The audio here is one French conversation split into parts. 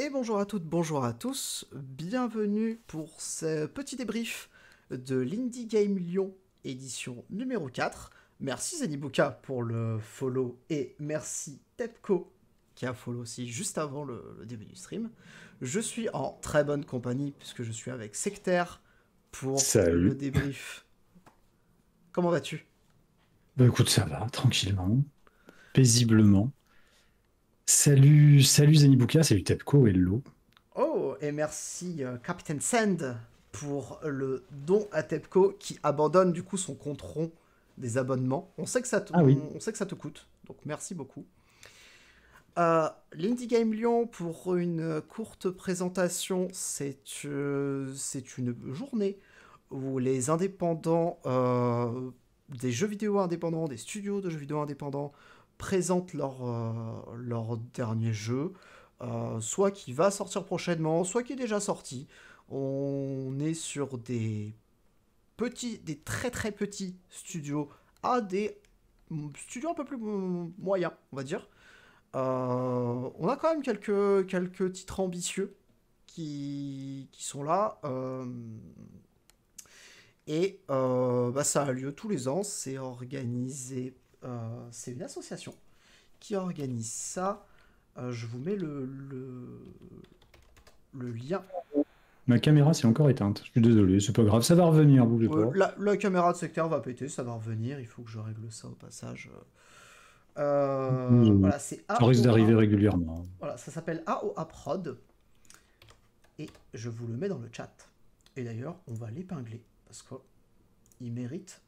Et bonjour à toutes, bonjour à tous, bienvenue pour ce petit débrief de l'Indie Game Lyon édition numéro 4. Merci Zenibuka pour le follow et merci Tepco qui a follow aussi juste avant le, début du stream. Je suis en très bonne compagnie puisque je suis avec Sectaire pour le débrief. Comment vas-tu Bah écoute, ça va, tranquillement, paisiblement. Salut, salut Zenibouka, salut Tepco et Hello. Oh, et merci euh, Captain Sand pour le don à Tepco qui abandonne du coup son compte rond des abonnements. On sait que ça te, ah on, sait que ça te coûte, donc merci beaucoup. Euh, L'Indie Game Lyon, pour une courte présentation, c'est euh, une journée où les indépendants, des jeux vidéo indépendants, des studios de jeux vidéo indépendants, présentent leur, euh, leur dernier jeu, euh, soit qui va sortir prochainement, soit qui est déjà sorti. On est sur des petits, des très très petits studios à des studios un peu plus moyens, on va dire. Euh, on a quand même quelques, quelques titres ambitieux qui, sont là. et bah, ça a lieu tous les ans, c'est organisé euh, c'est une association qui organise ça. Euh, je vous mets le, le, lien Ma caméra s'est encore éteinte. Je suis désolé, c'est pas grave, ça va revenir, La, caméra de secteur va péter, ça va revenir. Il faut que je règle ça au passage. Euh, mmh. voilà, ça risque d'arriver régulièrement. Voilà, ça s'appelle AOA Prod. Et je vous le mets dans le chat. Et d'ailleurs, on va l'épingler parce qu'il mérite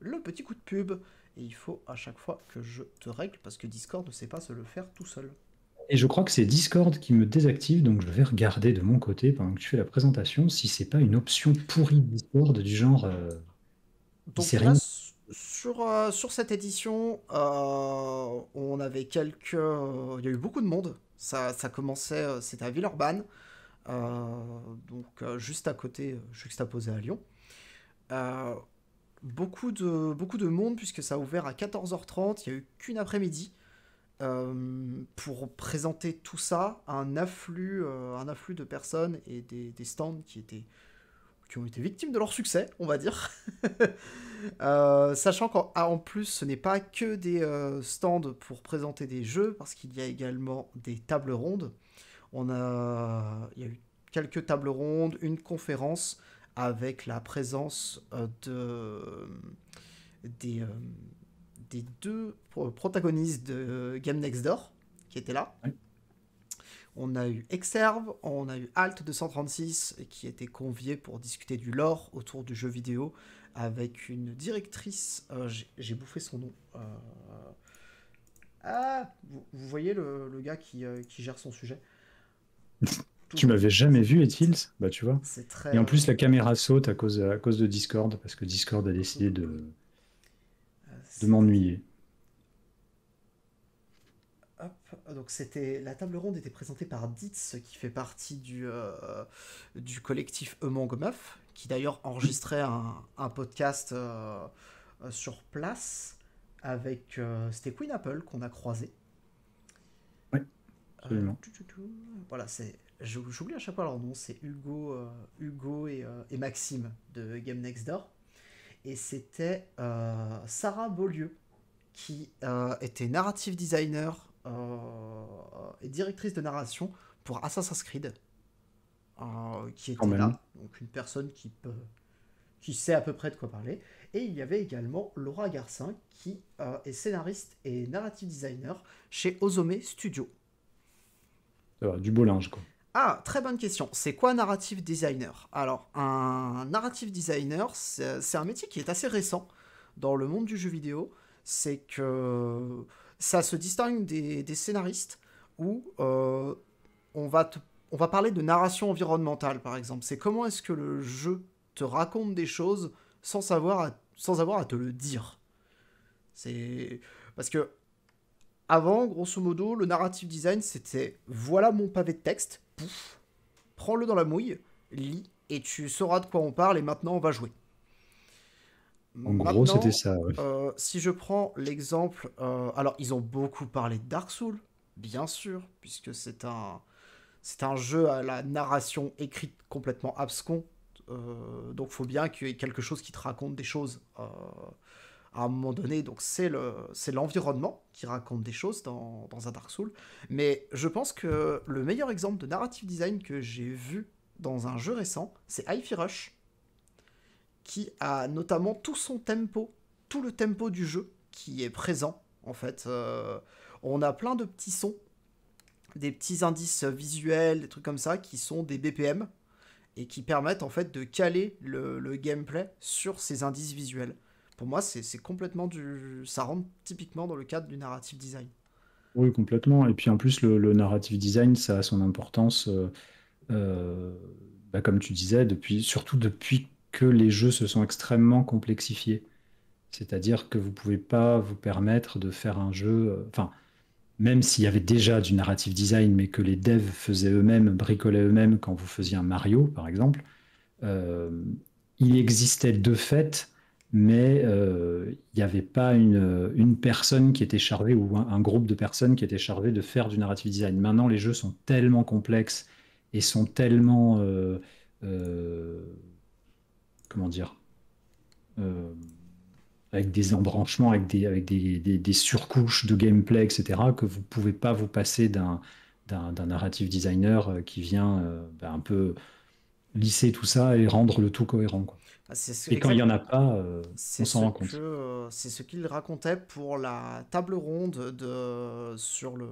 le petit coup de pub. Et il faut à chaque fois que je te règle parce que Discord ne sait pas se le faire tout seul. Et je crois que c'est Discord qui me désactive, donc je vais regarder de mon côté pendant que tu fais la présentation si c'est pas une option pourrie de Discord du genre. Euh, donc sur, euh, sur cette édition, euh, on avait quelques. Il y a eu beaucoup de monde. Ça, ça commençait, c'était à Villeurbanne, donc juste à côté, juxtaposé à Lyon beaucoup de, beaucoup de monde, puisque ça a ouvert à 14h30, il n'y a eu qu'une après-midi euh, pour présenter tout ça un afflux, euh, un afflux de personnes et des, stands qui, étaient, qui ont été victimes de leur succès, on va dire. Euh, sachant qu'en ah, plus, ce n'est pas que des stands pour présenter des jeux, parce qu'il y a également des tables rondes. On a, il y a eu quelques tables rondes, une conférence avec la présence euh, de, des, euh, des deux protagonistes de Game Next Door qui étaient là. On a eu Exerve, on a eu Alt 236 qui était convié pour discuter du lore autour du jeu vidéo avec une directrice. Euh, j'ai bouffé son nom. Ah, vous, voyez le, le gars qui, qui, gère son sujet tu m'avais jamais vu, Ethils Bah, tu vois. Et en plus, la caméra saute à cause, cause de Discord, parce que Discord a décidé de, m'ennuyer. Donc c'était la table ronde était présentée par Ditz qui fait partie du, euh, du collectif Among Meuf qui d'ailleurs enregistrait un, podcast euh, sur place avec euh, c'était Queen Apple qu'on a croisé. Oui. Voilà c'est j'oublie à chaque fois leur nom, c'est Hugo, euh, Hugo euh, et, Maxime de Game Next Door. Et c'était euh, Sarah Beaulieu, qui était narrative designer et directrice de narration pour Assassin's Creed, qui était là, donc une personne qui, peut, qui sait à peu près de quoi parler. Et il y avait également Laura Garcin, qui est scénariste et narrative designer chez Ozome Studio. du beau linge, quoi. Ah, très bonne question. C'est quoi narrative designer Alors, un narrative designer, c'est un métier qui est assez récent dans le monde du jeu vidéo. C'est que ça se distingue des, scénaristes où euh, on, va on va parler de narration environnementale, par exemple. C'est comment est-ce que le jeu te raconte des choses sans, savoir sans avoir à te le dire. C'est parce que avant, grosso modo, le narrative design, c'était voilà mon pavé de texte, prends-le dans la mouille, lis, et tu sauras de quoi on parle, et maintenant on va jouer. En gros, c'était ça. Euh, si je prends l'exemple, euh, alors ils ont beaucoup parlé de Dark Souls, bien sûr, puisque c'est un, c'est un jeu à la narration écrite complètement abscon. Euh, donc, faut bien qu'il y ait quelque chose qui te raconte des choses à un moment donné, donc c'est le c'est l'environnement qui raconte des choses dans, dans un Dark Souls. Mais je pense que le meilleur exemple de narrative design que j'ai vu dans un jeu récent, c'est hi Rush, qui a notamment tout son tempo, tout le tempo du jeu qui est présent en fait. Euh, on a plein de petits sons, des petits indices visuels, des trucs comme ça qui sont des BPM et qui permettent en fait de caler le gameplay sur ces indices visuels. Pour moi, c'est complètement du. Ça rentre typiquement dans le cadre du narrative design. Oui, complètement. Et puis en plus, le, narrative design, ça a son importance, euh, euh, bah, comme tu disais, depuis, surtout depuis que les jeux se sont extrêmement complexifiés. C'est-à-dire que vous pouvez pas vous permettre de faire un jeu. Euh, enfin, même s'il y avait déjà du narrative design, mais que les devs faisaient eux-mêmes, bricolaient eux-mêmes quand vous faisiez un Mario, par exemple, il existait de fait mais il euh, n'y avait pas euh, une, personne qui était chargée ou un, groupe de personnes qui était chargée de faire du narrative design. Maintenant, les jeux sont tellement complexes et sont tellement. Euh, comment dire avec des embranchements, avec des, surcouches de gameplay, etc., que vous ne pouvez pas vous passer d'un, d'un, narrative designer qui vient ben, un peu lisser tout ça et rendre le tout cohérent. Ah, et quand il n'y en a pas, euh, on s'en rend compte. Euh, c'est ce qu'il racontait pour la table ronde de, sur, le,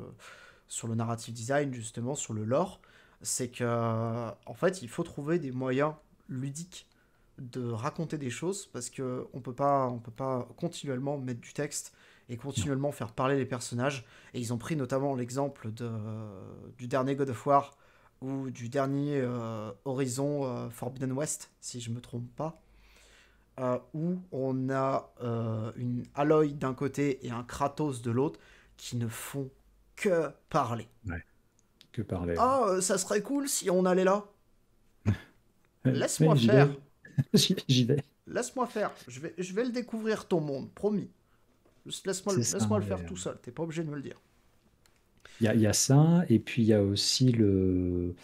sur le narrative design, justement, sur le lore. C'est que, en fait, il faut trouver des moyens ludiques de raconter des choses parce qu'on ne peut pas continuellement mettre du texte et continuellement faire parler les personnages. Et ils ont pris notamment l'exemple de, du dernier God of War ou du dernier euh, Horizon Forbidden West, si je me trompe pas. Euh, où on a euh, une Aloy d'un côté et un Kratos de l'autre qui ne font que parler. Que parler. Ah, euh, ça serait cool si on allait là. Laisse-moi faire. J'y vais. Laisse-moi faire. Je vais, je vais le découvrir ton monde, promis. Laisse-moi le faire tout seul. T'es pas obligé de me le dire. Il y, a ça, et puis il y a aussi le.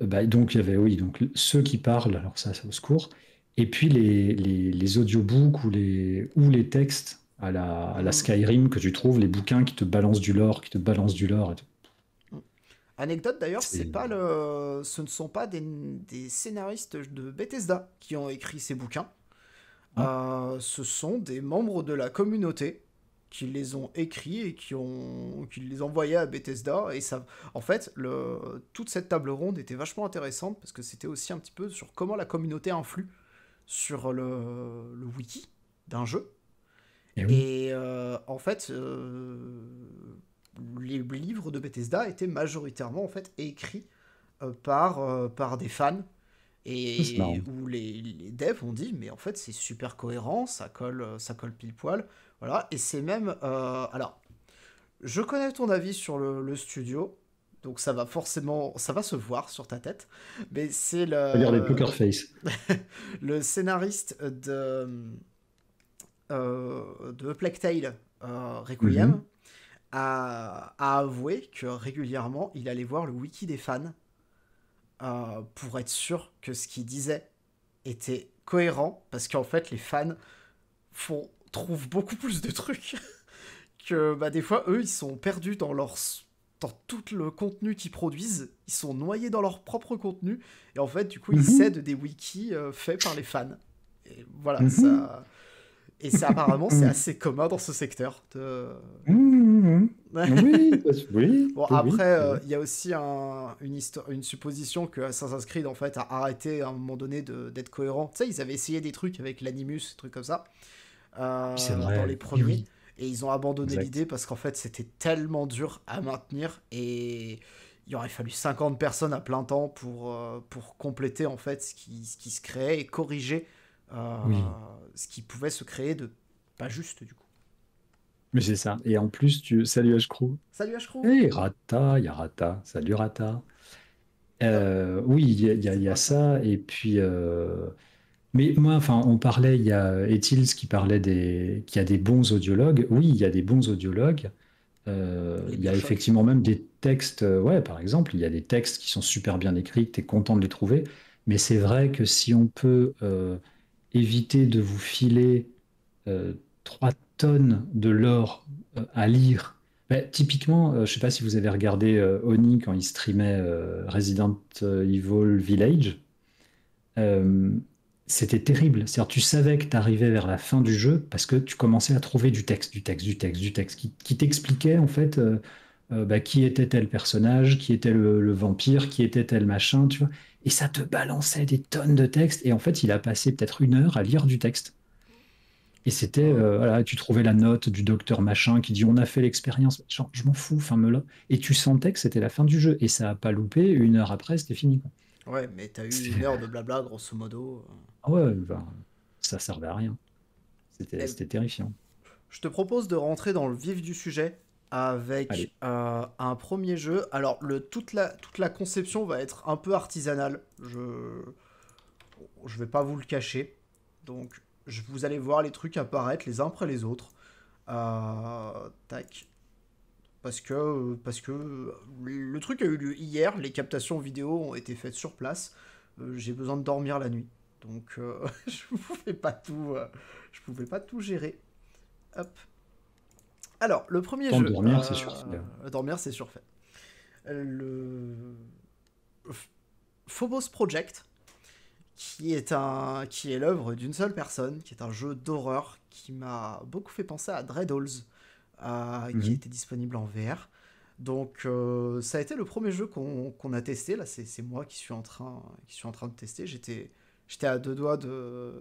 Bah, donc il y avait oui, donc ceux qui parlent, alors ça, c'est au secours. Et puis les, les, audiobooks ou les, ou les textes à la, à la, Skyrim que tu trouves, les bouquins qui te balancent du lore, qui te balancent du lore. Et Anecdote d'ailleurs, c'est pas le, ce ne sont pas des, des, scénaristes de Bethesda qui ont écrit ces bouquins. Ah. Euh, ce sont des membres de la communauté qui les ont écrits et qui, ont, qui les à Bethesda. Et ça, en fait, le, toute cette table ronde était vachement intéressante parce que c'était aussi un petit peu sur comment la communauté influe sur le, le wiki d'un jeu. Eh et, euh, en fait, euh, les livres de Bethesda étaient majoritairement en fait écrits euh, par, par des fans. Et où les, devs ont dit, mais en fait, c'est super cohérent, ça colle, ça colle pile poil. Voilà, et c'est même. alors, je connais ton avis sur le studio donc ça va forcément, ça va se voir sur ta tête. Mais c'est le. les poker face. le scénariste de euh, de Plague Tale euh, Requiem mhm. a, avoué que régulièrement il allait voir le wiki des fans euh, pour être sûr que ce qu'il disait était cohérent, parce qu'en fait les fans font trouvent beaucoup plus de trucs que bah, des fois eux ils sont perdus dans leur dans tout le contenu qu'ils produisent, ils sont noyés dans leur propre contenu, et en fait, du coup, ils mhm. cèdent des wikis euh, faits par les fans. Et voilà, mhm. ça. Et ça, apparemment, c'est mhm. assez commun dans ce secteur. oui, oui. Bon, après, euh, il y a aussi une, une supposition que Assassin's Creed, en fait, a arrêté à un moment donné d'être cohérent. Tu sais, ils avaient essayé des trucs avec l'animus, des trucs comme ça. Euh, dans les produits. Et ils ont abandonné l'idée parce qu'en fait, c'était tellement dur à maintenir et il aurait fallu 50 personnes à plein temps pour, euh, pour compléter en fait ce qui, ce qui se créait et corriger euh, ce qui pouvait se créer de pas juste du coup. Mais c'est ça. Et en plus, tu... salut H-Crew. Salut H-Crew. Hey, Rata, il y a Rata. Salut Rata. Euh, oui, il y a, ça. Et puis, mais moi, enfin, on parlait, il y a Etils qui parlait des, qu'il y a des bons audiologues. Oui, il y a des bons audiologues. Euh, il y a effectivement même des textes, euh, ouais, par exemple, il y a des textes qui sont super bien écrits, tu es content de les trouver. Mais c'est vrai que si on peut euh, éviter de vous filer euh, 3 tonnes de l'or à lire, ben, typiquement, je ne sais pas si vous avez regardé Oni quand il streamait Resident Evil Village c'était terrible. C'est-à-dire, tu savais que tu arrivais vers la fin du jeu parce que tu commençais à trouver du texte, du texte, du texte, du texte, qui, t'expliquait en fait euh, euh, bah, qui était tel personnage, qui était le, vampire, qui était tel machin, tu vois. Et ça te balançait des tonnes de textes. Et en fait, il a passé peut-être une heure à lire du texte. Et c'était, euh, voilà, tu trouvais la note du docteur machin qui dit on a fait l'expérience. je m'en fous, me la Et tu sentais que c'était la fin du jeu. Et ça a pas loupé. Une heure après, c'était fini. Ouais, mais t'as eu une heure de blabla, grosso modo. Ah ouais, ça servait à rien. Eh, c'était terrifiant. Je te propose de rentrer dans le vif du sujet avec euh, un premier jeu. Alors, le, toute, la, toute la conception va être un peu artisanale. Je je vais pas vous le cacher. Donc, je, vous allez voir les trucs apparaître les uns après les autres. Euh, tac. Parce que, parce que le truc a eu lieu hier, les captations vidéo ont été faites sur place. Euh, j'ai besoin de dormir la nuit. Donc euh, je pouvais pas tout, euh, je pouvais pas tout gérer. Hop. Alors le premier jeu. Dormir, c'est euh, surfait. Dormir, c'est surfait. Le Phobos Project, qui est un, qui est l'œuvre d'une seule personne, qui est un jeu d'horreur qui m'a beaucoup fait penser à Dreadhalls, qui mhm. était disponible en VR. Donc ça a été le premier jeu qu'on a testé. Là, c'est moi qui suis en train, qui suis en train de tester. J'étais j'étais à deux doigts de.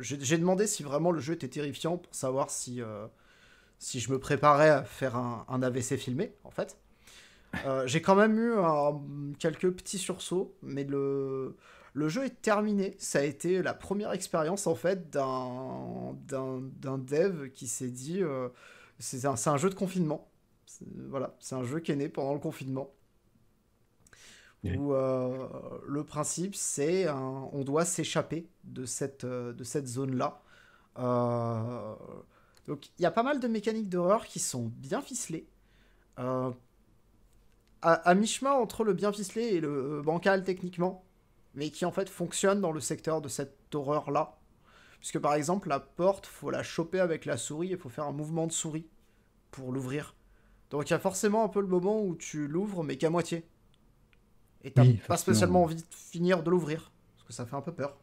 J'ai demandé si vraiment le jeu était terrifiant pour savoir si, euh, si je me préparais à faire un, AVC filmé, en fait. Euh, j'ai quand même eu quelques petits sursauts, mais le, le jeu est terminé. Ça a été la première expérience, en fait, d'un dev qui s'est dit. Euh, c'est un, un, jeu de confinement. Voilà, c'est un jeu qui est né pendant le confinement où euh, le principe c'est on doit s'échapper de cette, euh, de cette zone-là. Euh, donc il y a pas mal de mécaniques d'horreur qui sont bien ficelées. à, mi-chemin entre le bien ficelé et le bancal techniquement, mais qui en fait fonctionnent dans le secteur de cette horreur-là. Puisque par exemple, la porte, faut la choper avec la souris et faut faire un mouvement de souris pour l'ouvrir. Donc il y a forcément un peu le moment où tu l'ouvres, mais qu'à moitié. Et t'as pas spécialement envie de finir de l'ouvrir, parce que ça fait un peu peur.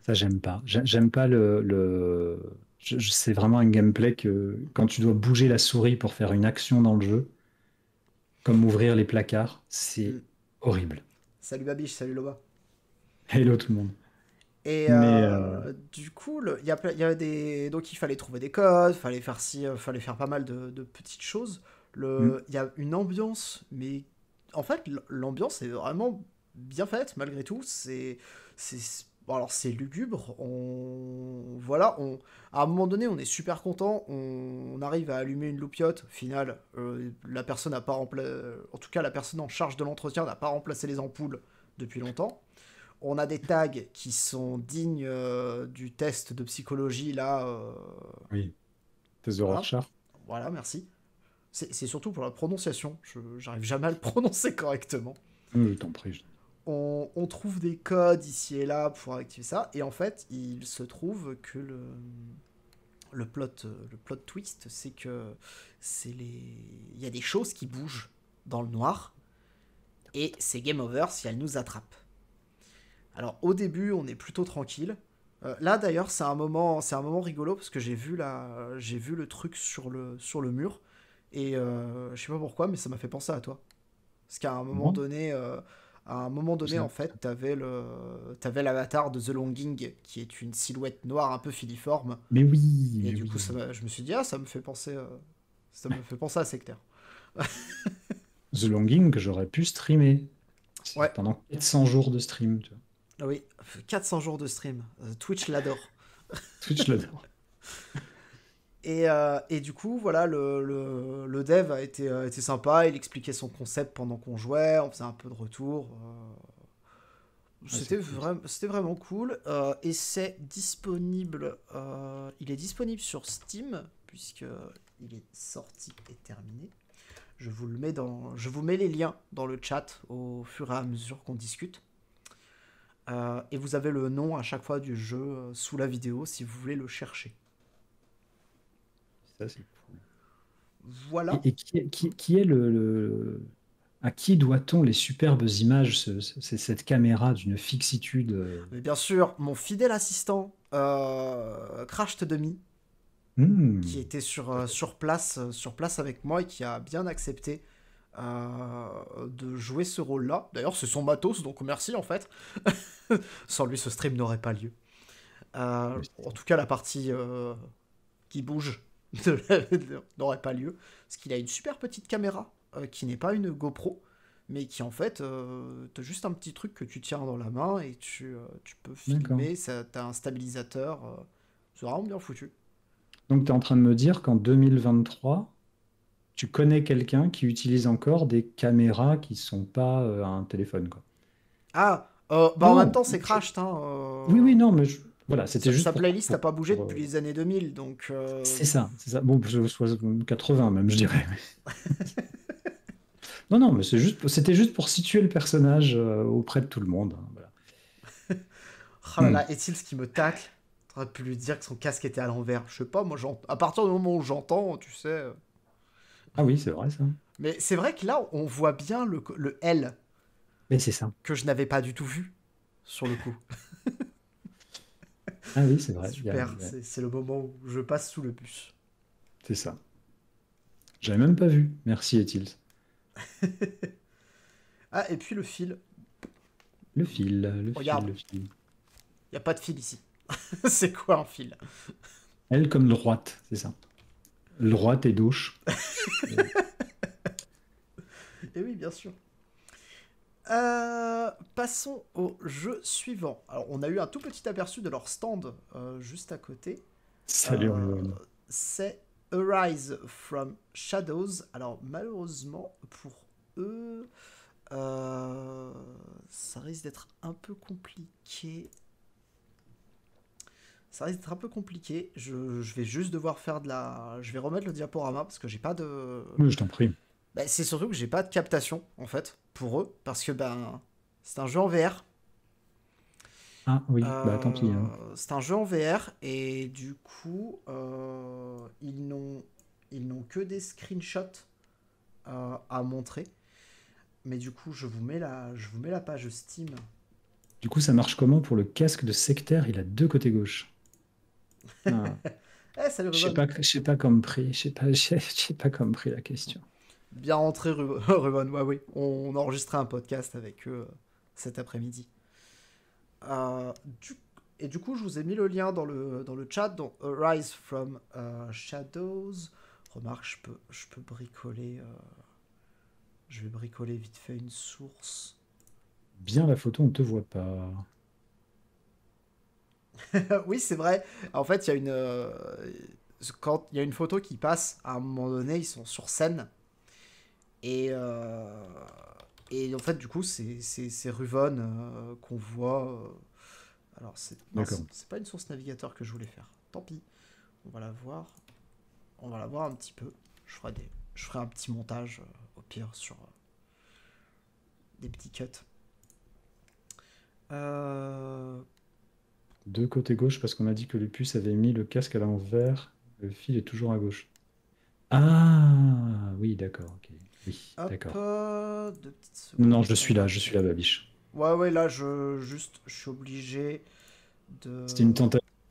Ça, j'aime pas. J'aime pas le. le... C'est vraiment un gameplay que quand tu dois bouger la souris pour faire une action dans le jeu, comme ouvrir les placards, c'est mm. horrible. Salut Babiche, salut Loba. Hello tout le monde. Et euh, euh, du coup, il y, a, y a des... donc il fallait trouver des codes, fallait faire euh, fallait faire pas mal de, petites choses. Il mm. y a une ambiance, mais en fait, l'ambiance est vraiment bien faite malgré tout. C'est, c'est, alors c'est lugubre. On, voilà, on, à un moment donné, on est super content. On, arrive à allumer une loupiote. final, euh, la personne n'a pas en tout cas, la personne en charge de l'entretien n'a pas remplacé les ampoules depuis longtemps. On a des tags qui sont dignes euh, du test de psychologie là. Euh, oui, test de Voilà, merci. C'est surtout pour la prononciation. Je J'arrive jamais à le prononcer correctement. On, trouve des codes ici et là pour activer ça. Et en fait, il se trouve que le, le, plot, le plot twist, c'est que c'est les... il y a des choses qui bougent dans le noir. Et c'est game over si elles nous attrapent. Alors au début, on est plutôt tranquille. Euh, là d'ailleurs, c'est un moment, c'est un moment rigolo parce que j'ai vu la, j'ai vu le truc sur le sur le mur et euh, je sais pas pourquoi, mais ça m'a fait penser à toi. Parce qu'à un moment donné, euh, à un moment donné, en fait, t'avais le, l'avatar de The Longing, qui est une silhouette noire un peu filiforme. Mais oui. Et du coup, ça je me suis dit ah, ça me fait penser, euh, ça me fait penser à secteur The Longing que j'aurais pu streamer. Ouais. Pendant 400 jours de stream, tu vois. Ah oui, 400 jours de stream. Twitch l'adore. Twitch l'adore. Euh, et, du coup, voilà, le, dev a été, euh, sympa. Il expliquait son concept pendant qu'on jouait. On faisait un peu de retour. Euh. Ah, c'était vraiment cool. et c'est disponible. il est disponible sur Steam, puisque il est sorti et terminé. Je vous, le mets dans, je vous mets les liens dans le chat au fur et à mesure qu'on discute. et vous avez le nom à chaque fois du jeu sous la vidéo si vous voulez le chercher. Voilà. Et, qui, est le, À qui doit-on les superbes images cette caméra d'une fixitude. Euh bien sûr, mon fidèle assistant, euh, Crash Demi, hmm. qui était sur, euh, sur, place, euh, sur place avec moi et qui a bien accepté de jouer ce rôle-là. D'ailleurs, c'est son matos, donc merci en fait. Sans lui, ce stream n'aurait pas lieu. en tout cas, la partie qui bouge n'aurait pas lieu. Parce qu'il a une super petite caméra euh, qui n'est pas une GoPro, mais qui en fait, tu euh, t'as juste un petit truc que tu tiens dans la main et tu, euh, tu peux filmer. t'as un stabilisateur. c'est vraiment bien foutu. Donc tu es en train de me dire qu'en 2023, tu connais quelqu'un qui utilise encore des caméras qui sont pas un téléphone. Quoi. Ah, bah en même temps, c'est Crash. Hein, Oui, oui, non, mais je voilà, c'était juste. Sa playlist n'a pas bougé depuis euh, les années 2000, donc. Euh, c'est ça, c'est ça. Bon, 80 même, je dirais. non, non, mais c'était juste pour situer le personnage euh, auprès de tout le monde. Hein, oh hmm. est-il ce qui me tacle T'aurais pu lui dire que son casque était à l'envers. Je sais pas, moi, à partir du moment où j'entends, tu sais. Ah oui, c'est vrai ça. Mais c'est vrai que là, on voit bien le, le L. Mais c'est ça. Que je n'avais pas du tout vu sur le coup. Ah oui, c'est vrai. Super, c'est le moment où je passe sous le bus. C'est ça. J'avais même pas vu. Merci, etils ah, et puis le fil. Le fil, le fil, Il n'y a pas de fil ici. c'est quoi un fil Elle comme droite, c'est ça. Droite et douche et oui, bien sûr. Euh, passons au jeu suivant. Alors, on a eu un tout petit aperçu de leur stand euh, juste à côté. Salut. Euh, c'est Arise from Shadows. Alors, malheureusement, pour eux, ça risque d'être un peu compliqué. Ça risque d'être un peu compliqué. Je, je, vais juste devoir faire de la. Je vais remettre le diaporama parce que j'ai pas de. Oui, je t'en prie. Bah, c'est surtout que j'ai pas de captation en fait pour eux parce que ben c'est un jeu en VR. Ah oui, bah tant euh, pis. Hein. C'est un jeu en VR et du coup euh, ils n'ont ils n'ont que des screenshots euh, à montrer. Mais du coup je vous mets la je vous mets la page Steam. Du coup ça marche comment pour le casque de sectaire Il a deux côtés gauche. Ah. Eh, je sais pas, pas je sais pas, sais pas la question bien rentré, Ruben. Ouais, oui. On, a enregistré un podcast avec eux euh, cet après-midi. Euh, et du coup, je vous ai mis le lien dans le, dans le chat. Donc, Arise from euh, Shadows. Remarque, je peux, je peux bricoler. je vais bricoler vite fait une source. Bien la photo, on ne te voit pas. oui, c'est vrai. En fait, il y a une. quand il y a une photo qui passe, à un moment donné, ils sont sur scène euh, et, en fait, du coup, c'est Ruvon euh, qu'on voit. Euh, alors, bah, c'est pas une source navigateur que je voulais faire. Tant pis. On va la voir. On va la voir un petit peu. Je ferai, un petit montage, au pire, sur des petits cuts. De côté gauche parce qu'on a dit que le puce avait mis le casque à l'envers. Le fil est toujours à gauche. Ah oui, d'accord. ok. Euh, non, je suis là, je suis là, Babiche. Ouais, ouais, là, je, juste, je suis obligé de... C'était une,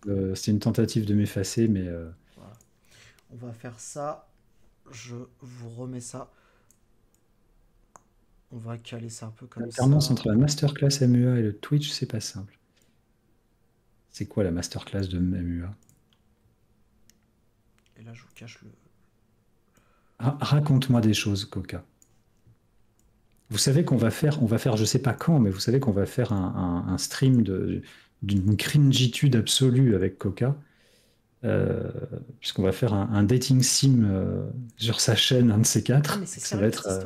euh, une tentative de m'effacer, mais... Euh, On va faire ça. Je vous remets ça. On va caler ça un peu comme L'alternance entre la masterclass MUA e et le Twitch, c'est pas simple. C'est quoi la masterclass de MUA e Et là, je vous cache le, Raconte-moi des choses, Coca. Vous savez qu'on va faire, on va faire, je sais pas quand, mais vous savez qu'on va faire un, stream d'une cringitude absolue avec Coca, euh, puisqu'on va faire un, dating sim euh, sur sa chaîne, un de ses quatre. Ah, mais ça être. Euh,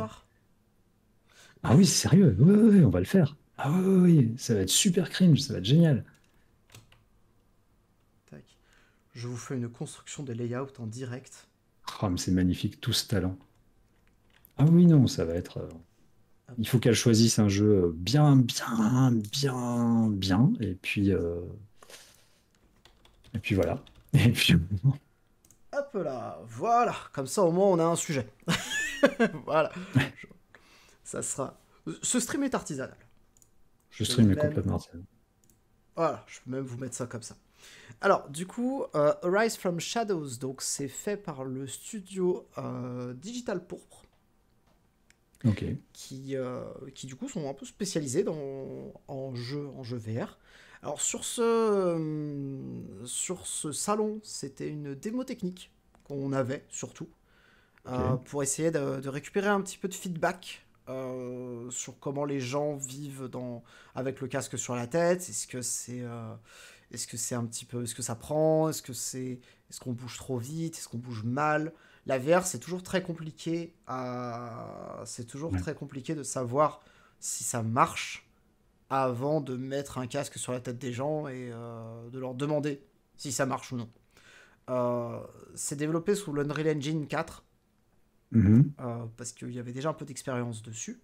ah oui, c'est sérieux. Oui, on va le faire. Ah oui, ça va être super cringe, ça va être génial. Tac. Je vous fais une construction de layout en direct. Oh, c'est magnifique, tout ce talent. Ah oui, non, ça va être. Euh, il faut qu'elle choisisse un jeu bien, bien, bien, bien. Et puis. Euh, et puis voilà. Et puis. Hop là, voilà. Comme ça, au moins, on a un sujet. voilà. ça sera. Ce stream est artisanal. Je, stream est complètement artisanal. Voilà, je peux même vous mettre ça comme ça. Alors, du coup, Rise euh, Arise from Shadows, donc c'est fait par le studio euh, Digital Pourpre. Qui, euh, qui du coup sont un peu spécialisés dans, en jeu en jeu VR. Alors sur ce, sur ce salon, c'était une démo technique qu'on avait surtout pour essayer de, récupérer un petit peu de feedback sur comment les gens vivent dans, avec le casque sur la tête. Est-ce que c'est est-ce que c'est un petit peu, est-ce que ça prend Est-ce que c'est, est-ce qu'on bouge trop vite Est-ce qu'on bouge mal La VR, c'est toujours très compliqué. À... C'est toujours très compliqué de savoir si ça marche avant de mettre un casque sur la tête des gens et euh, de leur demander si ça marche ou non. Euh, c'est développé sous l'Unreal Engine 4 mm-hmm. euh, parce qu'il y avait déjà un peu d'expérience dessus.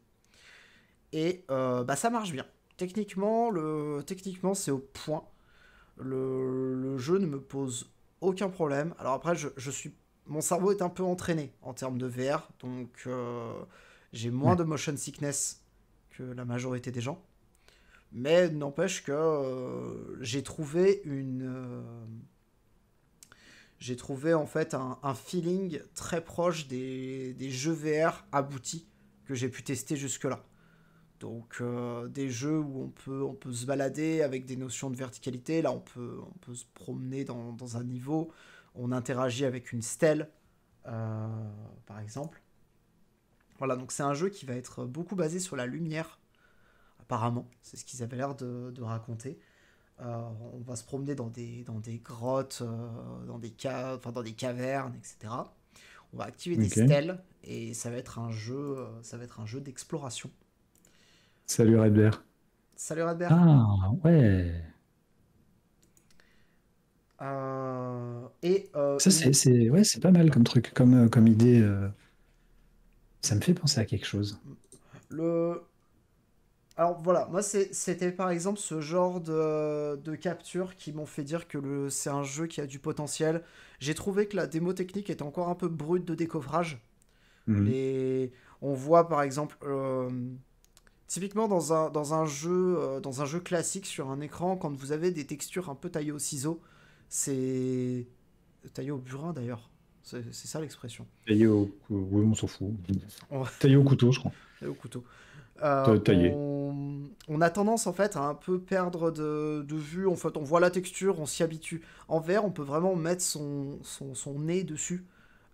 Et bah, ça marche bien. Techniquement, le... Techniquement c'est au point. Le, jeu ne me pose aucun problème. Alors après, je, suis, mon cerveau est un peu entraîné en termes de VR, donc euh, j'ai moins de motion sickness que la majorité des gens. Mais n'empêche que euh, j'ai trouvé une, euh, j'ai trouvé en fait un, feeling très proche des, des jeux VR aboutis que j'ai pu tester jusque là. Donc euh, des jeux où on peut, on peut se balader avec des notions de verticalité, là on peut, on peut se promener dans, un niveau, on interagit avec une stèle, euh, par exemple. Voilà, donc c'est un jeu qui va être beaucoup basé sur la lumière, apparemment, c'est ce qu'ils avaient l'air de, raconter. Euh, on va se promener dans des, dans des grottes, dans, des dans des cavernes, etc. On va activer des stèles et ça va être un jeu, ça va être un jeu d'exploration. Salut Redbert. Salut Redbert. Ah ouais. Euh, et euh, ça c'est ouais c'est pas mal comme truc comme euh, comme idée. Ça me fait penser à quelque chose. Le alors voilà, moi c'était par exemple ce genre de, capture qui m'ont fait dire que c'est un jeu qui a du potentiel. J'ai trouvé que la démo technique était encore un peu brute de découvrage. Mmh. Les, on voit par exemple Typiquement dans un, dans un jeu euh, dans un jeu classique sur un écran, quand vous avez des textures un peu taillées au ciseau, c'est taillé au burin d'ailleurs. C'est ça l'expression. Taillé au oui, on s'en fout. taillé au couteau, je crois. Taillé au couteau. Euh, on... a tendance en fait à un peu perdre de, vue. En fait, on voit la texture, on s'y habitue. En vert, on peut vraiment mettre son, son... nez dessus.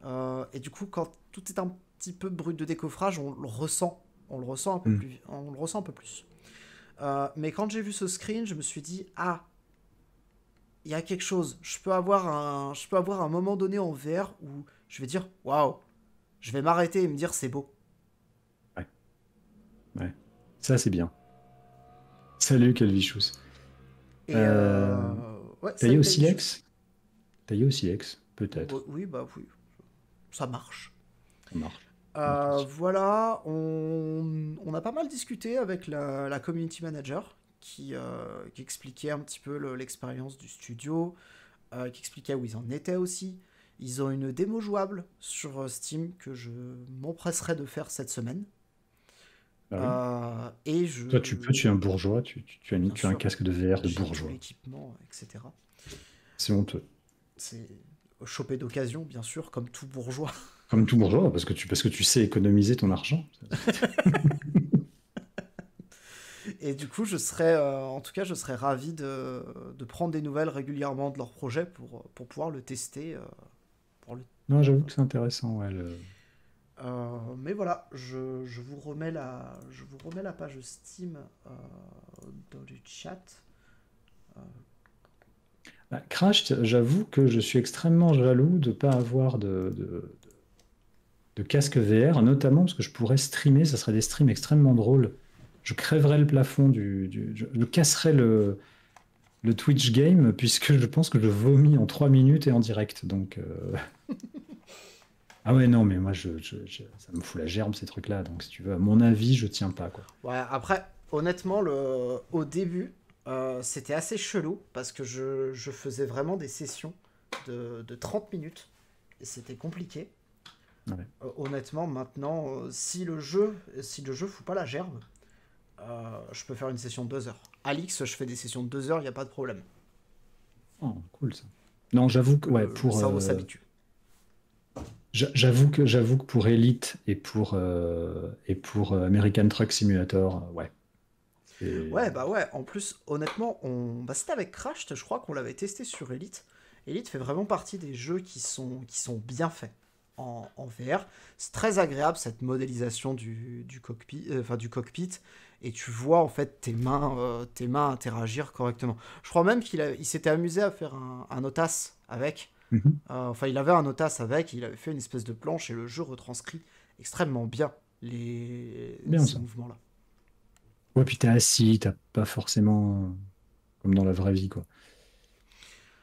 Euh, et du coup, quand tout est un petit peu brut de décoffrage, on le ressent Mm. On le ressent un peu plus. On ressent peu plus. mais quand j'ai vu ce screen, je me suis dit ah, il y a quelque chose. Je peux avoir un, je peux avoir un moment donné en vert où je vais dire waouh, je vais m'arrêter et me dire c'est beau. Ouais. Ouais. Ça c'est bien. Salut Calvichous. vie euh, euh, T'as eu aussi aussi peut-être. Oui, bah oui. Ça marche. Ça marche. Euh, voilà, on, a pas mal discuté avec la, community manager euh, qui, expliquait un petit peu l'expérience du studio, euh, qui expliquait où ils en étaient aussi. Ils ont une démo jouable sur Steam que je m'empresserai de faire cette semaine. Ah et je... Toi, tu peux, tu es un bourgeois, tu, tu, as, mis, tu as un casque de VR de bourgeois. etc. C'est honteux. C'est chopé d'occasion, bien sûr, comme tout bourgeois. Comme tout bourgeois, parce que tu, parce que tu sais économiser ton argent. Et du coup, je serais, euh, en tout cas, je serais ravi de, prendre des nouvelles régulièrement de leur projet pour, pour pouvoir le tester. Euh, non, j'avoue que c'est intéressant. Euh, mais voilà, je, vous remets la, je vous remets la page Steam dans le chat. Bah, Crash, j'avoue que je suis extrêmement jaloux de ne pas avoir de, de casque VR, notamment parce que je pourrais streamer, ça serait des streams extrêmement drôles. Je crèverais le plafond du. je, casserais le, le Twitch game, puisque je pense que je vomis en 3 minutes et en direct. Donc. Euh. ah ouais, non, mais moi, je, ça me fout la gerbe, ces trucs-là. Donc, si tu veux, à mon avis, je tiens pas. Quoi. Ouais, après, honnêtement, le... au début, euh, c'était assez chelou, parce que je, faisais vraiment des sessions de, de 30 minutes. Et c'était compliqué. Euh, honnêtement, maintenant, euh, si le jeu, si le jeu fout pas la gerbe, euh, je peux faire une session de 2 heures. Alix, je fais des sessions de 2 heures, il n'y a pas de problème. Oh, cool ça. Non, j'avoue que pour. Ça, on J'avoue que j'avoue que pour Elite et pour et pour American Truck Simulator, ouais. Ouais bah ouais. En plus, honnêtement, on bah, c'était avec Crash, je crois qu'on l'avait testé sur Elite. Elite fait vraiment partie des jeux qui sont qui sont bien faits en, en C'est très agréable cette modélisation du, cockpit, euh, enfin, du cockpit. Et tu vois en fait tes mains, euh, tes mains interagir correctement. Je crois même qu'il s'était amusé à faire un, un OTAS avec. Mhm. Euh, enfin, il avait un OTAS avec, il avait fait une espèce de planche et le jeu retranscrit extrêmement bien les ces mouvements-là. Ouais, puis t'es assis, t'as pas forcément comme dans la vraie vie, quoi.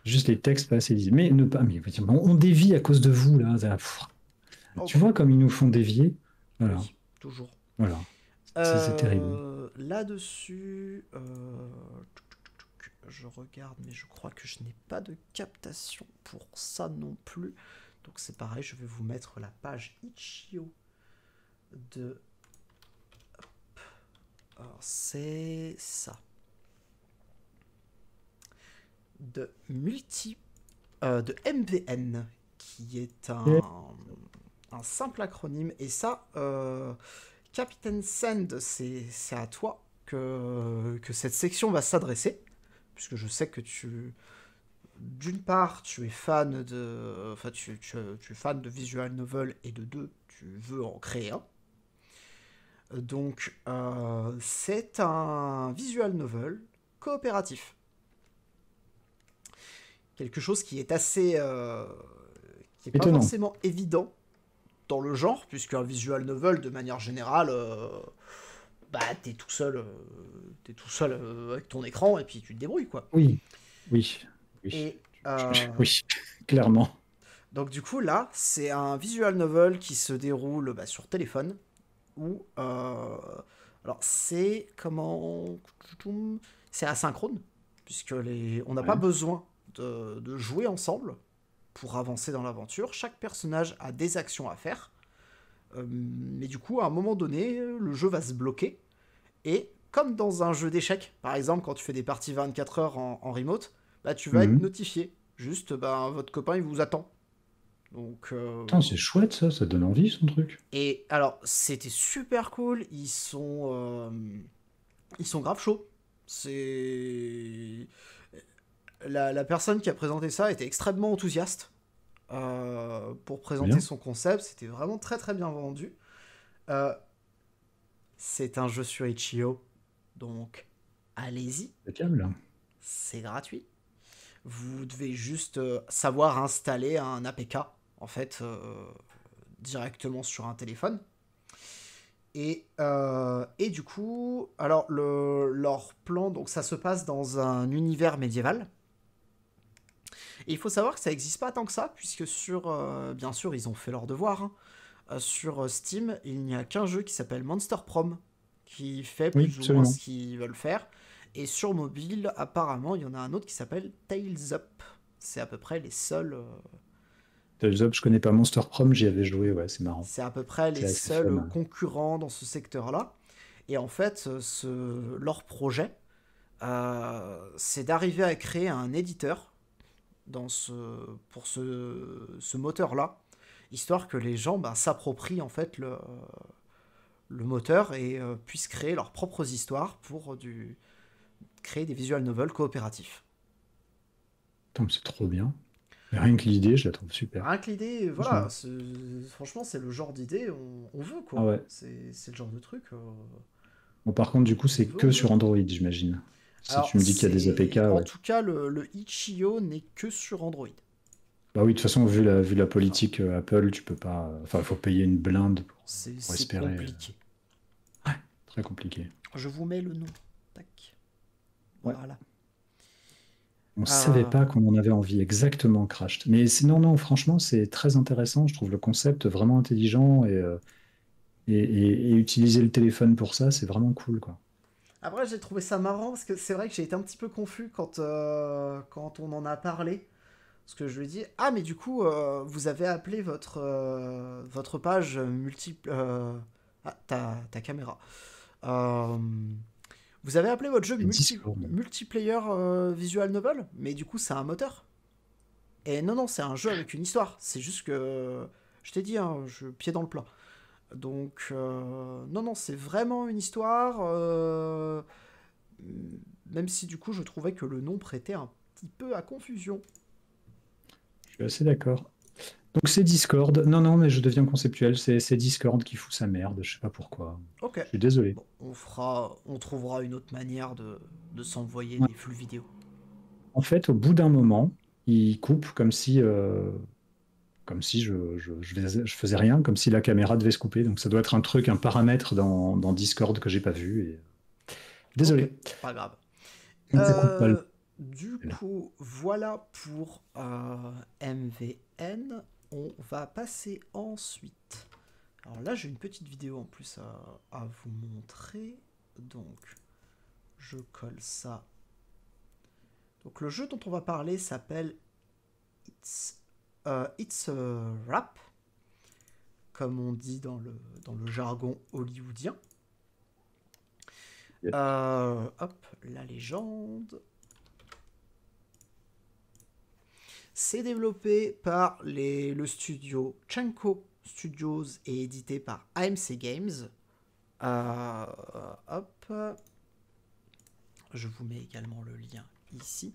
Juste les textes, assez disent mais ne pas. Mais on dévie à cause de vous là. Oh. Tu vois comme ils nous font dévier. Voilà. toujours. Voilà. c'est euh, terrible. Là-dessus, euh, je regarde, mais je crois que je n'ai pas de captation pour ça non plus. Donc c'est pareil, je vais vous mettre la page Ichio de. C'est ça de multi euh, de MVN, qui est un, un simple acronyme. Et ça, euh, Captain Send, c'est à toi que, que cette section va s'adresser, puisque je sais que tu d'une part, tu es fan de, enfin, tu, tu, es fan de visual novel et de deux, tu veux en créer un. Donc, euh, c'est un visual novel coopératif quelque chose qui est assez. Euh, qui est pas forcément évident dans le genre, puisqu'un visual novel, de manière générale, euh, bah, t'es tout seul, euh, es tout seul, avec ton écran et puis tu te débrouilles, quoi. Oui, oui. Oui, clairement. Donc, du coup, là, c'est un visual novel qui se déroule bah, sur téléphone, ou alors, c'est. Comment. C'est asynchrone puisque les... on n'a pas besoin de, jouer ensemble pour avancer dans l'aventure. Chaque personnage a des actions à faire. Euh, mais du coup, à un moment donné, le jeu va se bloquer. Et comme dans un jeu d'échecs, par exemple, quand tu fais des parties 24 heures en, remote, bah, tu vas mhm. être notifié. Juste, bah, votre copain, il vous attend. Donc, euh, c'est chouette ça, ça donne envie son truc. Et alors, c'était super cool. Ils sont, euh, ils sont grave chauds. C'est la, personne qui a présenté ça était extrêmement enthousiaste euh, pour présenter son concept. C'était vraiment très très bien vendu. Euh, c'est un jeu sur Itch.io, donc allez-y. C'est gratuit. Vous devez juste euh, savoir installer un APK en fait directement sur un téléphone. Et, et, du coup, alors leur plan, donc ça se passe dans un univers médiéval il faut savoir que ça n'existe pas tant que ça, puisque sur, euh, bien sûr, ils ont fait leur devoir. Hein. Euh, sur euh, Steam, il n'y a qu'un jeu qui s'appelle Monster Prom, qui fait plus ou moins ce qu'ils veulent faire. Et sur mobile, apparemment, il y en a un autre qui s'appelle Tails Up. C'est à peu près les seuls. Tails Up, je connais pas Monster Prom, j'y avais joué, ouais, c'est marrant. C'est à peu près les seuls concurrents dans ce secteur-là. Et en fait, leur projet, c'est d'arriver à créer un éditeur dans ce, pour ce, ce moteur-là, histoire que les gens ben, s'approprient en fait le, le moteur et euh, puissent créer leurs propres histoires pour euh, du, créer des visual novels coopératifs. C'est trop bien. rien que l'idée, je la trouve super. Rien que l'idée, voilà. Franchement, c'est le genre d'idée on, veut, quoi. Ah c'est le genre de truc. Euh, bon, par contre, du coup, c'est que sur Android, j'imagine. Si tu me dis qu'il y a des APK. En tout cas, le, le Ichio n'est que sur Android. Bah oui, de toute façon, vu la, la politique euh, Apple, tu peux pas. Enfin, il faut payer une blinde pour, espérer... C'est Compliqué. Euh, ouais, très compliqué. Je vous mets le nom. Tac. Voilà. On ne savait ah. pas qu'on en avait envie exactement Crash. Mais sinon non, franchement, c'est très intéressant. Je trouve le concept vraiment intelligent et, euh, et, et utiliser le téléphone pour ça, c'est vraiment cool. quoi. Après, j'ai trouvé ça marrant parce que c'est vrai que j'ai été un petit peu confus quand, euh, quand on en a parlé. Parce que je lui ai dit Ah, mais du coup, euh, vous avez appelé votre, euh, votre page multiple. Ah, ta, caméra. vous avez appelé votre jeu multiplayer visual Noble, mais du coup, c'est un moteur. Et non, non, c'est un jeu avec une histoire. C'est juste que. Je t'ai dit, hein, je pied dans le plat. Donc, euh, non, non, c'est vraiment une histoire. Euh, même si, du coup, je trouvais que le nom prêtait un petit peu à confusion. Je suis assez d'accord. Donc, c'est Discord. Non, non, mais je deviens conceptuel. C'est Discord qui fout sa merde. Je sais pas pourquoi. Ok. Je suis désolé. on, fera, on trouvera une autre manière de, s'envoyer des flux vidéo. En fait, au bout d'un moment, il coupe comme si. Euh, comme si je, je, faisais, rien, comme si la caméra devait se couper. Donc ça doit être un truc, un paramètre dans, Discord que j'ai pas vu. Désolé. pas grave. Euh, du coup, voilà pour euh, MVN. On va passer ensuite. Alors là, j'ai une petite vidéo en plus à vous montrer. Donc, je colle ça. Donc le jeu dont on va parler s'appelle It's euh, it's a rap, comme on dit dans le, jargon hollywoodien. Euh, hop, la légende. C'est développé par le studio Chanko Studios et édité par AMC Games. Euh, hop. Je vous mets également le lien ici.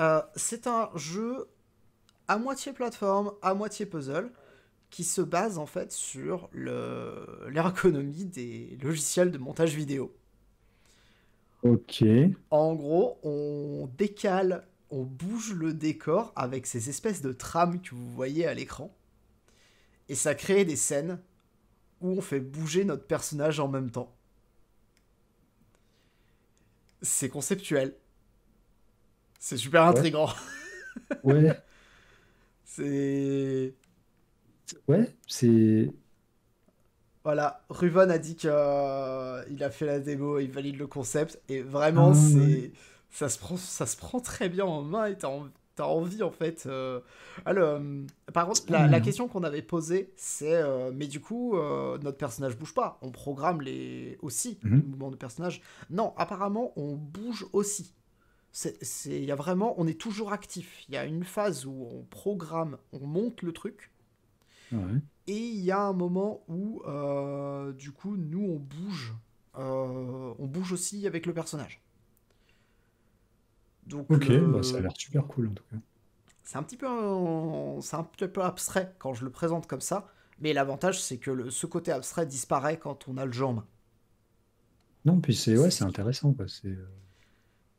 Euh, c'est un jeu à moitié plateforme, à moitié puzzle, qui se base en fait sur l'ergonomie des logiciels de montage vidéo. Ok. En gros, on décale, on bouge le décor avec ces espèces de trames que vous voyez à l'écran. Et ça crée des scènes où on fait bouger notre personnage en même temps. C'est conceptuel. C'est super intrigant. Ouais. c'est. Ouais, c'est. Voilà, Ruven a dit qu'il euh, a fait la démo, il valide le concept, et vraiment, ah, c'est ça, se prend, ça se prend très bien en main, et t'as envie, en fait. Euh. Alors, euh, par contre, la, mm. question qu'on avait posée, c'est mais du coup, notre personnage bouge pas, on programme les aussi, mm-hmm. le mouvement de personnage. Non, apparemment, on bouge aussi. Il y a vraiment, on est toujours actif. Il y a une phase où on programme, on monte le truc. Et il y a un moment où, euh, du coup, nous, on bouge. Euh, on bouge aussi avec le personnage. Donc, ok, bah, euh, ça a l'air super cool en tout cas. C'est un, petit peu, c'est un peu abstrait quand je le présente comme ça, mais l'avantage c'est que ce côté abstrait disparaît quand on a le jambe. Non, puis c'est ouais, c'est intéressant. Quoi. C'est,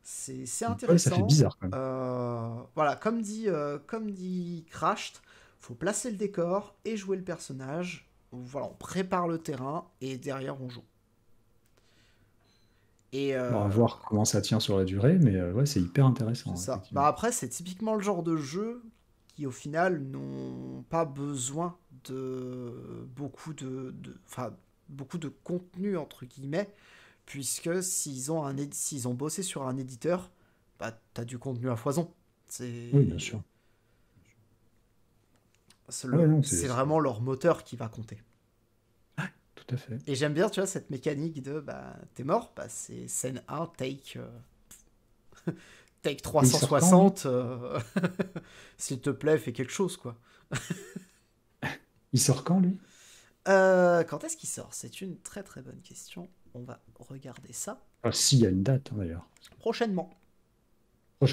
c'est intéressant. bizarre euh, voilà, comme dit, euh, comme dit Crashed, faut placer le décor et jouer le personnage. Voilà, on prépare le terrain et derrière on joue. Et euh, on va voir comment ça tient sur la durée, mais ouais, c'est hyper intéressant. Ça. Bah après, c'est typiquement le genre de jeu qui, au final, n'ont pas besoin de beaucoup de, de beaucoup de contenu, entre guillemets puisque s'ils ont, ont bossé sur un éditeur, bah, tu as du contenu à foison. C'est... Oui, bien sûr. C'est, ah vraiment leur moteur qui va compter. tout à fait. Et j'aime bien, tu vois, cette mécanique de bah, t'es mort, bah, c'est scène 1, take, euh, take 360, euh, s'il te plaît, fais quelque chose, quoi. Il sort quand, lui euh, Quand est-ce qu'il sort C'est une très très bonne question on va regarder ça. Ah, si, il y a une date hein, d'ailleurs. Prochainement.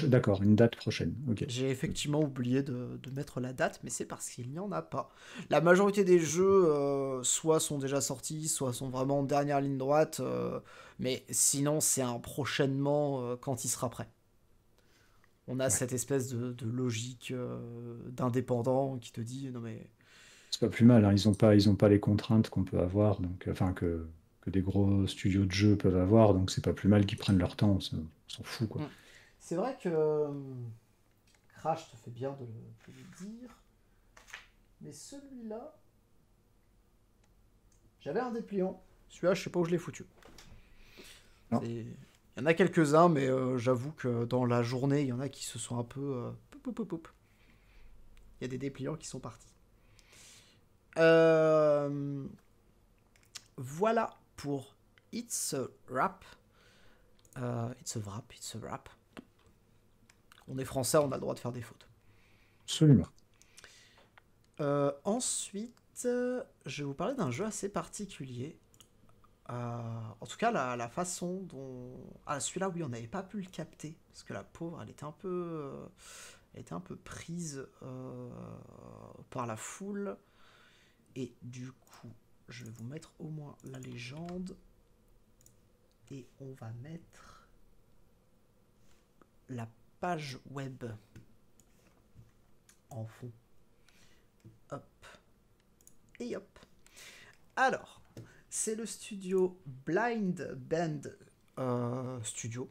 D'accord, une date prochaine. J'ai effectivement oublié de, mettre la date, mais c'est parce qu'il n'y en a pas. La majorité des jeux, euh, soit sont déjà sortis, soit sont vraiment en dernière ligne droite, euh, mais sinon c'est un prochainement euh, quand il sera prêt. On a cette espèce de, logique d'indépendant qui te dit non mais. C'est pas plus mal, hein, ils n'ont pas, ils ont pas les contraintes qu'on peut avoir, donc enfin que que des gros studios de jeux peuvent avoir, donc c'est pas plus mal qu'ils prennent leur temps, on s'en fout quoi. Mm. C'est vrai que euh, Crash te fait bien de le, dire, mais celui-là, j'avais un dépliant. Celui-là, je sais pas où je l'ai foutu. Il y en a quelques-uns, mais euh, j'avoue que dans la journée, il y en a qui se sont un peu. Euh, il y a des dépliants qui sont partis. Voilà pour It's a Wrap. Euh, it's a Wrap, It's a Wrap. On est français, on a le droit de faire des fautes. Absolument. Euh, ensuite, euh, je vais vous parler d'un jeu assez particulier. en tout cas, la, façon dont. Ah, celui-là, oui, on n'avait pas pu le capter. Parce que la pauvre, elle était un peu. elle était un peu prise par la foule. Et du coup, je vais vous mettre au moins la légende et on va mettre la page web en fond. Hop. Et hop. Alors, c'est le studio Blind Band euh, Studio,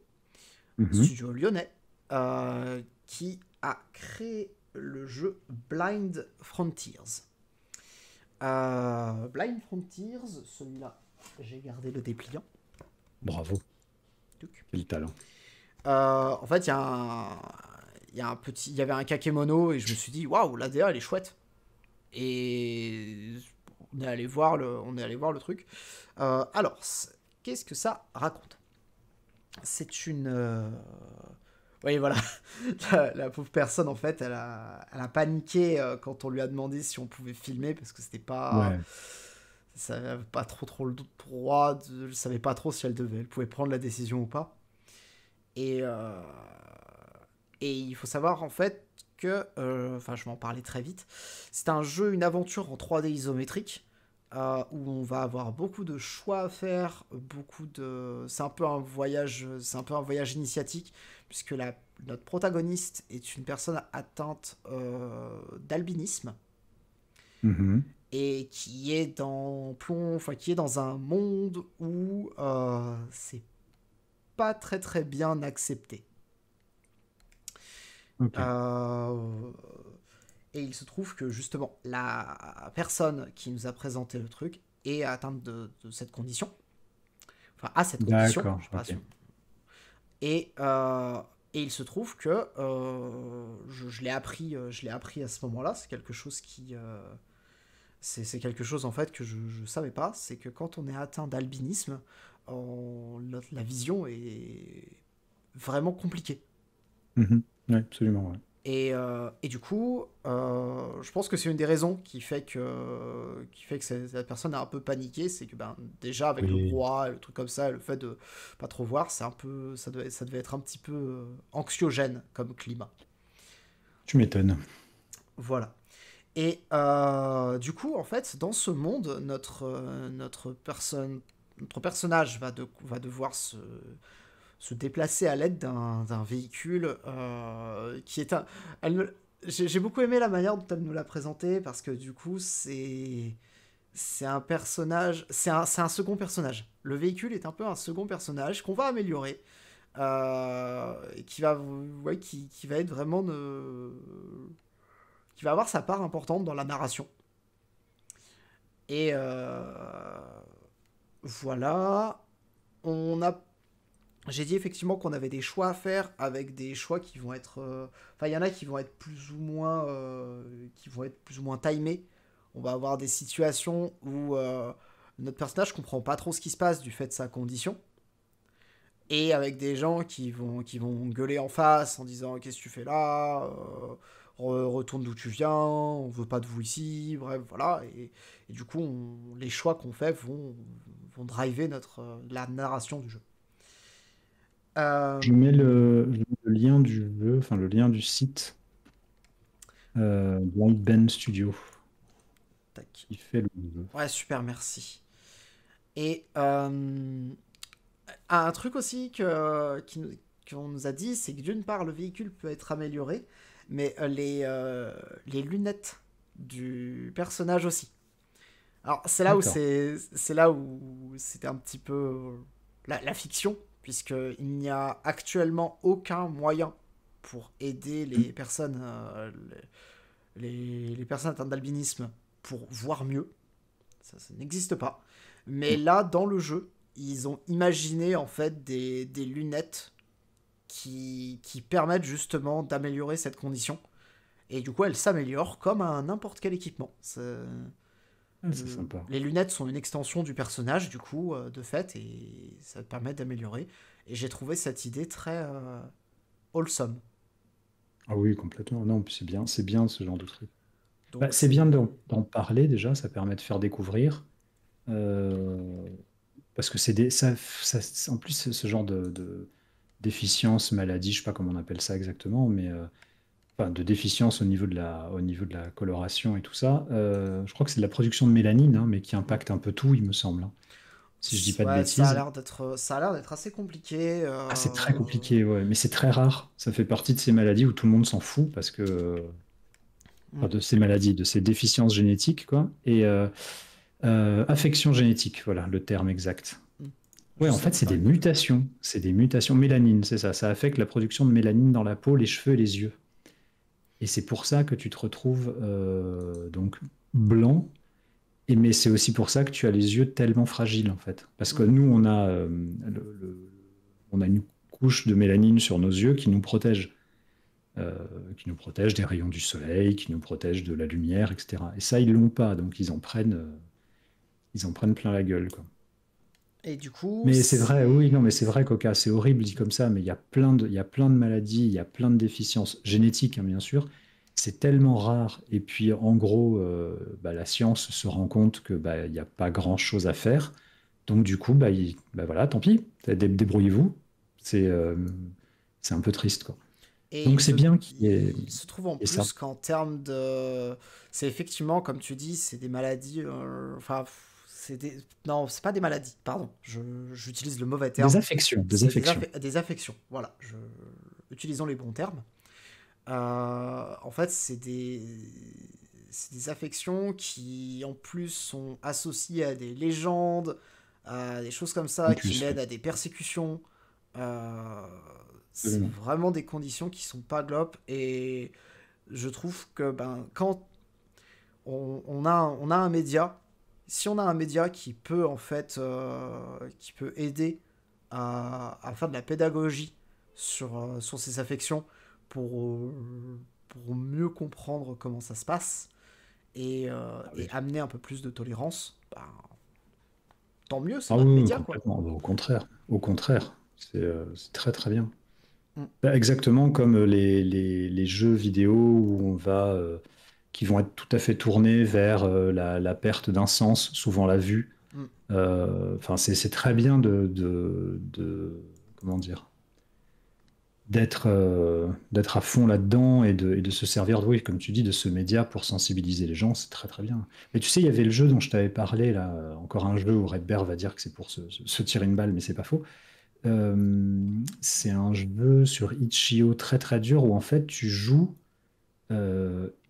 mhm. studio lyonnais, euh, qui a créé le jeu Blind Frontiers. Euh, Blind Frontiers, celui-là, j'ai gardé le dépliant. Bravo. Le talent. Euh, en fait, il y a un. petit, il y avait un kakemono et je me suis dit, waouh, la DA elle est chouette. Et on est allé voir le, on est allé voir le truc. Euh, alors, qu'est-ce que ça raconte C'est une, oui, voilà. La, pauvre personne, en fait, elle a, paniqué euh, quand on lui a demandé si on pouvait filmer parce que c'était pas. Ça n'avait pas trop, trop le droit. De, je savais pas trop si elle devait. Elle pouvait prendre la décision ou pas. Et, euh, et il faut savoir, en fait, que. Euh, enfin, je vais en parler très vite. C'est un jeu, une aventure en 3D isométrique euh, où on va avoir beaucoup de choix à faire, beaucoup de. C'est un peu un voyage, c'est un peu un voyage initiatique puisque la, notre protagoniste est une personne atteinte euh, d'albinisme mhm. et qui est dans plomb, enfin qui est dans un monde où euh, c'est pas très très bien accepté. Et il se trouve que justement, la personne qui nous a présenté le truc est atteinte de, cette condition. Enfin, à cette condition. Je et, euh, et, il se trouve que euh, je, l'ai appris, euh, je appris à ce moment-là. C'est quelque chose qui. c'est quelque chose en fait que je ne savais pas. C'est que quand on est atteint d'albinisme, la vision est vraiment compliquée. Mhm. oui, absolument. Euh, et, du coup, euh, je pense que c'est une des raisons qui fait que, qui fait que cette, personne a un peu paniqué, c'est que ben, déjà avec le roi, le truc comme ça, le fait de pas trop voir, c'est un peu, ça devait, ça devait être un petit peu euh, anxiogène comme climat. Tu m'étonnes. Voilà. Et du coup, en fait, dans ce monde, notre, notre, personne, notre personnage va, de, va devoir se, se déplacer à l'aide d'un véhicule euh, qui est un. J'ai beaucoup aimé la manière dont elle nous l'a présenté parce que du coup, c'est. C'est un personnage. C'est un, second personnage. Le véhicule est un peu un second personnage qu'on va améliorer. Euh, qui, va, ouais, qui, va être vraiment. qui va avoir sa part importante dans la narration. Et. Euh, voilà. On a j'ai dit effectivement qu'on avait des choix à faire avec des choix qui vont être. Euh, enfin, il y en a qui vont être plus ou moins, euh, qui vont être plus ou moins timés. On va avoir des situations où euh, notre personnage comprend pas trop ce qui se passe du fait de sa condition, et avec des gens qui vont qui vont gueuler en face en disant qu'est-ce que tu fais là, retourne d'où tu viens, on veut pas de vous ici, bref voilà. Et, du coup, les choix qu'on fait vont vont driver notre la narration du jeu. Euh, je mets le, lien du site euh, Blind Ben Studio. Tac. Il fait le Ouais, super, merci. Et euh, un truc aussi que, qu'on nous a dit, c'est que d'une part, le véhicule peut être amélioré, mais les, lunettes du personnage aussi. Alors, c'est là où c'est, là où c'était un petit peu la fiction, puisqu'il n'y a actuellement aucun moyen pour aider les mm. personnes, euh, les, personnes atteintes d'albinisme pour voir mieux. Ça, ça n'existe pas. Mais mm. là, dans le jeu, ils ont imaginé en fait des, lunettes qui, qui permettent justement d'améliorer cette condition. Et du coup, elle s'améliore comme à n'importe quel équipement. Les lunettes sont une extension du personnage, du coup, euh, de fait, et ça te permet d'améliorer. Et j'ai trouvé cette idée très euh, wholesome. Ah oui, complètement. Non, c'est bien, c'est bien ce genre de truc. Bah, c'est bien d'en parler déjà, ça permet de faire découvrir. Euh, parce que c'est des, en plus ce genre de, déficience, maladie, je sais pas comment on appelle ça exactement, mais de déficience au niveau de la, au niveau de la coloration et tout ça. Euh, je crois que c'est de la production de mélanine, hein, mais qui impacte un peu tout, il me semble. Hein, si je dis pas de bêtises. Ça a l'air d'être, assez compliqué. Euh, ah, c'est très compliqué, ouais, mais c'est très rare. Ça fait partie de ces maladies où tout le monde s'en fout parce que. Mm. de ces maladies, de ces déficiences génétiques, quoi. Et euh, affection génétique, voilà le terme exact. Mm. Ouais, en fait, c'est des mutations. C'est des mutations mélanine, c'est ça. Ça affecte la production de mélanine dans la peau, les cheveux et les yeux. Et c'est pour ça que tu te retrouves euh, donc blanc. Et, mais c'est aussi pour ça que tu as les yeux tellement fragiles, en fait. Parce que mm. nous, on a, euh, on a une couche de mélanine sur nos yeux qui nous protège. Euh, qui nous protège des rayons du soleil, qui nous protège de la lumière, etc. Et ça, ils l'ont pas, donc ils en prennent, ils en prennent plein la gueule. Quoi. Et du coup. Mais c'est vrai, oui, non, mais c'est vrai, Coca, c'est horrible dit comme ça, mais il y a plein de, il y a plein de maladies, il y a plein de déficiences génétiques, hein, bien sûr. C'est tellement rare. Et puis, en gros, euh, bah, la science se rend compte que bah, il n'y a pas grand chose à faire. Donc, du coup, bah, bah voilà, tant pis, débrouillez-vous. C'est euh, c'est un peu triste, quoi. Donc c'est bien qu'il ait... Il se trouve en plus qu'en termes de... C'est effectivement, comme tu dis, c'est des maladies... Euh, enfin, c'est des... Non, c'est pas des maladies, pardon. J'utilise le mauvais terme. Des affections. Des affections. voilà. Je... Utilisons les bons termes. Euh, en fait, c'est des... des affections qui, en plus, sont associées à des légendes, à des choses comme ça, qui mènent à des persécutions. Euh, c'est vraiment des conditions qui sont pas globes et je trouve que ben, quand on, on, a, on a un média si on a un média qui peut en fait euh, qui peut aider à, faire de la pédagogie sur, euh, sur ses affections pour, euh, pour mieux comprendre comment ça se passe et, ah amener un peu plus de tolérance, bah, tant mieux, c'est ah média. Bah, au contraire, au contraire, c'est très très bien. Mm. Bah, exactement comme les, les, les, jeux vidéo où on va qui vont être tout à fait tournés vers euh, la, perte d'un sens, souvent la vue. Mm. Euh, enfin, c'est très bien de, comment dire d'être euh, d'être à fond là-dedans et de, se servir de oui, comme tu dis de ce média pour sensibiliser les gens c'est très très bien mais tu sais il y avait le jeu dont je t'avais parlé là encore un jeu où Red Bear va dire que c'est pour se, tirer une balle mais c'est pas faux c'est un jeu sur Ichio très très dur où en fait tu joues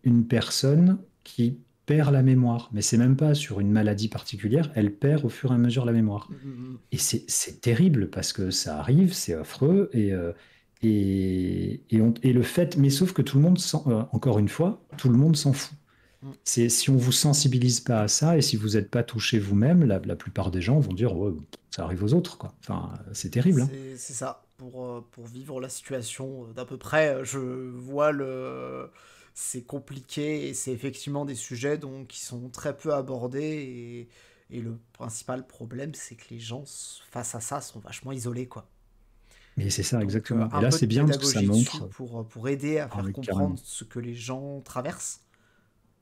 une personne qui perd la mémoire, mais c'est même pas sur une maladie particulière, elle perd au fur et à mesure la mémoire. Mmh, mmh, mmh. Et c'est terrible parce que ça arrive, c'est affreux, et, euh, et, et, le fait, mais sauf que tout le monde, euh, encore une fois, tout le monde s'en fout. C'est si on vous sensibilise pas à ça et si vous n'êtes pas touché vous-même, la, la, plupart des gens vont dire ça arrive aux autres quoi. Enfin, c'est terrible. Hein. C'est ça. Pour, euh, pour vivre la situation d'à peu près, je vois le c'est compliqué et c'est effectivement des sujets donc, qui sont très peu abordés. Et, le principal problème, c'est que les gens, face à ça, sont vachement isolés. quoi. Mais c'est ça, exactement. Euh, et là, c'est bien que ça montre. Pour, aider à faire ah comprendre ce que les gens traversent.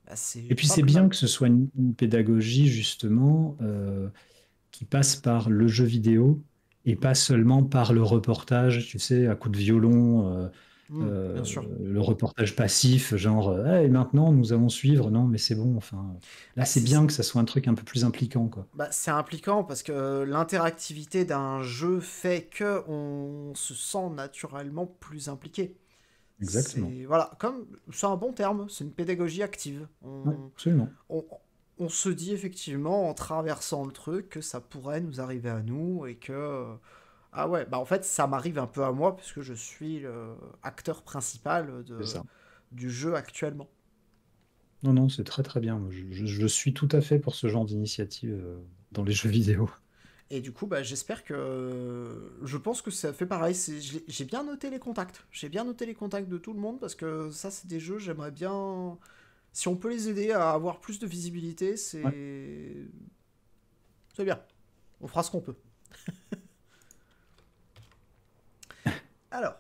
Bah, et puis, c'est bien que ce soit une, pédagogie, justement, euh, qui passe par le jeu vidéo et pas seulement par le reportage, tu sais, à coup de violon. Euh, Mmh, euh, le reportage passif, genre, et euh, maintenant nous allons suivre, non, mais c'est bon. Enfin, là, c'est bien que ça soit un truc un peu plus impliquant, quoi. Bah, c'est impliquant parce que euh, l'interactivité d'un jeu fait que on se sent naturellement plus impliqué. Exactement. Voilà, comme c'est un bon terme, c'est une pédagogie active. On, absolument. On, on, se dit effectivement en traversant le truc que ça pourrait nous arriver à nous et que ah ouais, bah en fait, ça m'arrive un peu à moi, puisque je suis l'acteur principal du jeu actuellement. Non, non, c'est très très bien. Je, suis tout à fait pour ce genre d'initiative euh, dans les jeux vidéo. Et du coup, bah, j'espère que. Je pense que ça fait pareil. J'ai bien noté les contacts. J'ai bien noté les contacts de tout le monde parce que ça, c'est des jeux, j'aimerais bien. Si on peut les aider à avoir plus de visibilité, c'est. C'est bien. On fera ce qu'on peut. Alors,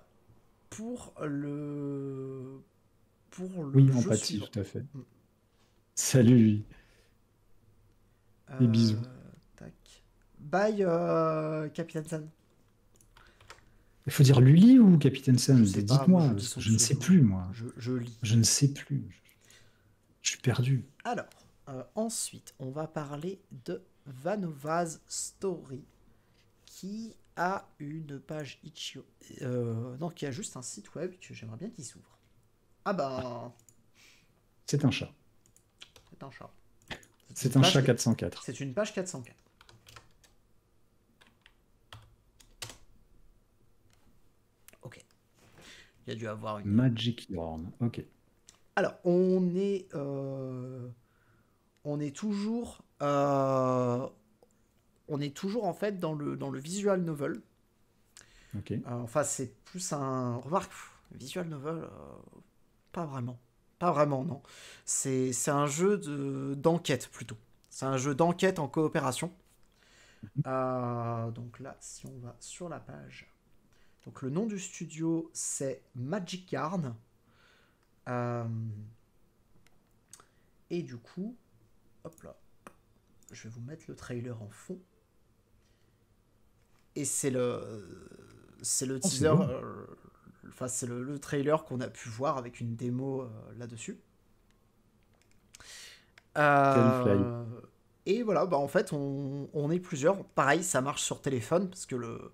pour le. Pour le. Oui, empathie, tout à fait. Hmm. Salut lui. Et euh, bisous. Bye, euh, Capitaine San. Il faut dire Luli ou Capitaine San Dites-moi, je, ne sais plus, moi. Je, je, lis. Je ne sais plus. Je suis perdu. Alors, euh, ensuite, on va parler de Vanova's Story, qui une page Itch.io. Euh, donc il y a juste un site web que j'aimerais bien qu'il s'ouvre. Ah bah. C'est un chat. C'est un chat. C'est un chat 404. C'est une page 404. Ok. Il y a dû avoir une. Magic horn Ok. Alors, on est. Euh, on est toujours. Euh on est toujours en fait dans le, dans le visual novel. Euh, enfin, c'est plus un. revoir visual novel, euh, pas vraiment. Pas vraiment, non. C'est un jeu d'enquête plutôt. C'est un jeu d'enquête en coopération. Euh, donc là, si on va sur la page. Donc le nom du studio, c'est Magic Yarn. et du coup, hop là, je vais vous mettre le trailer en fond. Et c'est le, c'est le ah, teaser, euh, enfin, c'est le, trailer qu'on a pu voir avec une démo euh, là-dessus. Euh, et voilà, bah en fait, on, est plusieurs. Pareil, ça marche sur téléphone parce que le,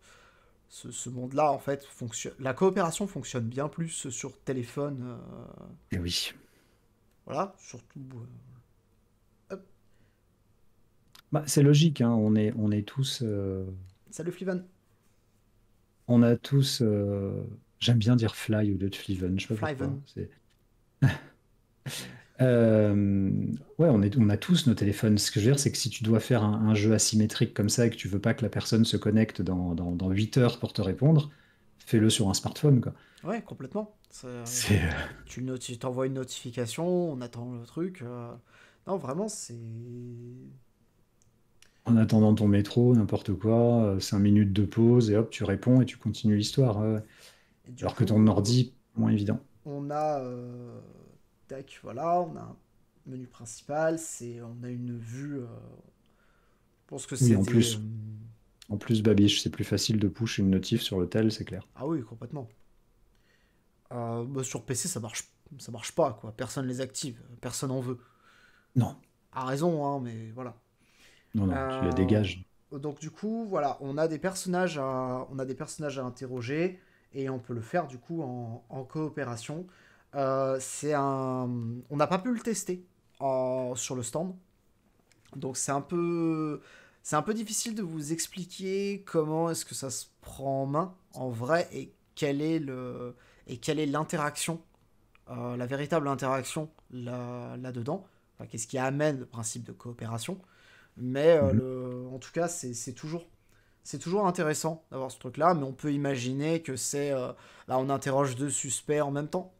ce, monde-là, en fait, fonctionne. La coopération fonctionne bien plus sur téléphone. Eh oui. Voilà, surtout. Bah, c'est logique, hein. on, est, on est tous. Salut Fliven. On a tous. Euh, j'aime bien dire fly ou de Fliven. Je sais pas Fliven. Euh, ouais, on, a tous nos téléphones. Ce que je veux dire, c'est que si tu dois faire un, jeu asymétrique comme ça et que tu veux pas que la personne se connecte dans, 8 heures pour te répondre, fais-le sur un smartphone. Quoi. Ouais, complètement. Euh, tu, t'envoies une notification, on attend le truc. Non, vraiment, c'est en attendant ton métro, n'importe quoi, euh, cinq minutes de pause et hop, tu réponds et tu continues l'histoire. Euh. alors que ton ordi, moins évident. On a, euh, voilà, on a un menu principal, c'est, on a une vue. je pense que c'est. en plus, en plus, Babiche, c'est plus facile de push une notif sur le tel, c'est clair. Ah oui, complètement. Bah, sur PC, ça marche, ça marche pas, quoi. Personne les active, personne en veut. Non. A raison, hein, mais voilà tu la euh, dégages. Donc du coup, voilà, on a des personnages à, on a des personnages à interroger et on peut le faire du coup en, coopération. Euh, c'est un, on n'a pas pu le tester sur le stand, donc c'est un peu, c'est un peu difficile de vous expliquer comment est-ce que ça se prend en main en vrai et est le, et quelle est l'interaction, euh, la véritable interaction là, là dedans. qu'est-ce qui amène le principe de coopération mais euh, mhm. le, en tout cas, c'est toujours, toujours intéressant d'avoir ce truc-là, mais on peut imaginer que c'est... là, euh, bah, on interroge deux suspects en même temps,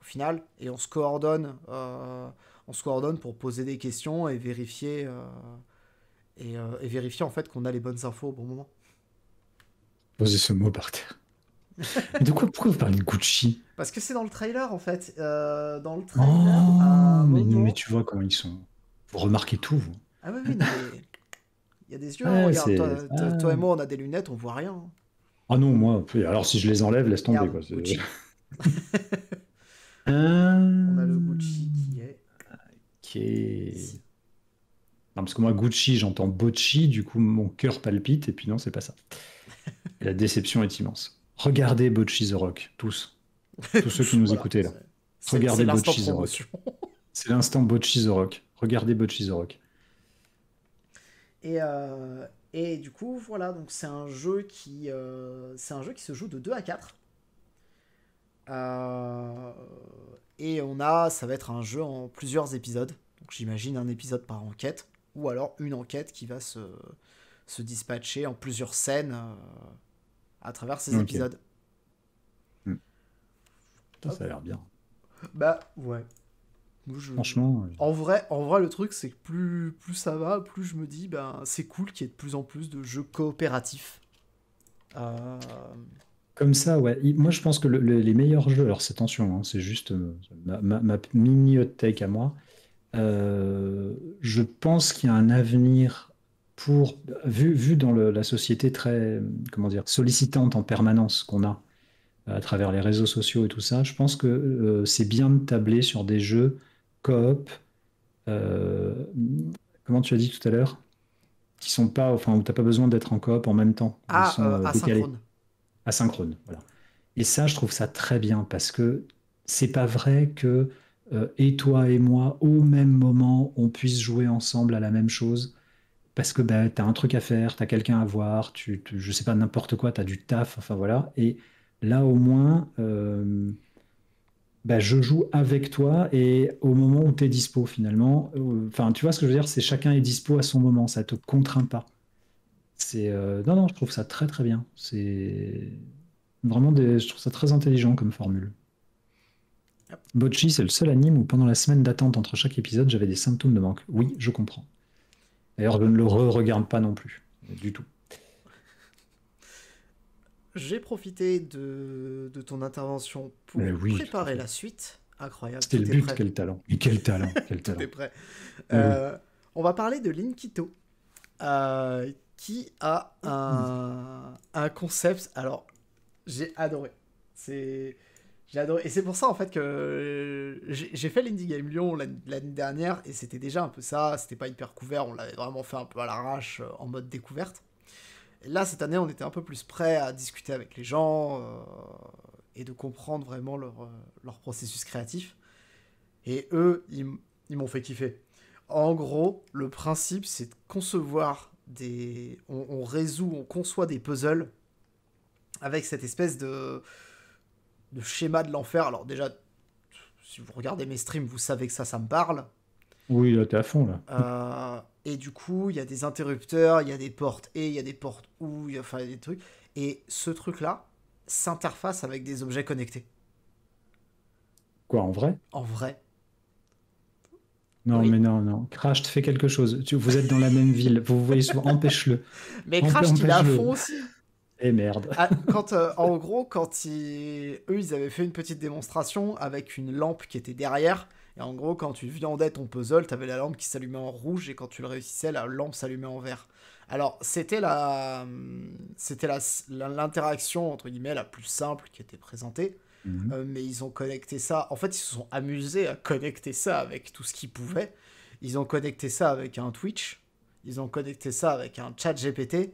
au final, et on se coordonne, euh, on se coordonne pour poser des questions et vérifier, et, vérifier en fait qu'on a les bonnes infos au bon moment. Posez ce mot par terre. de quoi pourquoi vous parlez de Gucci Parce que c'est dans le trailer en fait. dans le oh, trailer. mais, mais tu vois comment ils sont. Vous remarquez tout, vous. Ah oui, mais il y a des yeux. regarde, ah. toi, et moi, on a des lunettes, on voit rien. Ah non, moi, alors si je les enlève, laisse tomber. Quoi, euh. on a le Gucci qui est. parce que moi, Gucci, j'entends Bocci, du coup, mon cœur palpite, et puis non, c'est pas ça. la déception est immense. Regardez Bocci The Rock, tous. Tous ceux qui nous écoutez là. Regardez Bocci The C'est l'instant Bocci The Rock. Regardez Bocci The Rock. Et, euh, et du coup, voilà, donc c'est un jeu qui, euh, c'est un jeu qui se joue de 2 à 4. Euh, et on a, ça va être un jeu en plusieurs épisodes. Donc j'imagine un épisode par enquête, ou alors une enquête qui va se, se dispatcher en plusieurs scènes à travers ces épisodes. Hmm. ça a l'air bien. Bah ouais. Franchement. Euh, en vrai, en vrai, le truc, c'est que plus, plus ça va, plus je me dis, ben, c'est cool qu'il y ait de plus en plus de jeux coopératifs. Euh, Comme ça, ouais. Moi, je pense que les meilleurs jeux, alors c'est attention, hein, c'est juste euh, ma, mini hot take à moi. je pense qu'il y a un avenir pour, vu, vu dans la société très, comment dire, sollicitante en permanence qu'on a à travers les réseaux sociaux et tout ça, je pense que c'est bien de tabler sur des jeux coop, euh, comment tu as dit tout à l'heure, qui sont pas, enfin, où t'as pas besoin d'être en coop en même temps. Ah, sont, euh, euh, asynchrone. Asynchrone, voilà. Et ça, je trouve ça très bien parce que c'est pas vrai que et toi et moi, au même moment, on puisse jouer ensemble à la même chose. Parce que ben bah, tu as un truc à faire, tu as quelqu'un à voir, tu, ne je sais pas, n'importe quoi, tu as du taf, enfin voilà. Et là, au moins, bah, je joue avec toi et au moment où tu es dispo finalement. Euh, enfin, tu vois ce que je veux dire, c'est chacun est dispo à son moment, ça te contraint pas. C'est euh, non, non, je trouve ça très très bien. C'est vraiment des... je trouve ça très intelligent comme formule. Bocchi, c'est le seul anime où pendant la semaine d'attente entre chaque épisode, j'avais des symptômes de manque. Oui, je comprends. D'ailleurs, je ne le re-regarde pas non plus, du tout j'ai profité de, de, ton intervention pour préparer la suite. Incroyable. C'était le but, quel talent. Et quel talent. Quel talent. prêt. Euh, on va parler de Linkito, euh, qui a un, un concept. Alors, j'ai adoré. C'est. J'ai adoré. Et c'est pour ça, en fait, que j'ai fait l'Indie Game Lyon l'année dernière, et c'était déjà un peu ça. C'était pas hyper couvert, on l'avait vraiment fait un peu à l'arrache, euh, en mode découverte là, cette année, on était un peu plus prêt à discuter avec les gens euh, et de comprendre vraiment leur, euh, processus créatif. Et eux, ils, m'ont fait kiffer. En gros, le principe, c'est de concevoir des. On, résout, on conçoit des puzzles avec cette espèce de, schéma de l'enfer. Alors, déjà, si vous regardez mes streams, vous savez que ça, ça me parle. Oui, là, t'es à fond, là. Euh, et du coup, il y a des interrupteurs, il y a des portes et, il y a des portes où, il y a, enfin, des trucs. Et ce truc-là s'interface avec des objets connectés. Quoi, en vrai En vrai. Non, mais non, non. Crash te fait quelque chose. Tu, vous êtes dans la même ville. Vous vous voyez souvent, empêche-le. Mais Crash, il est à fond aussi. Eh, merde. Ah, quand, euh, en gros, quand ils... eux, ils avaient fait une petite démonstration avec une lampe qui était derrière et en gros, quand tu viandais ton puzzle, t'avais la lampe qui s'allumait en rouge et quand tu le réussissais, la lampe s'allumait en vert. Alors, c'était la, c'était l'interaction entre guillemets la plus simple qui était présentée. Mhm. Euh, mais ils ont connecté ça. En fait, ils se sont amusés à connecter ça avec tout ce qu'ils pouvaient. Ils ont connecté ça avec un Twitch. Ils ont connecté ça avec un chat GPT.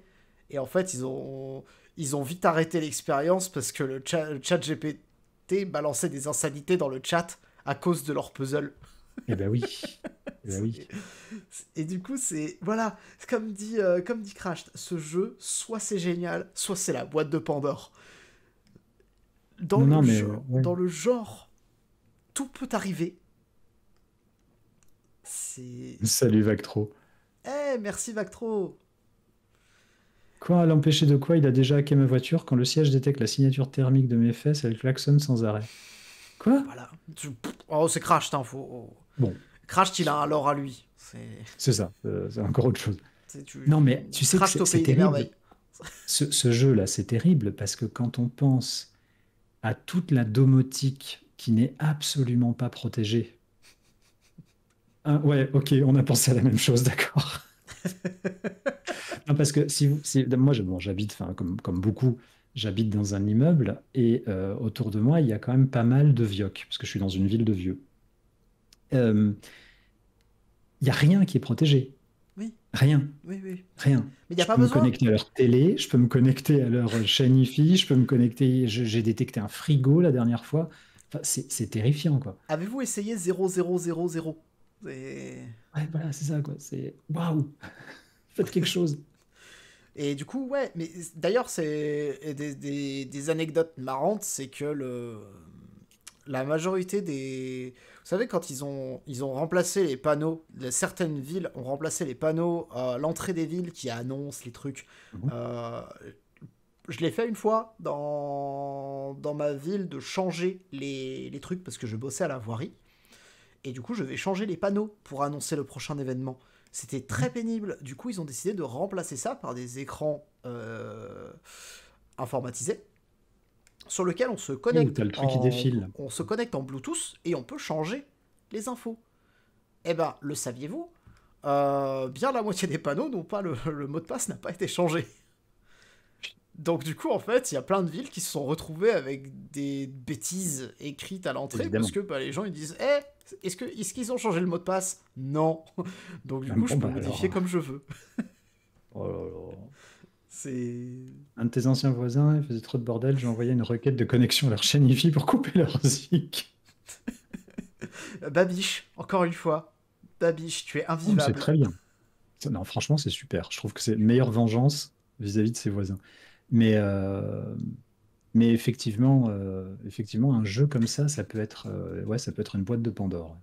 Et en fait, ils ont, ils ont vite arrêté l'expérience parce que le, le chat GPT balançait des insanités dans le chat à cause de leur puzzle. Eh ben oui. Eh ben et du coup, c'est voilà, comme dit euh, comme dit Crash, ce jeu, soit c'est génial, soit c'est la boîte de Pandore. Dans, le, dans le genre, tout peut arriver. Salut Vactro. Eh, merci Vactro. Quoi l'empêcher de quoi il a déjà hacké ma voiture quand le siège détecte la signature thermique de mes fesses, elle klaxonne sans arrêt. Quoi Voilà. Oh, c'est Crash, t'en faut. Oh. Bon. Crash, il a Alors à lui. C'est ça, euh, c'est encore autre chose. Non, mais tu sais Crash que c'est terrible. ce, jeu-là, c'est terrible parce que quand on pense à toute la domotique qui n'est absolument pas protégée. Ah, ouais, ok, on a pensé à la même chose, d'accord. parce que si si, moi, j'habite, bon, comme, comme beaucoup, j'habite dans un immeuble et euh, autour de moi, il y a quand même pas mal de vioques, parce que je suis dans une ville de vieux. Euh, il y n'y a rien qui est protégé. Oui. Rien. Oui, oui. Rien. Mais il n'y a je pas peux besoin. me connecter à leur télé, je peux me connecter à leur chaîne IFI, je peux me connecter. J'ai détecté un frigo la dernière fois. c'est terrifiant, quoi. Avez-vous essayé 0000 Ouais, voilà, c'est ça, quoi. C'est waouh! Faites quelque chose. Et du coup, ouais, mais d'ailleurs, c'est des, des, des, anecdotes marrantes, c'est que le, la majorité des... Vous savez, quand ils ont, ils ont remplacé les panneaux, certaines villes ont remplacé les panneaux l'entrée des villes qui annonce les trucs. Mmh. Euh, je l'ai fait une fois dans, dans ma ville de changer les, les trucs parce que je bossais à la voirie et du coup je vais changer les panneaux pour annoncer le prochain événement. C'était très mmh. pénible. Du coup, ils ont décidé de remplacer ça par des écrans euh, informatisés sur lesquels on se connecte. en, On se connecte en Bluetooth et on peut changer les infos. Eh ben, le saviez-vous euh, Bien la moitié des panneaux n'ont pas le mot de passe n'a pas été changé. Donc du coup, en fait, il y a plein de villes qui se sont retrouvées avec des bêtises écrites à l'entrée parce que bah, les gens ils disent Eh, est-ce que est-ce qu'ils ont changé le mot de passe Non. Donc du bah coup, je peux bah modifier comme je veux. oh là là. C'est un de tes anciens voisins, il faisait trop de bordel, j'ai envoyé une requête de connexion à leur chaîne pour couper leur zik. Babiche, encore une fois, Babiche, tu es oh, invivable. C'est très bien. Non, franchement, c'est super. Je trouve que c'est meilleure vengeance vis à -vis de ses voisins. Mais, euh, mais effectivement, euh, effectivement, un jeu comme ça, ça peut être, euh, ouais, ça peut être une boîte de Pandore.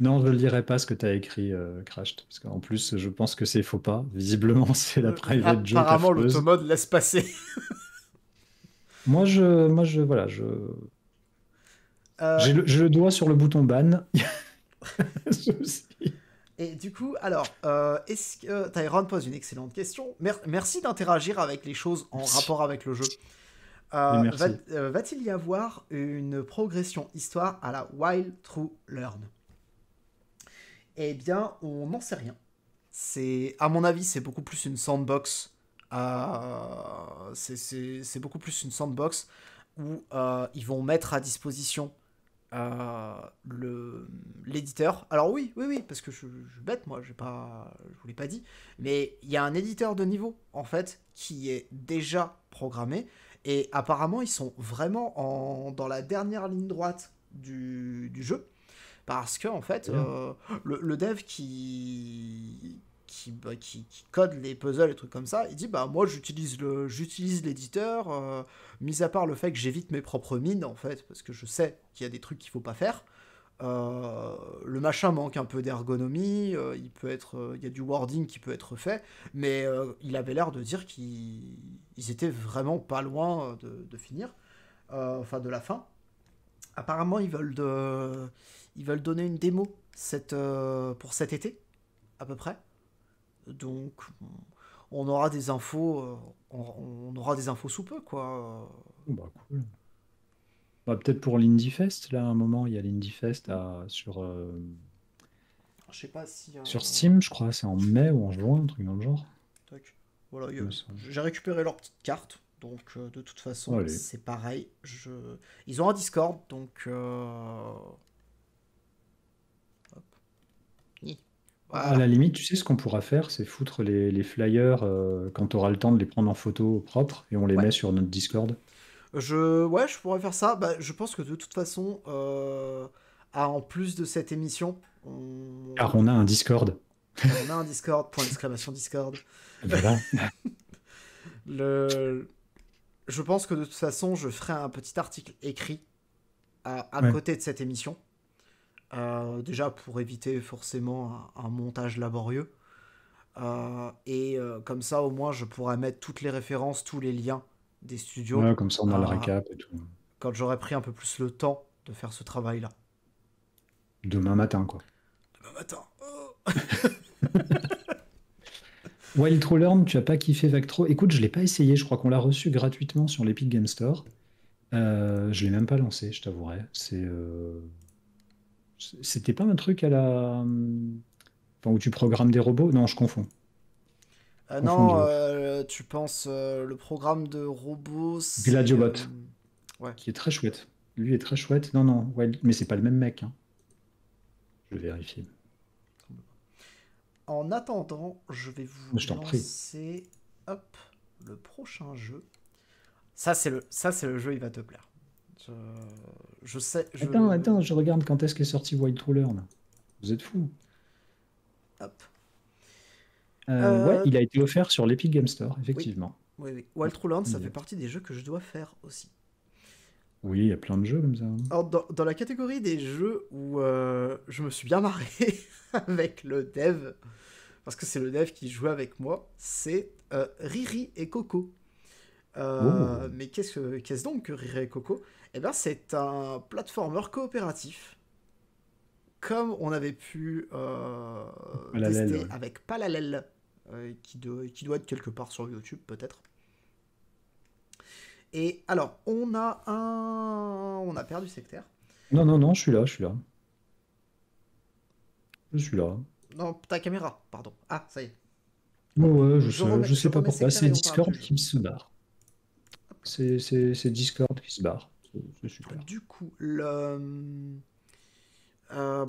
Non, je ne dirai pas ce que tu as écrit, Crash. Parce qu'en plus, je pense que c'est faux pas. Visiblement, c'est la private joke. Apparemment, l'automode laisse passer. moi, je, moi, je, voilà, je. j'ai le doigt sur le bouton ban. Et du coup, alors, euh, est-ce que euh, Tyrone pose une excellente question Merci d'interagir avec les choses en rapport avec le jeu. Euh, va-t-il y avoir une progression histoire à la Wild True Learn Eh bien, on n'en sait rien. C'est, à mon avis, c'est beaucoup plus une sandbox. c'est beaucoup plus une sandbox où ils vont mettre à disposition le l'éditeur. Alors oui, oui, oui, parce que je, suis bête, moi, j'ai pas, je vous l'ai pas dit, mais il y a un éditeur de niveau en fait qui est déjà programmé et apparemment ils sont vraiment en, dans la dernière ligne droite du, du jeu parce que en fait mmh. euh, le, dev qui bah, qui, code les puzzles et trucs comme ça, il dit bah moi j'utilise le j'utilise l'éditeur, euh, mis à part le fait que j'évite mes propres mines en fait, parce que je sais qu'il y a des trucs qu'il faut pas faire. Euh, le machin manque un peu d'ergonomie, euh, il peut être, il y a du wording qui peut être fait, mais il avait l'air de dire qu'ils étaient vraiment pas loin de, de finir, enfin de la fin. Apparemment ils veulent de, ils veulent donner une démo cette, pour cet été à peu près. Donc, on aura des infos, euh, on, aura des infos sous peu, quoi. Bah, cool. Bah, peut-être pour l'Indie Fest, là, à un moment, il y a l'Indie Fest sur. Euh, sais pas hein. Sur Steam, je crois, c'est en mai ou en juin, un truc dans le genre. Voilà, j'ai récupéré leur petite carte, donc euh, de toute façon, c'est pareil. Je... Ils ont un Discord, donc À la limite, tu sais ce qu'on pourra faire, c'est foutre les, flyers euh, quand tu auras le temps de les prendre en photo propre et on les met sur notre Discord. Je, ouais, je pourrais faire ça. Bah, je pense que de toute façon, euh, en plus de cette émission, on, Car on a un Discord. on a un Discord, point d'exclamation Discord. Le... Je pense que de toute façon, je ferai un petit article écrit à, côté de cette émission euh, déjà pour éviter forcément un, montage laborieux. Euh, et euh, comme ça, au moins, je pourrais mettre toutes les références, tous les liens des studios. Ouais, comme ça, on a le récap et tout. Quand j'aurais pris un peu plus le temps de faire ce travail-là. Demain matin, quoi. Demain matin. Oh. Wild tu as pas kiffé Vactro Écoute, je l'ai pas essayé. Je crois qu'on l'a reçu gratuitement sur l'Epic Game Store. Je je l'ai même pas lancé, je t'avouerai. C'est, c'était pas un truc à la. où tu programmes des robots Non, je confonds. Euh, non, euh, tu penses euh, le programme de robots. Gladiobot. Qui est très chouette. Lui est très chouette. Non, non, ouais, mais c'est pas le même mec. Hein. Je vais vérifier. En attendant, je vais vous je lancer hop, le prochain jeu. Ça, c'est le, ça, le jeu, il va te plaire. Euh, je, sais. Attends, attends, je regarde quand est-ce qu'est sorti Wild Trawler là. Vous êtes fou Hop. Euh, euh, ouais, il a été offert sur l'Epic Game Store, effectivement. Oui, Wild ça fait partie des jeux que je dois faire aussi. Oui, il y a plein de jeux comme ça. Hein. Alors, dans, la catégorie des jeux où je me suis bien marré avec le dev, parce que c'est le dev qui joue avec moi, c'est Riri et Coco. Oh. Mais qu'est-ce, quest donc que Riri et Coco eh bien, c'est un platformer coopératif, comme on avait pu euh, tester avec Palalel, euh, qui, doit, être quelque part sur YouTube, peut-être. Et alors, on a un. On a perdu secteur. Non, non, non, je suis là, je suis là. Je suis là. Non, ta caméra, pardon. Ah, ça y est. ouais, je, sais, pas pourquoi. C'est Discord qui se barre. C'est Discord qui se barre. Du coup, le... Euh,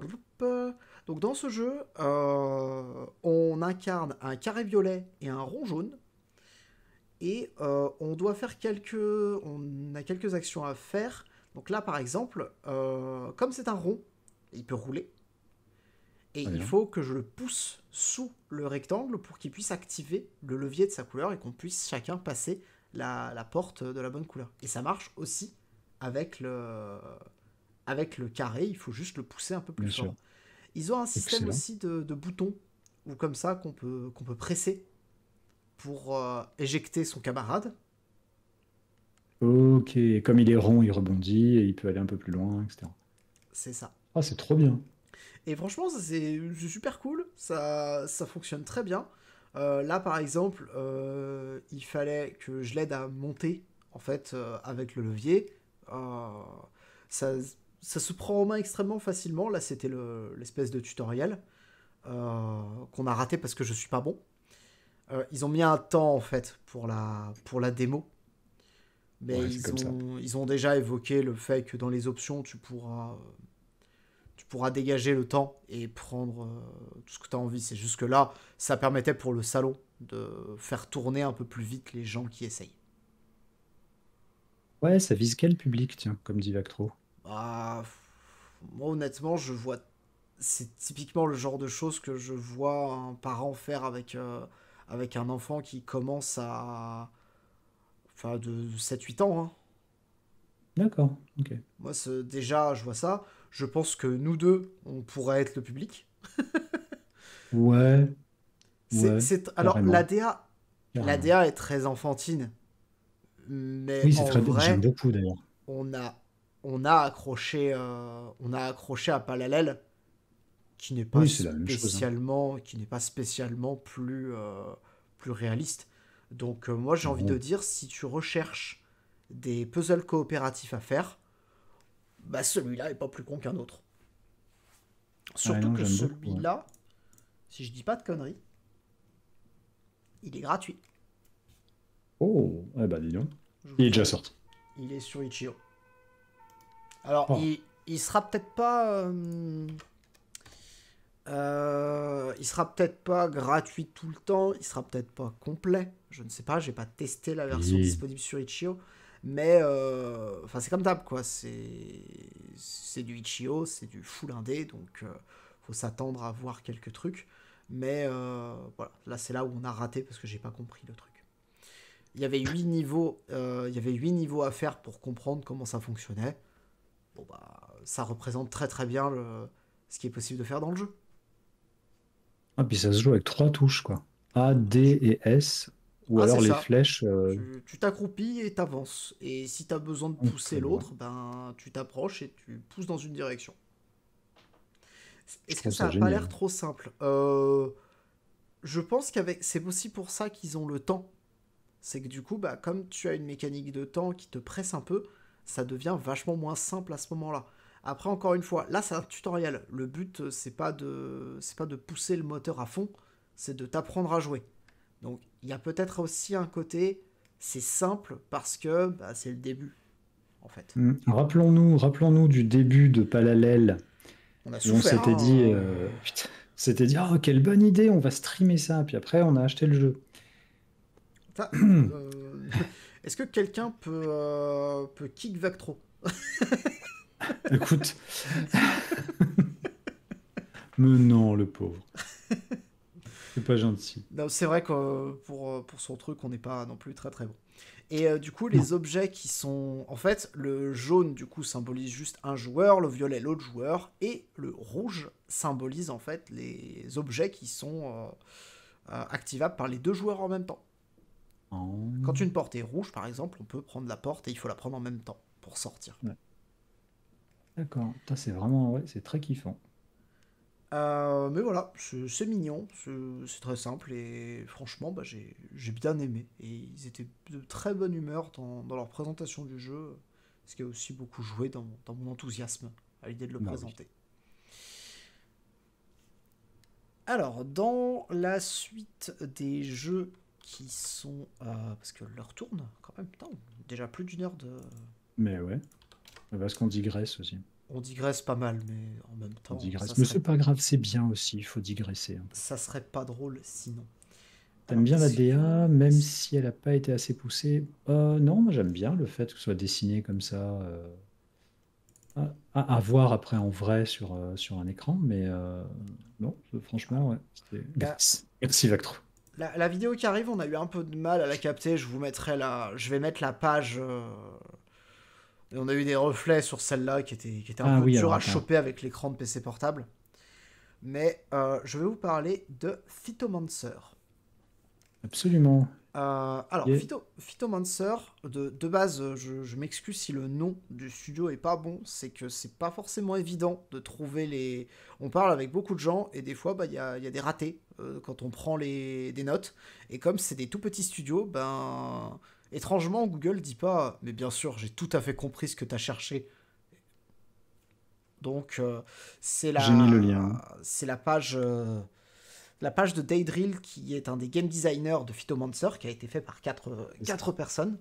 donc dans ce jeu, euh, on incarne un carré violet et un rond jaune. Et euh, on doit faire quelques... On a quelques actions à faire. Donc là, par exemple, comme c'est un rond, il peut rouler. Et il faut que je le pousse sous le rectangle pour qu'il puisse activer le levier de sa couleur et qu'on puisse chacun passer la, la, porte de la bonne couleur. Et ça marche aussi avec le, avec le carré, il faut juste le pousser un peu plus loin. fort. Ils ont un système aussi de, boutons, ou comme ça, qu'on peut, qu'on peut presser pour euh, éjecter son camarade. Ok, comme il est rond, il rebondit et il peut aller un peu plus loin, etc. C'est ça. Ah, c'est trop bien. Et franchement, c'est super cool, ça, ça fonctionne très bien. Euh, là, par exemple, euh, il fallait que je l'aide à monter, en fait, avec le levier ah, ça, ça, se prend en main extrêmement facilement. Là, c'était l'espèce de tutoriel euh, qu'on a raté parce que je suis pas bon. Euh, ils ont mis un temps en fait pour la, pour la démo. Mais ils, ont, déjà évoqué le fait que dans les options, tu pourras, tu pourras dégager le temps et prendre euh, tout ce que tu as envie. C'est juste là, ça permettait pour le salon de faire tourner un peu plus vite les gens qui essayent. Ouais, ça vise quel public, tiens, comme dit Vactro bah, Moi, honnêtement, je vois. C'est typiquement le genre de choses que je vois un parent faire avec, euh, avec un enfant qui commence à. Enfin, de 7-8 ans. Hein. D'accord, Moi, déjà, je vois ça. Je pense que nous deux, on pourrait être le public. ouais. C'est Alors, la DA, est très enfantine. Mais c'est très beaucoup d'ailleurs. On a, on a accroché, euh, on a accroché à Palalel, qui n'est pas hein. spécialement, qui n'est pas spécialement plus, euh, plus réaliste. Donc euh, moi j'ai envie de dire, si tu recherches des puzzles coopératifs à faire, bah celui-là est pas plus con qu'un autre. Surtout que celui-là, si je dis pas de conneries, il est gratuit. Oh, eh ben, il est déjà sorti. Il est sur Itch.io. Alors, oh. il, sera peut-être pas. Euh, euh, il sera peut-être pas gratuit tout le temps. Il sera peut-être pas complet. Je ne sais pas. J'ai pas testé la version disponible sur Itch.io. Mais euh, c'est comme d'hab, quoi. C'est du Itch.io, c'est du full indé, donc faut s'attendre à voir quelques trucs. Mais voilà, là c'est là où on a raté parce que j'ai pas compris le truc. Il y avait huit niveaux, euh, il y avait huit niveaux à faire pour comprendre comment ça fonctionnait. Bah, ça représente très très bien ce qui est possible de faire dans le jeu. Ah puis ça se joue avec trois touches quoi. A, D et S. Ou ah, alors les flèches. Euh, tu t'accroupis et t'avances. Et si as besoin de ah, pousser l'autre, ben tu t'approches et tu pousses dans une direction. Est-ce que ça n'a pas l'air trop simple euh, Je pense qu'avec, c'est aussi pour ça qu'ils ont le temps c'est que du coup, bah, comme tu as une mécanique de temps qui te presse un peu, ça devient vachement moins simple à ce moment-là. Après, encore une fois, là, c'est un tutoriel. Le but, euh, c'est pas de, c'est pas de pousser le moteur à fond, c'est de t'apprendre à jouer. Donc, il y a peut-être aussi un côté, c'est simple parce que bah, c'est le début, en fait. Hmm. Rappelons-nous, rappelons-nous du début de Palalel. On, s'était hein. dit, euh, c'était dit, oh, quelle bonne idée, on va streamer ça. Puis après, on a acheté le jeu. Euh, est-ce que quelqu'un peut, euh, peut kick Vectro Écoute. Mais non, le pauvre. C'est pas gentil. C'est vrai que euh, pour, pour son truc, on n'est pas non plus très très bon. Et du coup, les objets qui sont. En fait, le jaune, du coup, symbolise juste un joueur, le violet, l'autre joueur, et le rouge symbolise en fait les objets qui sont activables par les deux joueurs en même temps. Quand oh. une porte est rouge, par exemple, on peut prendre la porte et il faut la prendre en même temps pour sortir. D'accord. C'est vraiment, ouais, c'est très kiffant. Euh, mais voilà, c'est mignon, c'est très simple et franchement, bah, j'ai bien aimé. Et ils étaient de très bonne humeur dans, leur présentation du jeu, ce qui a aussi beaucoup joué dans, mon enthousiasme à l'idée de le bah présenter. Alors, dans la suite des jeux qui sont. Euh, parce que l'heure tourne quand même. Putain, déjà plus d'une heure de. Mais ouais. Parce ah bah, qu'on digresse aussi. On digresse pas mal, mais en même temps. On digresse. mais c'est pas grave, c'est bien aussi, il faut digresser. Hein. Ça serait pas drôle sinon. T'aimes bien la DA, même si elle n'a pas été assez poussée euh, Non, moi j'aime bien le fait que ce soit dessiné comme ça. Euh, à, voir après en vrai sur, sur un écran, mais non, franchement, ouais. Bah, merci Vactro la, vidéo qui arrive, on a eu un peu de mal à la capter. Je vous mettrai la, je vais mettre la page. Euh, et on a eu des reflets sur celle-là qui était, qui était un ah peu à choper avec l'écran de PC portable. Mais euh, je vais vous parler de Phytomancer. Absolument. Euh, alors, Phytomancer, de, base, je, m'excuse si le nom du studio est pas bon, c'est que c'est pas forcément évident de trouver les. On parle avec beaucoup de gens et des fois, bah, il y, a, y, a, des ratés euh, quand on prend les, des notes. Et comme c'est des tout petits studios, ben étrangement Google dit pas, mais bien sûr j'ai tout à fait compris ce que tu as cherché. Donc euh, c'est la, la page, euh, la page de Daydrill qui est un des game designers de Phytomancer qui a été fait par quatre, quatre personnes.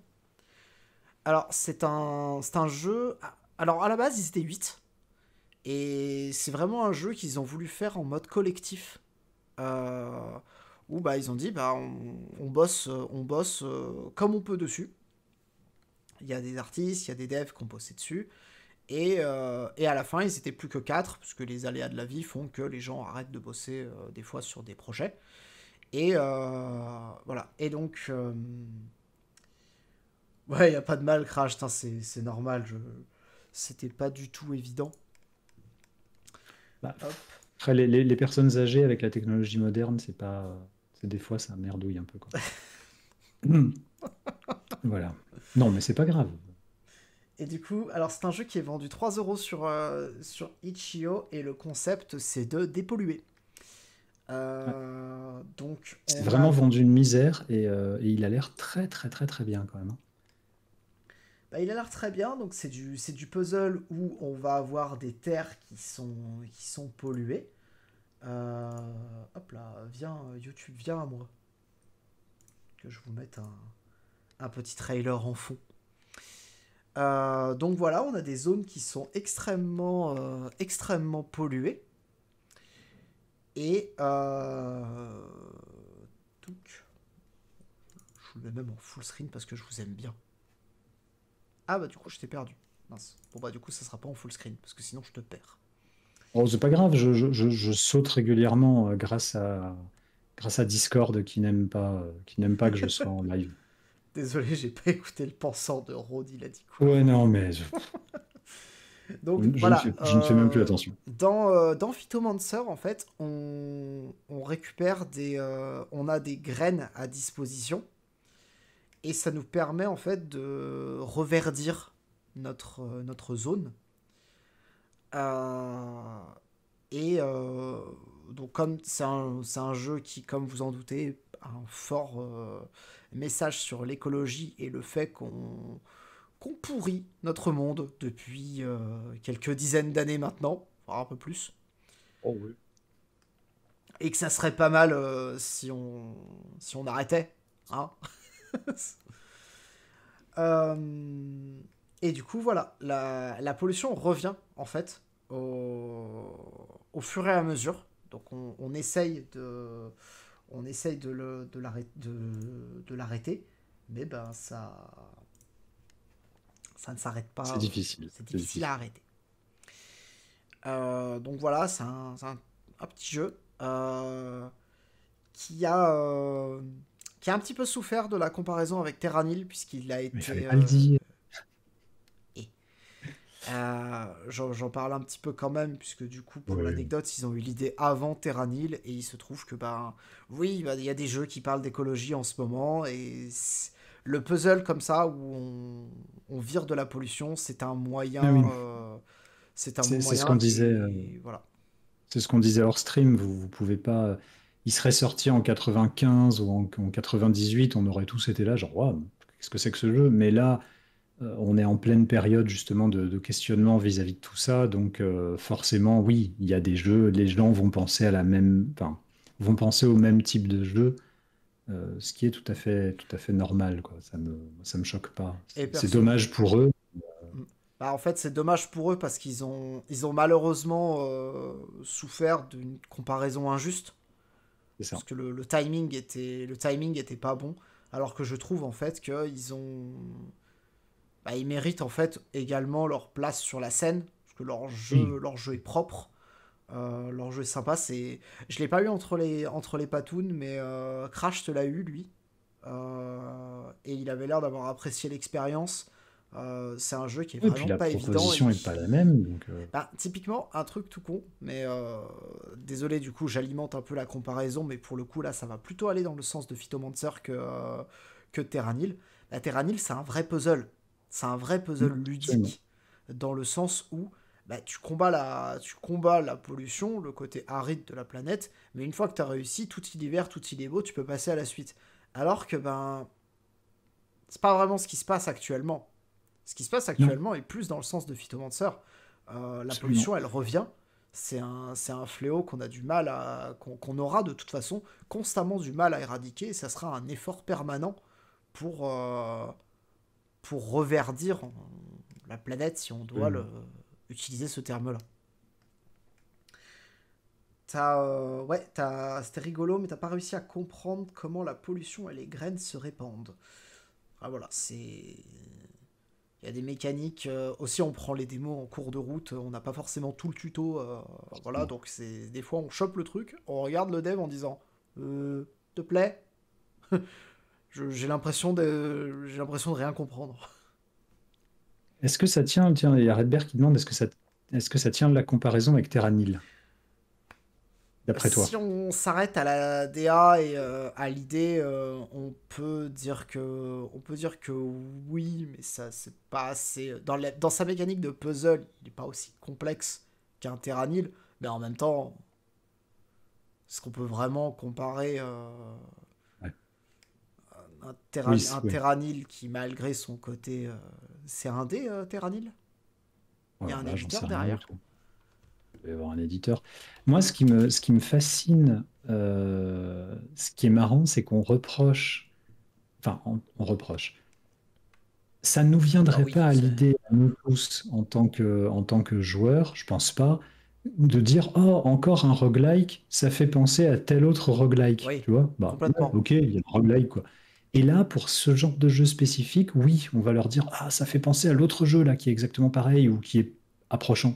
Alors c'est un, c'est un jeu. Alors à la base ils étaient 8. Et c'est vraiment un jeu qu'ils ont voulu faire en mode collectif. Euh, où bah, ils ont dit bah, on, bosse, on bosse euh, euh, comme on peut dessus. Il y a des artistes, il y a des devs qui ont bossé dessus. Et, à la fin, ils étaient plus que 4, puisque les aléas de la vie font que les gens arrêtent de bosser des fois sur des projets. Et voilà. Et donc. ouais, il n'y a pas de mal, Crash, c'est normal. Je... C'était pas du tout évident. Bah, Hop les, personnes âgées avec la technologie moderne, c'est pas. c'est Des fois, ça merdouille un peu. Quoi. voilà. Non, mais c'est pas grave. Et du coup, alors c'est un jeu qui est vendu 3 euros sur, euh, sur Itch.io et le concept c'est de dépolluer. Euh, donc. C'est vraiment vendu une misère et, euh, et il a l'air très très très très bien quand même. Hein. Bah, il a l'air très bien, donc c'est du, c'est du puzzle où on va avoir des terres qui sont, qui sont polluées. Euh, hop là, viens euh, YouTube, viens à moi. Que je vous mette un, petit trailer en fond. Euh, donc voilà, on a des zones qui sont extrêmement, extrêmement polluées. Et donc, je vous le mets même en full screen parce que je vous aime bien. Ah bah du coup, je t'ai perdu. Mince. Bon bah du coup, ça sera pas en full screen, parce que sinon je te perds. Oh, c'est pas grave, je, saute régulièrement euh, grâce à, grâce à Discord qui n'aime pas, euh, qui n'aime pas que je sois en live. Désolé, j'ai pas écouté le pensant de Rod, il a dit quoi Ouais, non, mais. je, ne fais, même plus euh, attention. Dans, dans Phytomancer, en fait, on, récupère des. on a des graines à disposition et ça nous permet en fait de reverdir notre, euh, notre zone. Euh, et euh, donc comme c'est un, jeu qui, comme vous en doutez, a un fort message sur l'écologie et le fait qu'on pourrit notre monde depuis quelques dizaines d'années maintenant, un peu plus. Oh oui. Et que ça serait pas mal si, on, si on arrêtait. Hein Euh, et du coup, voilà, la, pollution revient en fait au, fur et à mesure. Donc on, essaye de, on essaye de, le, de, l'arrêter, mais ben ça, ça ne s'arrête pas. C'est difficile. C'est difficile, à arrêter. Euh, donc voilà, c'est un, petit jeu euh, qui a qui a un petit peu souffert de la comparaison avec Terranil, puisqu'il a été. Euh, euh J'en parle un petit peu quand même, puisque du coup, pour l'anecdote, ils ont eu l'idée avant Terranil, et il se trouve que, ben, oui, il y a des jeux qui parlent d'écologie en ce moment, et le puzzle comme ça, où on, vire de la pollution, c'est un moyen. Ah euh, c'est un moyen. C'est ce qu'on disait. Euh, voilà. C'est ce qu'on disait hors stream, vous ne pouvez pas il serait sorti en 95 ou en, 98, on aurait tous été là, genre, qu'est-ce que c'est que ce jeu Mais là, euh, on est en pleine période justement de, questionnement vis-à-vis de tout ça, donc euh, forcément, oui, il y a des jeux, les gens vont penser à la même, vont penser au même type de jeu. Euh, ce qui est tout à fait, tout à fait normal, quoi. Ça me, ça me choque pas. C'est dommage pour eux. Bah, en fait, c'est dommage pour eux parce qu'ils ont, ils ont malheureusement souffert d'une comparaison injuste. Parce que le, timing était le pas bon. Alors que je trouve en fait qu'ils ont bah, ils méritent en fait également leur place sur la scène parce que leur jeu est propre. Euh, leur jeu est sympa, c'est je l'ai pas eu entre les entre les patounes mais euh, Crash te l'a eu lui. Euh, et il avait l'air d'avoir apprécié l'expérience. Euh, c'est un jeu qui est vraiment pas évident. La proposition n'est pas la même. Euh. Bah, typiquement, un truc tout con, mais euh, désolé, du coup, j'alimente un peu la comparaison, mais pour le coup, là, ça va plutôt aller dans le sens de Phytomancer que, que Terranil. La bah, Terranil, c'est un vrai puzzle. C'est un vrai puzzle mm, ludique, dans le sens où bah, tu, combats la, tu combats la pollution, le côté aride de la planète, mais une fois que tu as réussi, tout il est vert, tout il est beau, tu peux passer à la suite. Alors que, ben, c'est pas vraiment ce qui se passe actuellement ce qui se passe actuellement est plus dans le sens de Phytomancer. Euh, la pollution, elle revient. C'est un, un, fléau qu'on a du mal à, qu'on aura de toute façon constamment du mal à éradiquer. ça sera un effort permanent pour euh, pour reverdir la planète, si on doit mm. le, utiliser ce terme-là. Euh, t'as, c'était rigolo, mais t'as pas réussi à comprendre comment la pollution et les graines se répandent. Ah voilà, c'est il y a des mécaniques. Euh, aussi, on prend les démos en cours de route. Euh, on n'a pas forcément tout le tuto. Euh, voilà, mm. donc c'est des fois, on chope le truc. On regarde le dev en disant Te plaît J'ai l'impression de, j'ai l'impression de rien comprendre. Est-ce que ça tient Tiens, il y a Redberg qui demande est-ce que ça, est-ce que ça tient de la comparaison avec Terranil si on s'arrête à la DA et euh, à l'idée, euh, on peut dire que on peut dire que oui, mais ça c'est pas assez dans, sa mécanique de puzzle, il n'est pas aussi complexe qu'un Terranil, mais en même temps, est-ce qu'on peut vraiment comparer euh, un, Terranil, qui malgré son côté c'est un dé Terranil Il y a un éditeur derrière avoir un éditeur. Moi, ce qui me, ce qui me fascine, euh, ce qui est marrant, c'est qu'on reproche, enfin, on, reproche. Ça ne nous viendrait ah pas à l'idée, à nous tous, en tant que, en tant que joueurs, je pense pas, de dire oh encore un roguelike ça fait penser à tel autre roguelike tu vois bah, ok il y a le roguelike quoi et là pour ce genre de jeu spécifique oui on va leur dire ah ça fait penser à l'autre jeu là qui est exactement pareil ou qui est approchant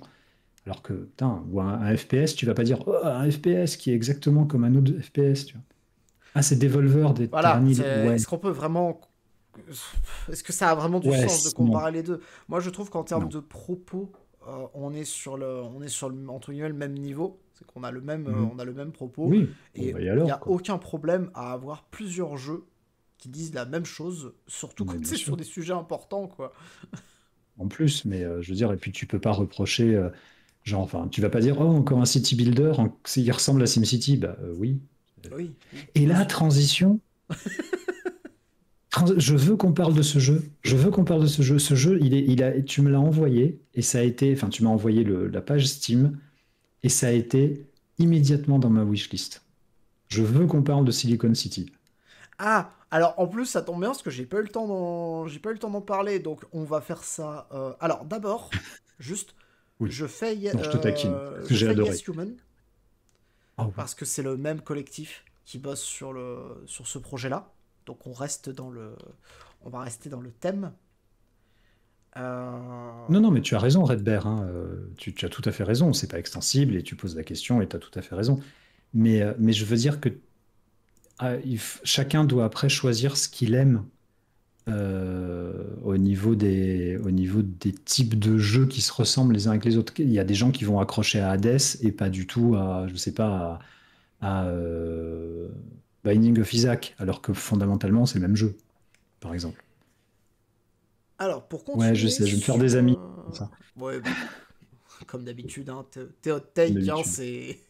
alors que, putain, ou un, FPS, tu vas pas dire oh, un FPS qui est exactement comme un autre FPS, tu vois. Ah, c'est Devolver des voilà, Est-ce qu'on peut vraiment. Est-ce que ça a vraiment du sens de comparer les deux Moi, je trouve qu'en termes de propos, euh, on est sur le, on est sur même niveau. C'est qu'on a le même, mhm. on a le même propos. Et il n'y a aucun problème à avoir plusieurs jeux qui disent la même chose, surtout quand c'est sur des sujets importants, quoi. En plus, mais euh, je veux dire, et puis tu peux pas reprocher euh, Genre, enfin, tu vas pas dire, oh, encore un city builder, il ressemble à SimCity. Bah euh, oui. Et la transition. je veux qu'on parle de ce jeu. Je veux qu'on parle de ce jeu. Ce jeu, il est, il a, tu me l'as envoyé et ça a été, enfin, tu m'as envoyé le, la page Steam et ça a été immédiatement dans ma wishlist. Je veux qu'on parle de Silicon City. Ah, alors en plus ça tombe bien parce que j'ai pas eu le temps d'en j'ai pas eu le temps d'en parler donc on va faire ça. Euh, alors d'abord, juste je fais. Euh, je j'ai adoré. Ah Parce que c'est le même collectif qui bosse sur, ce projet-là. Donc on le. On va rester dans le thème. Euh, non, non, mais tu as raison, Red hein. euh, tu, as tout à fait raison. C'est pas extensible et tu poses la question et tu as tout à fait raison. Mais, je veux dire que ah, chacun doit après choisir ce qu'il aime euh, au, niveau des, au niveau des types de jeux qui se ressemblent les uns avec les autres. Il y a des gens qui vont accrocher à Hades et pas du tout à, je sais pas, à, euh, Binding of Isaac, alors que fondamentalement c'est le même jeu, par exemple. Alors, pour continuer. Ouais, je vais me faire des amis. comme d'habitude, hein, t'es take, hein, c'est.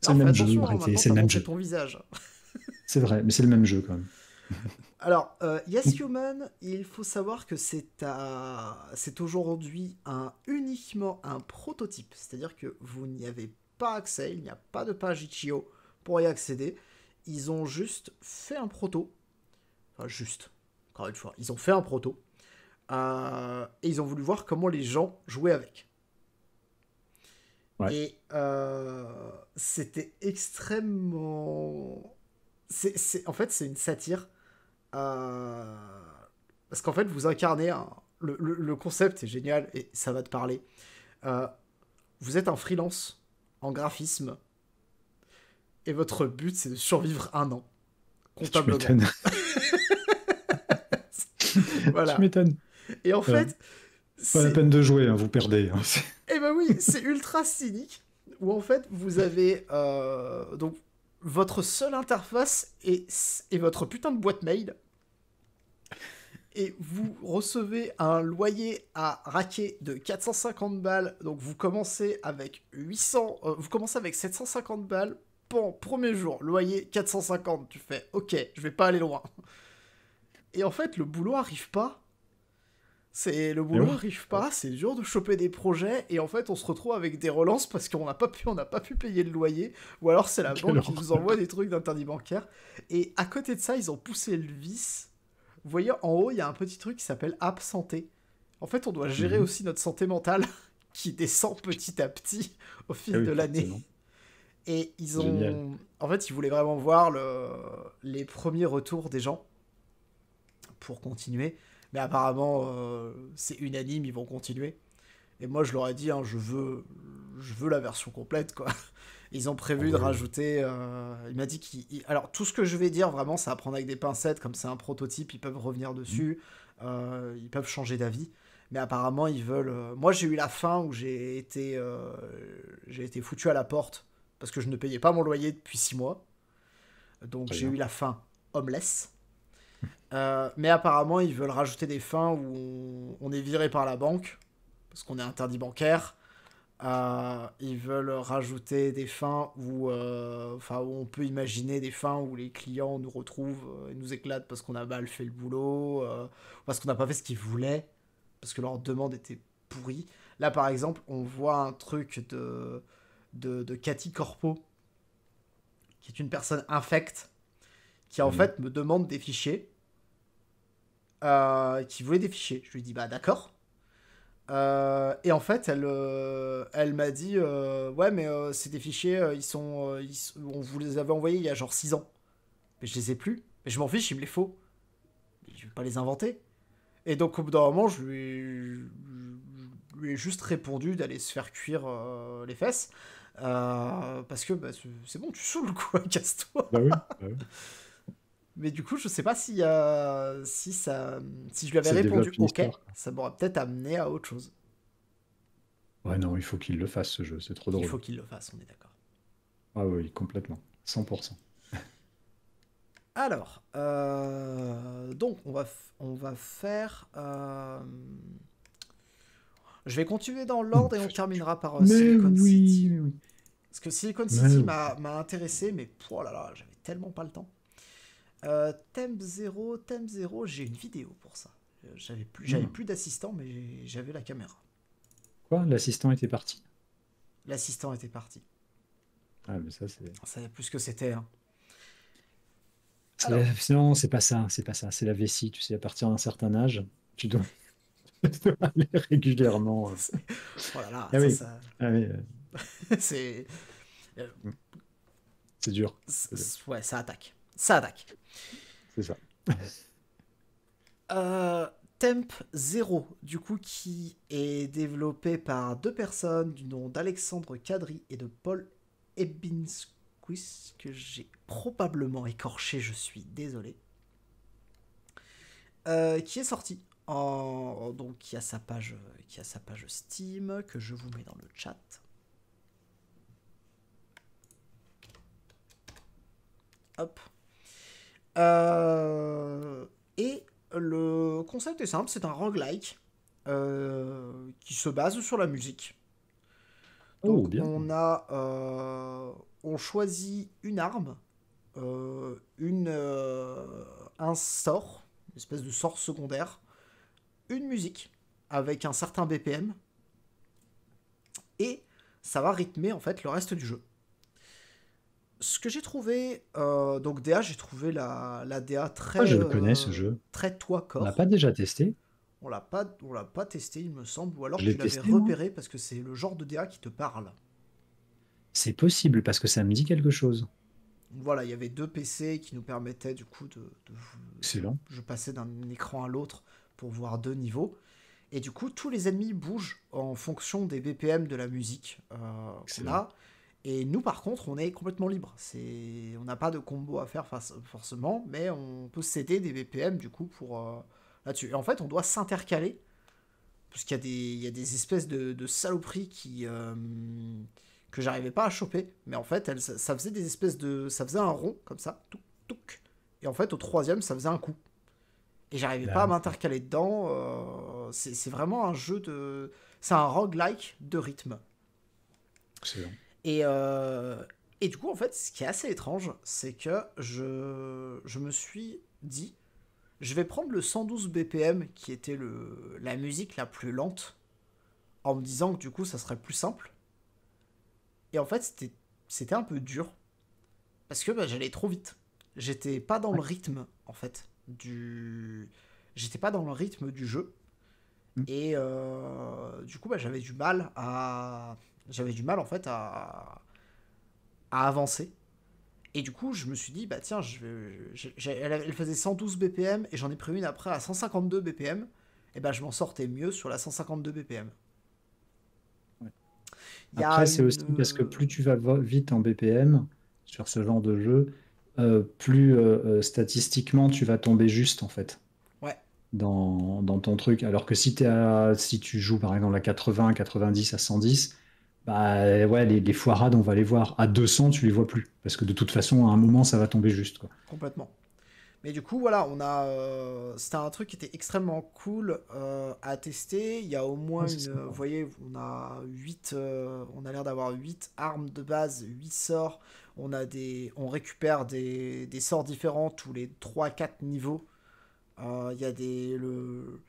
c'est le même jeu, hein, c'est le même jeu. c'est vrai, mais c'est le même jeu quand même. Alors, euh, Yes Human, il faut savoir que c'est, à... c'est aujourd'hui un, uniquement un prototype. C'est-à-dire que vous n'y avez pas accès, il n'y a pas de page Itch.io pour y accéder. Ils ont juste fait un proto. Enfin, juste, encore une fois, ils ont fait un proto. Euh, et ils ont voulu voir comment les gens jouaient avec. Et euh, c'était extrêmement. C'est, c'est, en fait, c'est une satire euh, parce qu'en fait, vous incarnez le, concept est génial et ça va te parler. Euh, vous êtes un freelance en graphisme et votre but c'est de survivre un an Comptable. Tu voilà. m'étonnes. Et en euh, fait, pas la peine de jouer, hein, vous perdez. Hein. eh ben oui, c'est ultra cynique où en fait vous avez donc votre seule interface est, votre putain de boîte mail. Et vous recevez un loyer à raquer de 450 balles. Donc vous commencez avec 800, euh, vous commencez avec 750 balles. pour premier jour, loyer 450. Tu fais, ok, je vais pas aller loin. Et en fait, le boulot arrive pas c'est le boulot n'arrive pas, c'est dur de choper des projets et en fait on se retrouve avec des relances parce qu'on n'a pas pu, on n'a pas pu payer le loyer ou alors c'est la banque qui nous envoie des trucs d'interdit bancaire. Et à côté de ça, ils ont poussé le vice. Vous voyez en haut, il y a un petit truc qui s'appelle app santé. En fait, on doit gérer mhm. aussi notre santé mentale qui descend petit à petit au fil ah de l'année. Et ils ont, en fait, ils voulaient vraiment voir les premiers retours des gens pour continuer. Mais apparemment, euh, c'est unanime, ils vont continuer. Et moi, je leur ai dit, hein, je, veux, je veux la version complète, quoi. Ils ont prévu de ah bah rajouter. Euh, il m'a dit qu'il. Alors, tout ce que je vais dire, vraiment, c'est à prendre avec des pincettes. Comme c'est un prototype, ils peuvent revenir mhm. dessus. Euh, ils peuvent changer d'avis. Mais apparemment, ils veulent. Moi, j'ai eu la fin où j'ai été, j'ai été foutu à la porte parce que je ne payais pas mon loyer depuis six mois. Donc, j'ai eu la fin homeless. Euh, mais apparemment, ils veulent rajouter des fins où on, est viré par la banque, parce qu'on est interdit bancaire. Euh, ils veulent rajouter des fins où, euh, enfin, où on peut imaginer des fins où les clients nous retrouvent et nous éclatent parce qu'on a mal fait le boulot, parce qu'on n'a pas fait ce qu'ils voulaient, parce que leur demande était pourrie. Là, par exemple, on voit un truc de, de, Cathy Corpo, qui est une personne infecte, qui en mhm. fait me demande des fichiers euh, qui voulait des fichiers. Je lui dis bah d'accord. Euh, et en fait, elle, euh, elle m'a dit ouais mais c'est des fichiers, ils sont, on vous les avait envoyés il y a genre 6 ans. Mais je les ai plus. Mais je m'en fiche, il me les faut. Je vais pas les inventer. Et donc au bout d'un moment, je lui, lui, ai juste répondu d'aller se faire cuire les fesses. parce que bah, c'est bon, tu saoules quoi, casse-toi. bah oui. Bah mais du coup, je sais pas si, euh, si, ça, si je lui avais répondu OK, ça m'aurait peut-être amené à autre chose. Ouais, non, il faut qu'il le fasse ce jeu, c'est trop drôle. Il faut qu'il le fasse, on est d'accord. Ah oui, complètement, 100%. Alors, euh, donc on va, on va faire. Euh, je vais continuer dans l'ordre et on terminera par Silicon City. Parce que Silicon City m'a intéressé, mais là là, j'avais tellement pas le temps. Euh, thème 0, thème 0, j'ai une vidéo pour ça. Euh, j'avais plus, j'avais hmm. plus d'assistant, mais j'avais la caméra. Quoi L'assistant était parti L'assistant était parti. Ah, mais ça, c'est. plus que c'était. Hein. Non, c'est pas ça, c'est pas ça. C'est la vessie, tu sais, à partir d'un certain âge, tu dois, aller régulièrement. voilà, c'est. C'est dur. Ouais, ça attaque ça attaque. C'est ça. Euh, Temp 0, du coup, qui est développé par deux personnes du nom d'Alexandre Cadry et de Paul Ebinsquis, que j'ai probablement écorché, je suis désolé. Euh, qui est sorti en donc qui a sa page qui a sa page Steam que je vous mets dans le chat. Hop. Euh, et le concept est simple, c'est un roguelike euh, qui se base sur la musique. Oh, Donc on a, euh, on choisit une arme, une, un sort, une espèce de sort secondaire, une musique avec un certain BPM, et ça va rythmer en fait le reste du jeu ce que j'ai trouvé, euh, donc DA, j'ai trouvé la, DA très. Ah, je le connais ce euh, jeu. Très toi corps. On l'a pas déjà testé On l'a pas, on l'a pas testé, il me semble, ou alors je tu l'avais repéré parce que c'est le genre de DA qui te parle. C'est possible parce que ça me dit quelque chose. Voilà, il y avait deux PC qui nous permettaient du coup de. Excellent. Je passais d'un écran à l'autre pour voir deux niveaux. Et du coup, tous les ennemis bougent en fonction des BPM de la musique euh, qu'on a. Et nous, par contre, on est complètement libre. C'est, on n'a pas de combo à faire forcément, mais on peut céder des BPM du coup pour euh, là-dessus. Et en fait, on doit s'intercaler parce qu'il y, a des, espèces de, saloperies qui euh, que j'arrivais pas à choper. Mais en fait, ça faisait des espèces de, ça faisait un rond comme ça, Et en fait, au troisième, ça faisait un coup. Et j'arrivais bah pas à m'intercaler dedans. Euh, c'est vraiment un jeu de, c'est un roguelike de rythme. Excellent. Euh, et, du coup, en fait, ce qui est assez étrange, c'est que je, je me suis dit, je vais prendre le 112 BPM, qui était le, la musique la plus lente, en me disant que du coup, ça serait plus simple. Et en fait, c'était, c'était un peu dur, parce que bah, j'allais trop vite. J'étais pas dans le rythme, en fait, du... J'étais pas dans le rythme du jeu. Mmh. Et euh, du coup, bah, j'avais du mal à, j'avais du mal en fait à, à avancer. Et du coup, je me suis dit, bah tiens, je, elle, faisait 112 BPM et j'en ai pris une après à 152 BPM. Et ben, je m'en sortais mieux sur la 152 BPM. Après, c'est aussi parce que plus tu vas vite en BPM sur ce genre de jeu, euh, plus euh, euh, statistiquement tu vas tomber juste en fait. Ouais. Dans, dans ton truc. Alors que si, es si tu joues par exemple à 80, 90, à 110, bah ouais, les, foirades, on va les voir. À 200, tu les vois plus. Parce que de toute façon, à un moment, ça va tomber juste. Quoi. Complètement. Mais du coup, voilà, on a. Euh, c'était un truc qui était extrêmement cool euh, à tester. Il y a au moins une. Vous voyez, on a 8. Euh, on a l'air d'avoir 8 armes de base, 8 sorts. On, a des, on récupère des, sorts différents tous les 3-4 niveaux. Il y a des. Le,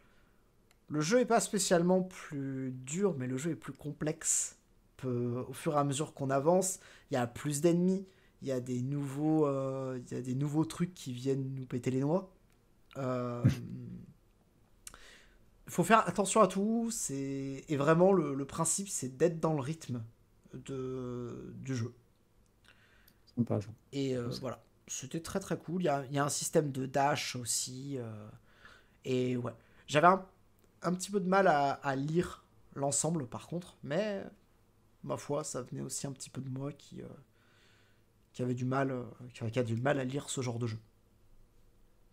le jeu est pas spécialement plus dur, mais le jeu est plus complexe. Euh, au fur et à mesure qu'on avance, il y a plus d'ennemis, il y a des nouveaux, euh, a des nouveaux trucs qui viennent nous péter les noix. Il euh, faut faire attention à tout, c'est et vraiment le, principe, c'est d'être dans le rythme de du jeu. Et voilà, c'était très très cool. Il y a, un système de dash aussi, et ouais, j'avais un, petit peu de mal à lire l'ensemble par contre, mais ma foi, ça venait aussi un petit peu de moi qui, euh, avait du mal, euh, qui, du mal à lire ce genre de jeu.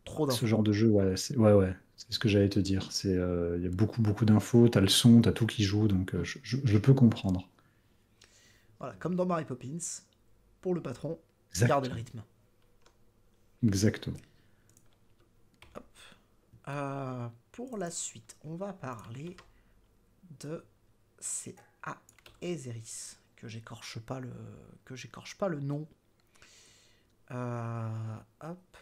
Trop d'infos. Ce genre de jeu, ouais, c'est, ouais, ouais, c'est ce que j'allais te dire. C'est, euh, il y a beaucoup, beaucoup d'infos, t'as le son, t'as tout qui joue, donc je, peux comprendre. Voilà, comme dans Mary Poppins, pour le patron, garde le rythme. Exactement. pour la suite, on va parler de C. Ezeris, que j'écorche pas le que j'écorche pas le nom. Euh, hop.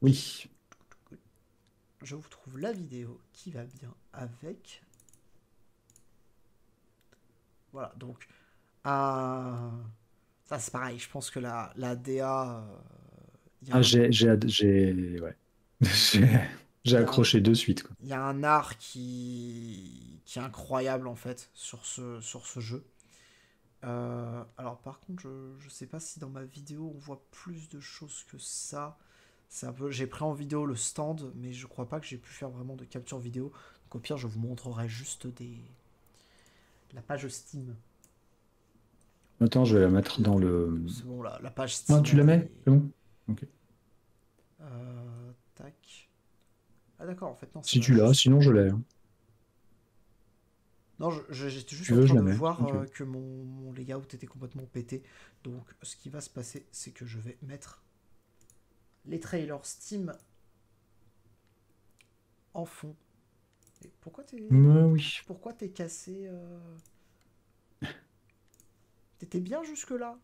Oui. Je vous trouve la vidéo qui va bien avec. Voilà, donc euh... ça c'est pareil. Je pense que la DA. Euh, ah, j'ai, j'ai, ouais. J'ai accroché de suite. Il y a un art qui, qui est incroyable en fait sur ce, sur ce jeu. Euh, alors par contre, je ne sais pas si dans ma vidéo on voit plus de choses que ça. j'ai pris en vidéo le stand, mais je crois pas que j'ai pu faire vraiment de capture vidéo. Donc au pire, je vous montrerai juste des la page Steam. Attends, je vais la mettre dans le. C'est bon, la, la page ah, Steam. tu la mets Ok. Euh, tac. Ah, d'accord, en fait, non. Si tu l'as, sinon je l'ai. Hein. Non, j'étais juste en train de voir euh, que mon, layout était complètement pété. Donc, ce qui va se passer, c'est que je vais mettre les trailers Steam en fond. pourquoi t'es euh, oui. pourquoi t'es cassé euh? T'étais bien jusque là.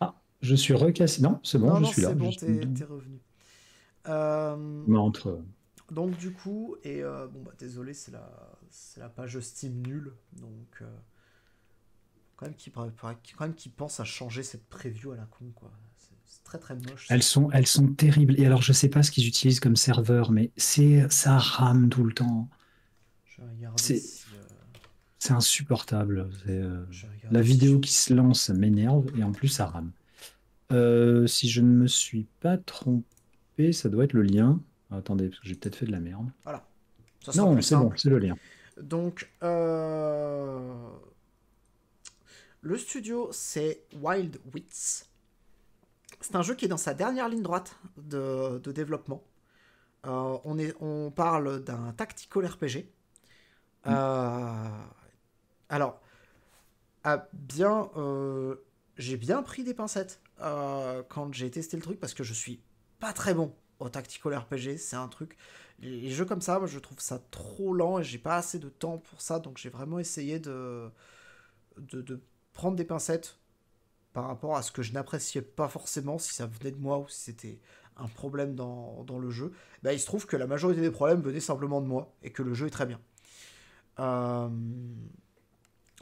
ah, je suis recassé. Non, c'est bon, je suis là. C'est Bon, t'es, revenu. Mais entre donc du coup, et euh, bon bah désolé, c'est la, c'est la page Steam nulle, donc euh, quand même qui quand même qui pense à changer cette preview à la con C'est, très très moche. Elles sont elles sont terribles. Et alors je sais pas ce qu'ils utilisent comme serveur, mais c'est ça rame tout le temps. Euh, c'est... insupportable. la vidéo qui se lance m'énerve et en plus ça rame. si je ne me suis pas trompé, ça doit être le lien. Ah, attendez, parce que j'ai peut-être fait de la merde. Voilà. Ça non, c'est bon, c'est le lien. Donc, euh, le studio, c'est Wild Wits. C'est un jeu qui est dans sa dernière ligne droite de, développement. Euh, on, est, on parle d'un tactical RPG. Mm. Euh, alors, ah, bien, j'ai bien pris des pincettes quand j'ai testé le truc parce que je suis pas très bon au tactical RPG, c'est un truc. Les, jeux comme ça, moi je trouve ça trop lent et j'ai pas assez de temps pour ça, donc j'ai vraiment essayé de, de, prendre des pincettes par rapport à ce que je n'appréciais pas forcément, si ça venait de moi ou si c'était un problème dans, le jeu. Bah, il se trouve que la majorité des problèmes venaient simplement de moi et que le jeu est très bien. Euh,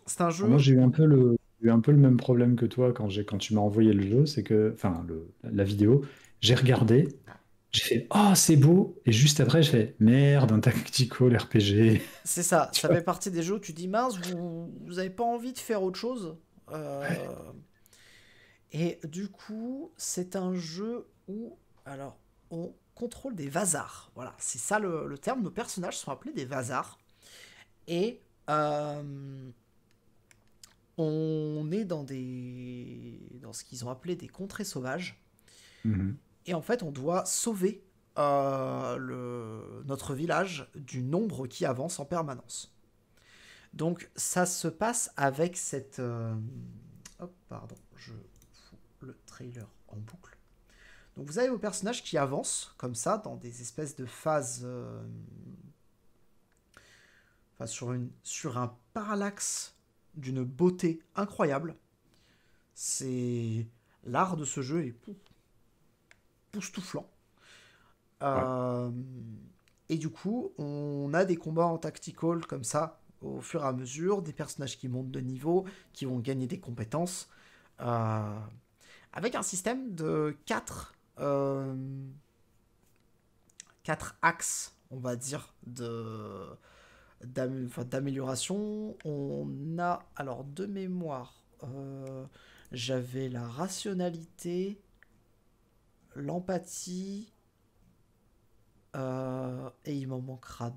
c'est un jeu. Ah, moi j'ai eu un peu le, un peu le même problème que toi quand, quand tu m'as envoyé le jeu, c'est que, enfin, la vidéo, j'ai regardé, ah. J'ai fait Oh, c'est beau Et juste après, j'ai fait « Merde, un tactical l'RPG C'est ça, ça fait partie des jeux où tu dis Mince, vous, vous avez pas envie de faire autre chose euh, Et du coup, c'est un jeu où, alors, on contrôle des vazars. Voilà, c'est ça le, terme. Nos personnages sont appelés des vazars. Et euh, on est dans des, dans ce qu'ils ont appelé des contrées sauvages. Mmh et en fait, on doit sauver euh, notre village du nombre qui avance en permanence. Donc ça se passe avec cette... Euh, hop, pardon, je fous le trailer en boucle. Donc vous avez vos personnages qui avancent comme ça dans des espèces de phases... Euh, sur, un parallaxe d'une beauté incroyable. C'est l'art de ce jeu est époustouflant. Euh, et du coup, on a des combats en tactical comme ça, au fur et à mesure, des personnages qui montent de niveau, qui vont gagner des compétences, euh, avec un système de 4, euh, quatre axes, on va dire, de d'amélioration. On a, alors de mémoire, j'avais la rationalité, l'empathie. Euh, et il m'en manquera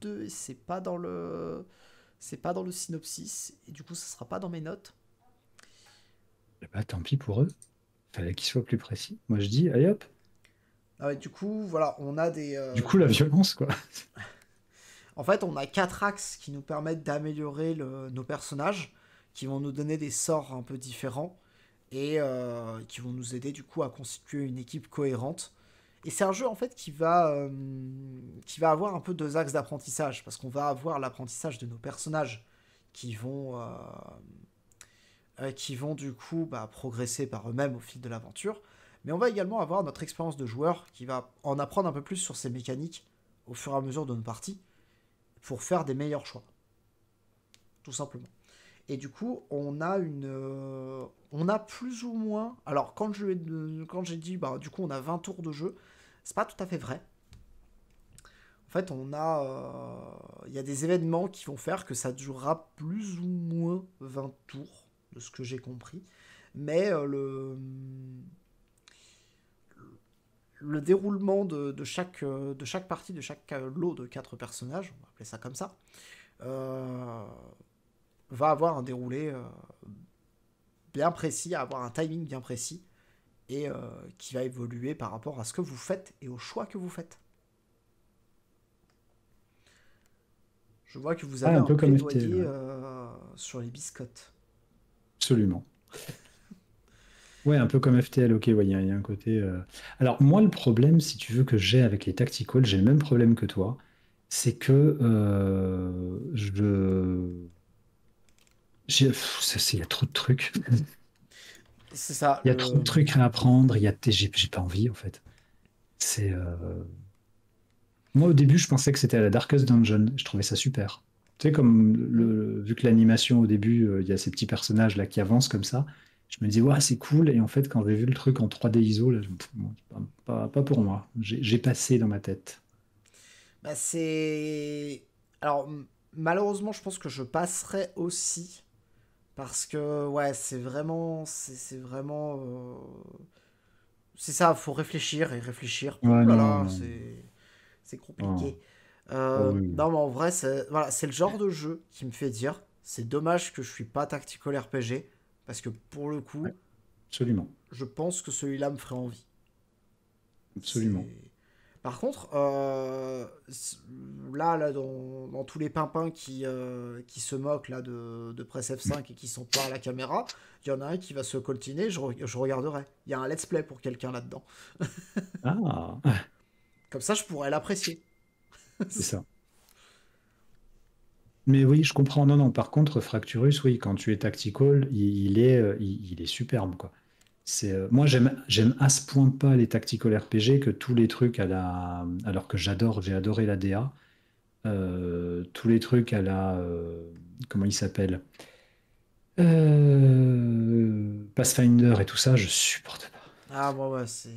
deux. C'est pas dans le, c'est pas dans le synopsis. Et du coup, ce sera pas dans mes notes. Eh ben, tant pis pour eux. Fallait qu'ils soient plus précis. Moi, je dis, allez hop. Ah du coup, voilà, on a des. Euh, du coup, la violence, quoi. en fait, on a quatre axes qui nous permettent d'améliorer nos personnages, qui vont nous donner des sorts un peu différents et euh, qui vont nous aider du coup à constituer une équipe cohérente. Et c'est un jeu en fait qui va, euh, qui va avoir un peu deux axes d'apprentissage, parce qu'on va avoir l'apprentissage de nos personnages qui vont, euh, qui vont du coup bah, progresser par eux-mêmes au fil de l'aventure, mais on va également avoir notre expérience de joueur qui va en apprendre un peu plus sur ses mécaniques au fur et à mesure de nos parties pour faire des meilleurs choix. Tout simplement. Et du coup, on a une, euh, on a plus ou moins. Alors quand je quand j'ai dit, bah du coup on a 20 tours de jeu, c'est pas tout à fait vrai. En fait, on a, euh, il y a des événements qui vont faire que ça durera plus ou moins 20 tours, de ce que j'ai compris. Mais euh, le le déroulement de, chaque, de chaque partie, de chaque lot de quatre personnages, on va appeler ça comme ça, va avoir un déroulé euh, bien précis, avoir un timing bien précis et euh, qui va évoluer par rapport à ce que vous faites et aux choix que vous faites. Je vois que vous ah, avez un, peu comme euh, sur les biscottes. Absolument. Ouais, un peu comme FTL, ok, il y, a un côté. Alors, moi, le problème, si tu veux, que j'ai avec les tacticals, j'ai le même problème que toi, c'est que je il y a trop de trucs. C'est ça. Il y a trop de trucs à apprendre. Il y a... J'ai pas envie, en fait. C'est. Euh, moi, au début, je pensais que c'était à la Darkest Dungeon. Je trouvais ça super. Tu sais, comme le... vu que l'animation, au début, euh, il y a ces petits personnages là qui avancent comme ça, je me disais, ouais, c'est cool. Et en fait, quand j'ai vu le truc en 3D ISO, pas, pour moi. J'ai passé dans ma tête. Bah, c'est. Alors, malheureusement, je pense que je passerai aussi parce que, ouais, c'est vraiment. C'est vraiment. Euh, c'est ça, faut réfléchir et réfléchir. c'est compliqué. Ah. Euh, ah non, mais en vrai, c'est voilà, le genre de jeu qui me fait dire c'est dommage que je suis pas tactical RPG. Parce que pour le coup. Absolument. Je pense que celui-là me ferait envie. Absolument. Par contre, euh, là, là dans, tous les pimpins qui, euh, qui se moquent là, de, de Press F5 et qui sont pas à la caméra, il y en a un qui va se coltiner, je, regarderai. Il y a un let's play pour quelqu'un là-dedans. ah. Comme ça, je pourrais l'apprécier. C'est ça. Mais oui, je comprends. Non, non, par contre, Fracturus, oui, quand tu es tactical, il, est, euh, il, est superbe. Quoi. Euh, moi j'aime à ce point pas les tactical RPG que tous les trucs à la alors que j'adore j'ai adoré la DA euh, tous les trucs à la euh, comment il s'appelle Pathfinder et tout ça je supporte pas. Ah bon, ouais c'est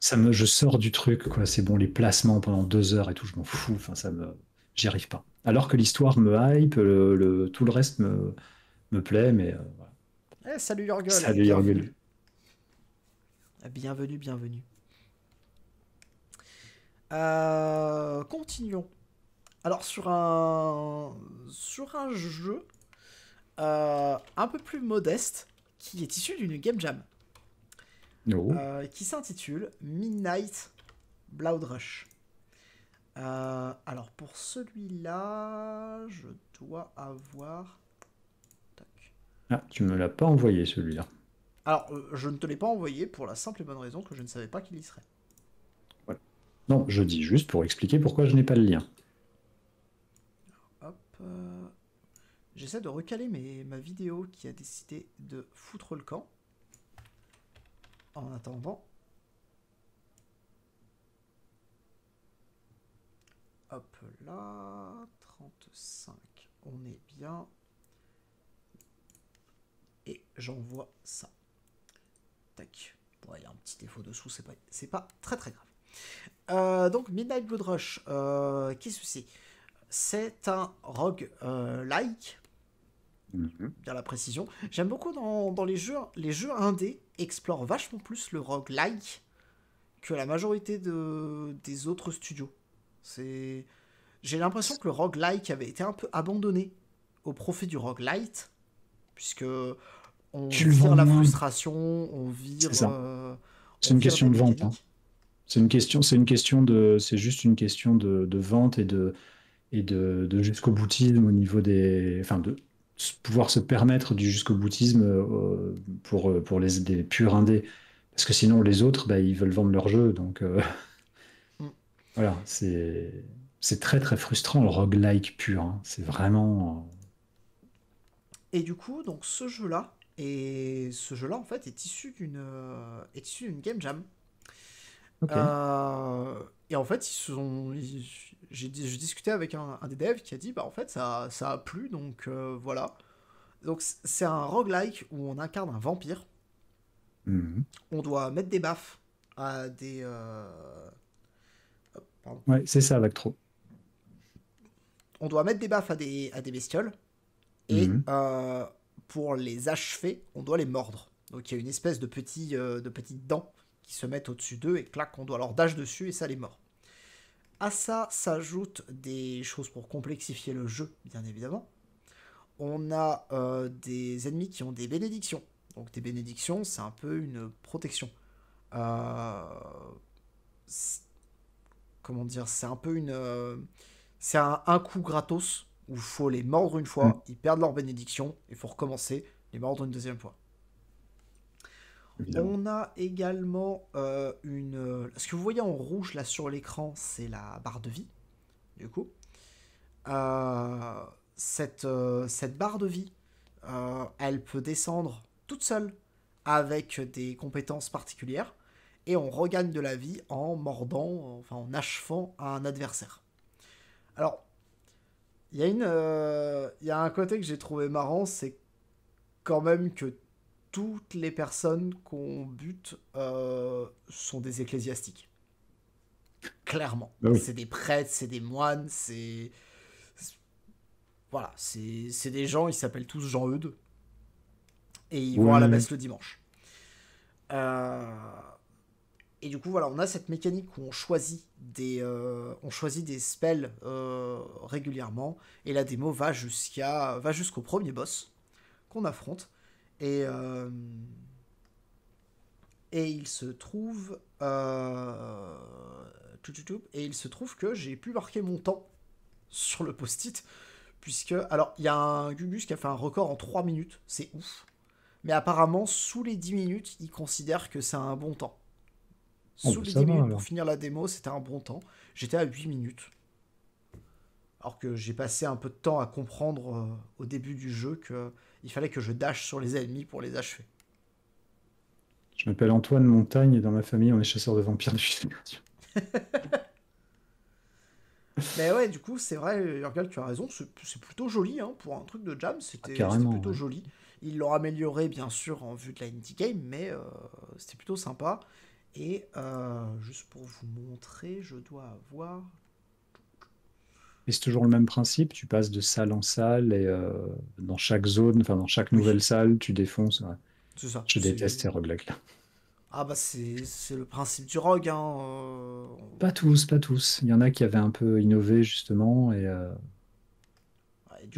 ça me je sors du truc quoi c'est bon les placements pendant deux heures et tout je m'en fous enfin ça me j'y arrive pas alors que l'histoire me hype le, tout le reste me me plaît mais eh, salut Yorgul salut Bienvenue, bienvenue. Euh, continuons. Alors sur un sur un jeu euh, un peu plus modeste qui est issu d'une game jam oh. euh, qui s'intitule Midnight Blood Rush. alors pour celui-là, je dois avoir. Ah, tu me l'as pas envoyé celui-là. Alors, euh, je ne te l'ai pas envoyé pour la simple et bonne raison que je ne savais pas qu'il y serait. Non, je dis juste pour expliquer pourquoi je n'ai pas le lien. Hop. Euh, j'essaie de recaler ma vidéo qui a décidé de foutre le camp. En attendant. Hop là. 35. On est bien. Et j'envoie ça. Tac. Bon, il y a un petit défaut dessous, c'est pas, pas très très grave. Euh, donc Midnight Blood Rush, euh, qu'est-ce que c'est C'est un rogue like, mhm. bien la précision. J'aime beaucoup dans, dans, les jeux, les jeux indés explorent vachement plus le rogue like que la majorité de, des autres studios. C'est, j'ai l'impression que le rogue like avait été un peu abandonné au profit du rogue light, puisque on tu vire la frustration, on vire. C'est euh, une, question de vente. Hein. C'est une question, c'est une question de, c'est juste une question de, vente et de et de, jusqu'au boutisme au niveau des, enfin de pouvoir se permettre du jusqu'au boutisme euh, pour euh, pour les des purs indés, parce que sinon les autres, bah, ils veulent vendre leur jeu, donc mm. voilà, c'est c'est très très frustrant le roguelike pur, hein. c'est vraiment. Et du coup, donc ce jeu là et ce jeu-là, en fait, est issu d'une euh, est issu game jam. Euh, et en fait, ils sont. J'ai discuté avec un, des devs qui a dit bah en fait ça, ça a plu donc euh, voilà. Donc c'est un roguelike où on incarne un vampire. Mhm. On doit mettre des baffes à des. Ouais, c'est ça, Vactro. On doit mettre des baffes à des, à des bestioles. Et mhm pour les achever, on doit les mordre. Donc il y a une espèce de, petit, euh, de petites dents qui se mettent au-dessus d'eux et clac, on doit leur dash dessus et ça les mord. À ça s'ajoutent des choses pour complexifier le jeu, bien évidemment. On a euh, des ennemis qui ont des bénédictions. Donc des bénédictions, c'est un peu une protection. Euh, comment dire C'est un peu une... C'est un coup gratos où faut les mordre une fois, mm. ils perdent leur bénédiction, il faut recommencer, les mordre une deuxième fois. On a également euh, une. Euh, ce que vous voyez en rouge là sur l'écran, c'est la barre de vie. Du coup, euh, cette, cette barre de vie, elle peut descendre toute seule avec des compétences particulières et on regagne de la vie en mordant, enfin en achevant un adversaire. Alors, il y, a euh, y un côté que j'ai trouvé marrant, c'est quand même que toutes les personnes qu'on bute euh, sont des ecclésiastiques. Clairement. Ah c'est des prêtres, c'est des moines, c'est. Voilà, c'est des gens, ils s'appellent tous Jean-Eudes. Et ils vont à la messe le dimanche. Euh, et du coup, voilà, on a cette mécanique où on choisit des, euh, on choisit des spells euh, régulièrement, et la démo va jusqu'à, va jusqu'au premier boss qu'on affronte. Et, euh, et il se trouve, et il se trouve que j'ai pu marquer mon temps sur le post-it, puisque, alors, il y a un Gugus qui a fait un record en 3 minutes, c'est ouf. Mais apparemment, sous les 10 minutes, il considère que c'est un bon temps. Oh, sous bah, les 10 minutes pour finir la démo, c'était un bon temps. J'étais à 8 minutes. Alors que j'ai passé un peu de temps à comprendre euh, au début du jeu qu'il fallait que je dash sur les ennemis pour les achever. Je m'appelle Antoine Montagne et dans ma famille on est chasseur de vampires depuis Mais ouais, du coup, c'est vrai, Yorgal, tu as raison, c'est plutôt joli hein, pour un truc de jam, c'était plutôt joli. Ils l'ont amélioré, bien sûr, en vue de la indie game, mais euh, c'était plutôt sympa. Et euh, juste pour vous montrer, je dois avoir. Et c'est toujours le même principe, tu passes de salle en salle et euh, dans chaque zone, enfin dans chaque nouvelle salle, tu défonces. C'est ça. Je déteste ces roguelikes là. Ah bah c'est le principe du rogue. Hein, euh. Pas tous, pas tous. Il y en a qui avaient un peu innové justement et.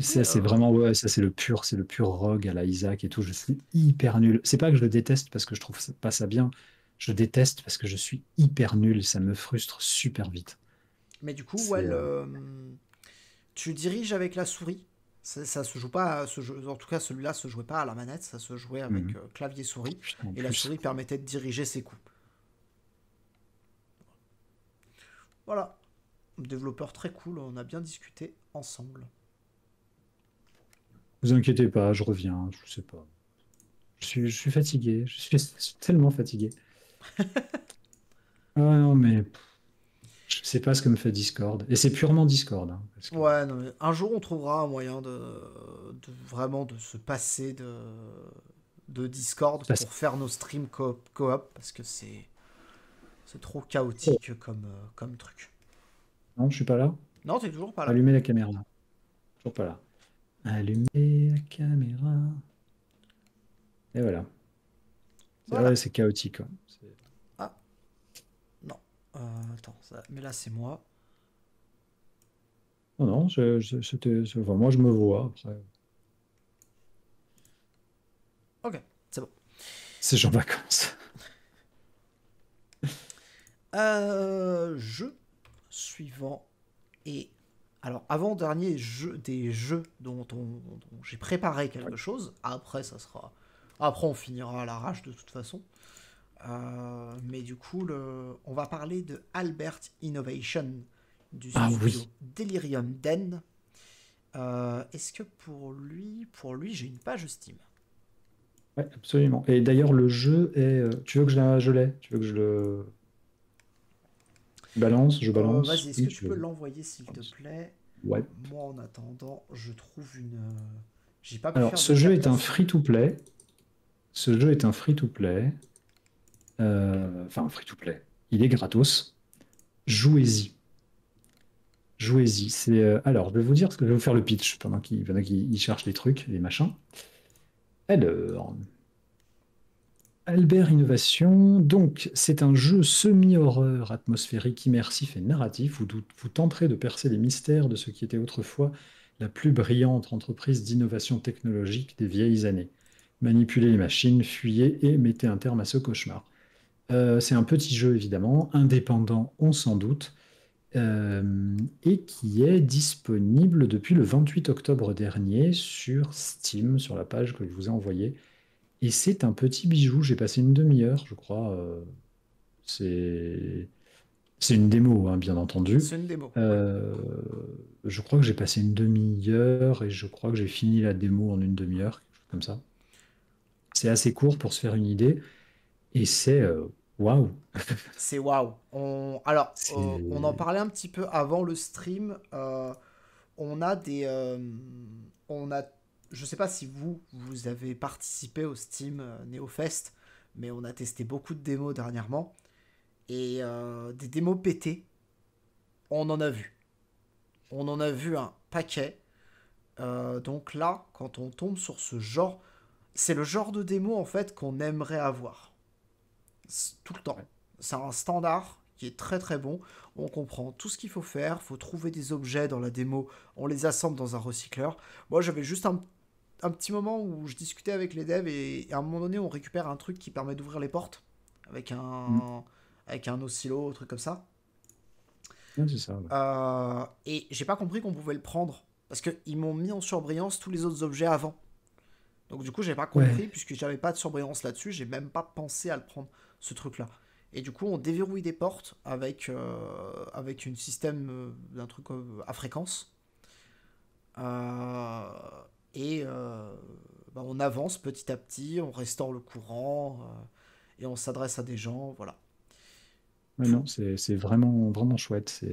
ça c'est vraiment ouais, ça c'est le pur, c'est le pur rogue à la Isaac et tout. Je suis hyper nul. C'est pas que je le déteste parce que je trouve pas ça bien je déteste parce que je suis hyper nul ça me frustre super vite. Mais du coup, euh, euh, tu diriges avec la souris. Ça, se joue pas, en tout cas celui-là se jouait pas à la manette, ça se jouait mhm. avec euh, clavier souris. Oh, et la souris permettait de diriger ses coups. Voilà, développeur très cool, on a bien discuté ensemble. Vous inquiétez pas, je reviens, je sais pas. je suis fatigué, je suis tellement fatigué. ah non, mais je sais pas ce que me fait Discord. Et c'est purement Discord. Hein, ouais, non, un jour on trouvera un moyen de, vraiment de se passer de, de Discord pour faire nos streams coop, parce que c'est c'est trop chaotique oh. comme, euh, comme truc. Non, je suis pas là. Non, t'es toujours pas là. Allumez la caméra. Toujours pas là. Allumez la caméra. Et voilà. C'est c'est chaotique. Hein. Euh, attends, mais là c'est moi. Non, non, moi je me vois. Ok, c'est bon. C'est genre vacances. Euh, jeu suivant et alors avant dernier jeu des jeux dont, j'ai préparé quelque chose. Après ça sera. Après on finira à l'arrache de toute façon. Euh, mais du coup, on va parler de Albert Innovation du ah studio Delirium Den. Euh, est-ce que pour lui, pour lui, j'ai une page Steam Ouais, absolument. Et d'ailleurs, le jeu est. Euh, tu veux que je, l'ai Tu veux que je le balance Je balance. Vas-y, est-ce que tu peux l'envoyer s'il te plaît Ouais. Moi, en attendant, je trouve une. J'ai pas. Alors, ce jeu est un free-to-play. Ce jeu est un free-to-play. Euh, enfin free to play, il est gratos. Jouez-y. Jouez-y. C'est euh, alors, je vais vous dire ce que je vais vous faire le pitch pendant qu'il qu cherche les trucs, les machins. Alors, Albert Innovation, donc c'est un jeu semi-horreur, atmosphérique, immersif et narratif où vous tenterez de percer les mystères de ce qui était autrefois la plus brillante entreprise d'innovation technologique des vieilles années. Manipulez les machines, fuyez et mettez un terme à ce cauchemar. Euh, c'est un petit jeu, évidemment, indépendant, on s'en doute, euh, et qui est disponible depuis le 28 octobre dernier sur Steam, sur la page que je vous ai envoyée. Et c'est un petit bijou, j'ai passé une demi-heure, je crois. Euh, c'est. une démo, hein, bien entendu. C'est une démo. je crois que j'ai passé une demi-heure et je crois que j'ai fini la démo en une demi-heure, comme ça. C'est assez court pour se faire une idée. Et c'est euh, waouh! Wow. c'est waouh! On... Alors, euh, on en parlait un petit peu avant le stream. Euh, on a des. on a... Je sais pas si vous, vous avez participé au Steam NeoFest, mais on a testé beaucoup de démos dernièrement. Et des démos pétées, on en a vu. On en a vu un paquet. donc là, quand on tombe sur ce genre, c'est le genre de démo en fait qu'on aimerait avoir tout le temps. C'est un standard qui est très très bon. On comprend tout ce qu'il faut faire. Il faut trouver des objets dans la démo. On les assemble dans un recycleur. Moi j'avais juste un, petit moment où je discutais avec les devs et, à un moment donné on récupère un truc qui permet d'ouvrir les portes avec un, mm. avec un oscillo, un truc comme ça. Ah, euh, et j'ai pas compris qu'on pouvait le prendre parce qu'ils m'ont mis en surbrillance tous les autres objets avant. Donc du coup j'ai pas compris puisque j'avais pas de surbrillance là-dessus. J'ai même pas pensé à le prendre ce truc-là. Et du coup, on déverrouille des portes avec, euh, avec une système euh, d'un truc euh, à fréquence. Euh, et bah, on avance petit à petit, on restaure le courant et on s'adresse à des gens. Voilà. non, c'est vraiment, vraiment chouette. c'est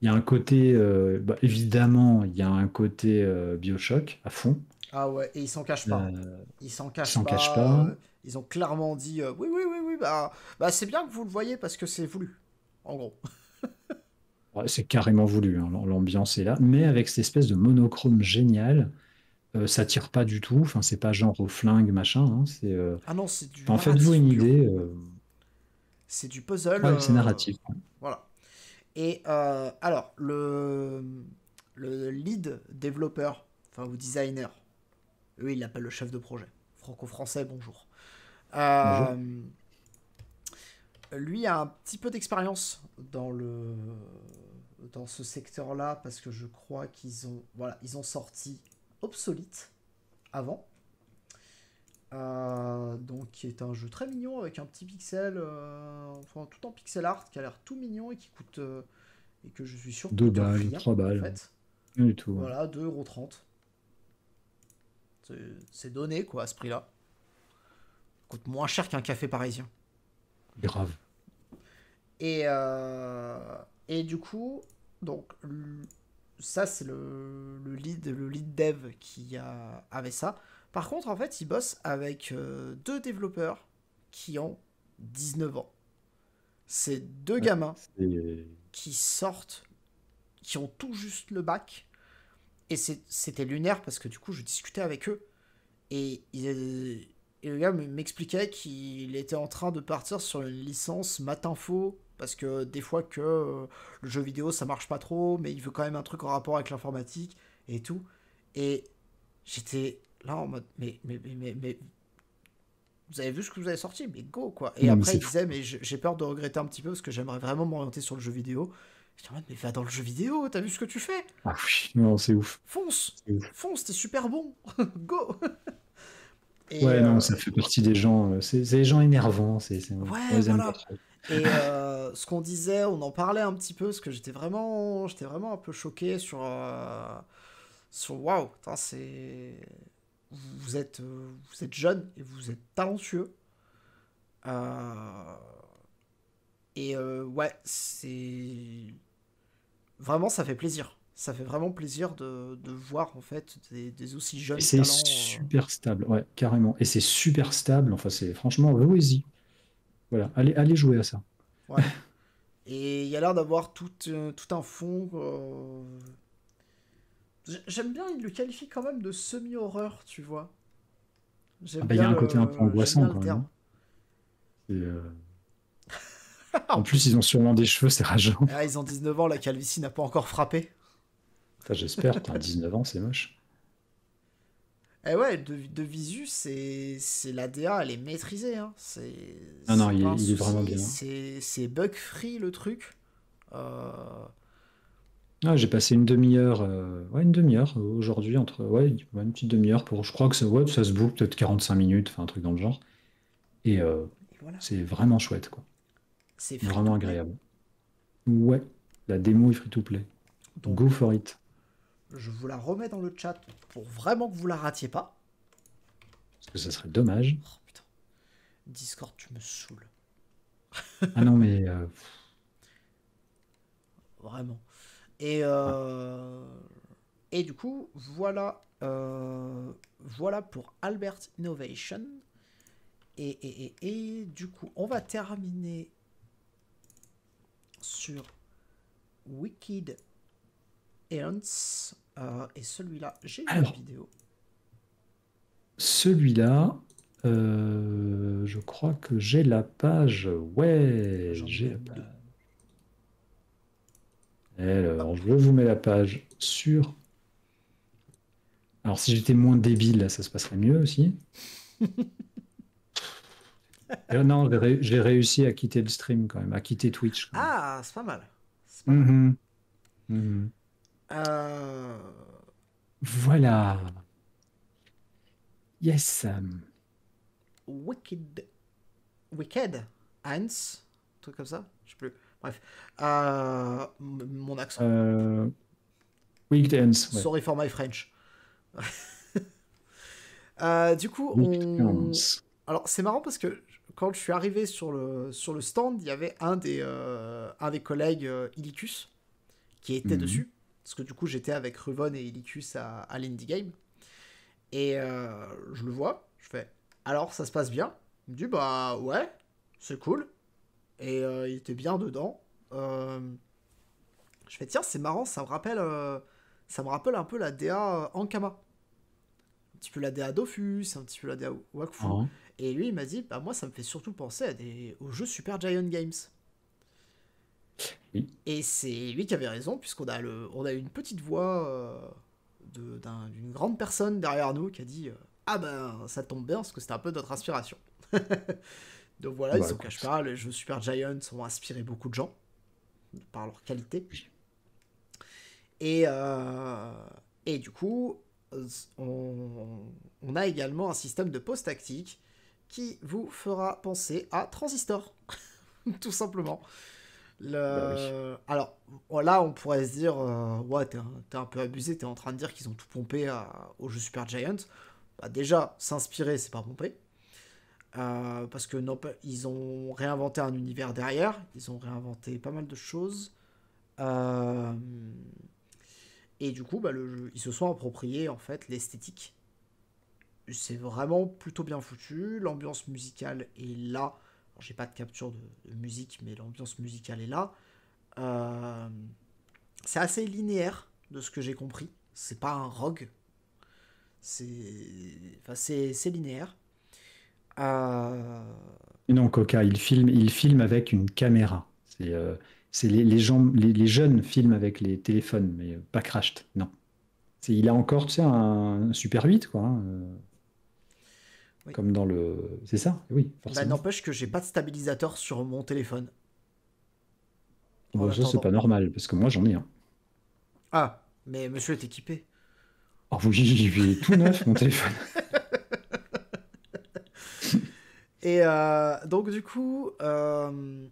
Il y a un côté, bah, évidemment, il y a un côté Bioshock à fond. Ah ouais, et ils s'en cachent pas. Euh, ils s'en cachent, pas. Euh, ils ont clairement dit euh, oui, oui, oui, oui, bah, bah, c'est bien que vous le voyez parce que c'est voulu, en gros. c'est carrément voulu, hein, l'ambiance est là, mais avec cette espèce de monochrome génial. ça tire pas du tout, enfin c'est pas genre au flingue machin, hein, c'est ah non c'est du en fait, vous une idée c'est du puzzle c'est narratif voilà et alors le le lead développeur enfin ou designer eux, ils l'appellent le chef de projet. Franco-français, bonjour. Euh, lui a un petit peu d'expérience dans le dans ce secteur-là parce que je crois qu'ils ont voilà ils ont sorti Obsolite avant. Euh, donc qui est un jeu très mignon avec un petit pixel, euh, enfin tout en pixel art qui a l'air tout mignon et qui coûte et que je suis sûr 2 balles, 3 balles, en fait. C'est donné, quoi, à ce prix-là. Coûte moins cher qu'un café parisien. Grave. Et, euh, et du coup, donc, ça, c'est le, le, lead, le lead dev qui a, avait ça. Par contre, en fait, il bosse avec euh, deux développeurs qui ont 19 ans. C'est deux gamins qui sortent, qui ont tout juste le bac et c'était lunaire parce que du coup, je discutais avec eux. Et, euh, le gars m'expliquait qu'il était en train de partir sur une licence Matinfo. Parce que des fois que euh, le jeu vidéo ça marche pas trop, mais il veut quand même un truc en rapport avec l'informatique et tout. Et j'étais là en mode, mais, mais, mais, mais, vous avez vu ce que vous avez sorti, mais go quoi. Et après, il disait, mais j'ai peur de regretter un petit peu parce que j'aimerais vraiment m'orienter sur le jeu vidéo. Je mais va dans le jeu vidéo, t'as vu ce que tu fais ah non, c'est ouf. Fonce Fonce, t'es super bon Go ouais, non, euh, ça fait partie des gens, euh, c'est des gens énervants. C'est, ouais, Et euh, ce qu'on disait, on en parlait un petit peu, parce que j'étais vraiment, vraiment un peu choqué sur, sur c'est, vous êtes, vous êtes jeune et vous êtes talentueux. Euh, et euh, ouais, c'est. Vraiment, ça fait plaisir. Ça fait vraiment plaisir de, de voir en fait des, aussi jeunes. C'est euh, super stable, ouais, carrément. Et c'est super stable. Enfin, c'est franchement, allez-y. Voilà, allez, allez jouer à ça. Ouais. Et il y a l'air d'avoir tout, euh, tout un fond. J'aime bien, il le qualifie quand même de semi-horreur, tu vois. Ah bah, il y a un côté un peu angoissant quand même en plus, ils ont sûrement des cheveux, c'est rageant. Ah, ils ont 19 ans, la calvitie n'a pas encore frappé. J'espère, 19 ans, c'est moche. Eh ouais, de, visu, c'est la DA, elle est maîtrisée. Hein. C'est non, non, il, est vraiment bien. C'est bug free le truc. Euh. Ah, j'ai passé une demi-heure, euh, ouais, une demi-heure euh, aujourd'hui entre, une petite demi-heure pour, je crois que ça, ça se boucle peut-être 45 minutes, un truc dans le genre. Et, Et c'est vraiment chouette quoi. C'est vraiment agréable. Ouais, la démo est free to play. Donc, Go for it. Je vous la remets dans le chat pour vraiment que vous la ratiez pas. Parce que ça serait dommage. Oh, Discord, tu me saoules. ah non, mais. Euh, vraiment. Et, euh, Et du coup, voilà, euh, voilà pour Albert Innovation. Et, et, et, du coup, on va terminer sur Wicked Ernst euh, et celui-là, j'ai la vidéo. Celui-là, euh, je crois que j'ai la page. Ouais, j'ai Alors, je vous mets la page sur. Alors, si j'étais moins débile, ça se passerait mieux aussi. Euh, non, j'ai réussi à quitter le stream quand même, à quitter Twitch. Ah, c'est pas mal. Mm-hmm. Mm-hmm. Mm-hmm. Euh. Voilà. Yes. Wicked. Wicked. Hans. Un truc comme ça. Je sais plus. Bref. Euh, mon accent. Wicked Hans. Sorry for my French. du coup, on... Alors, c'est marrant parce que quand je suis arrivé sur le, stand, il y avait un des, euh, collègues euh, Illicus qui était mhm. dessus. Parce que du coup, j'étais avec Ruvon et Illicus à, à l'Indie Game. Et euh, je le vois, je fais Alors, ça se passe bien Il me dit Bah ouais, c'est cool. Et il était bien dedans. je fais Tiens, c'est marrant, ça me rappelle, ça me rappelle un peu la DA Ankama. Un petit peu la DA Dofus, un petit peu la DA Wakfu. Ah. Et lui, il m'a dit, bah moi, ça me fait surtout penser à des... aux jeux Super Giant Games. Et c'est lui qui avait raison, puisqu'on a, le... On a une petite voix euh, d'une grande personne derrière nous qui a dit, euh, ah ben, ça tombe bien, parce que c'était un peu notre inspiration. Donc voilà, ils ils bah, se cachent pas, les jeux Super Giants ont inspiré beaucoup de gens, par leur qualité. Et, euh, Et du coup, on... on a également un système de post-tactique qui vous fera penser à Transistor, tout simplement. Bah alors là, on pourrait se dire, euh, ouais, t'es un, peu abusé, t'es en train de dire qu'ils ont tout pompé euh, au jeu Super Giant. Bah, déjà, s'inspirer, c'est pas pomper. Euh, parce que non, ils ont réinventé un univers derrière, ils ont réinventé pas mal de choses. et du coup, bah, ils se sont appropriés en fait l'esthétique c'est vraiment plutôt bien foutu. L'ambiance musicale est là. J'ai pas de capture de, musique, mais l'ambiance musicale est là. Euh, c'est assez linéaire de ce que j'ai compris. C'est pas un rogue. C'est, enfin, linéaire. Euh, non, Coca, il filme, il filme avec une caméra. C'est, euh, les, les, jeunes filment avec les téléphones, mais pas Crashed, non. il a encore, tu un, Super 8, quoi. Hein, comme dans le. C'est ça Oui, bah, forcément. n'empêche que j'ai pas de stabilisateur sur mon téléphone. Bon, ça, c'est pas normal, parce que moi, j'en ai un. Ah, mais monsieur est équipé. Oh oui, j'ai tout neuf, mon téléphone. Et euh, donc, du coup. Euh,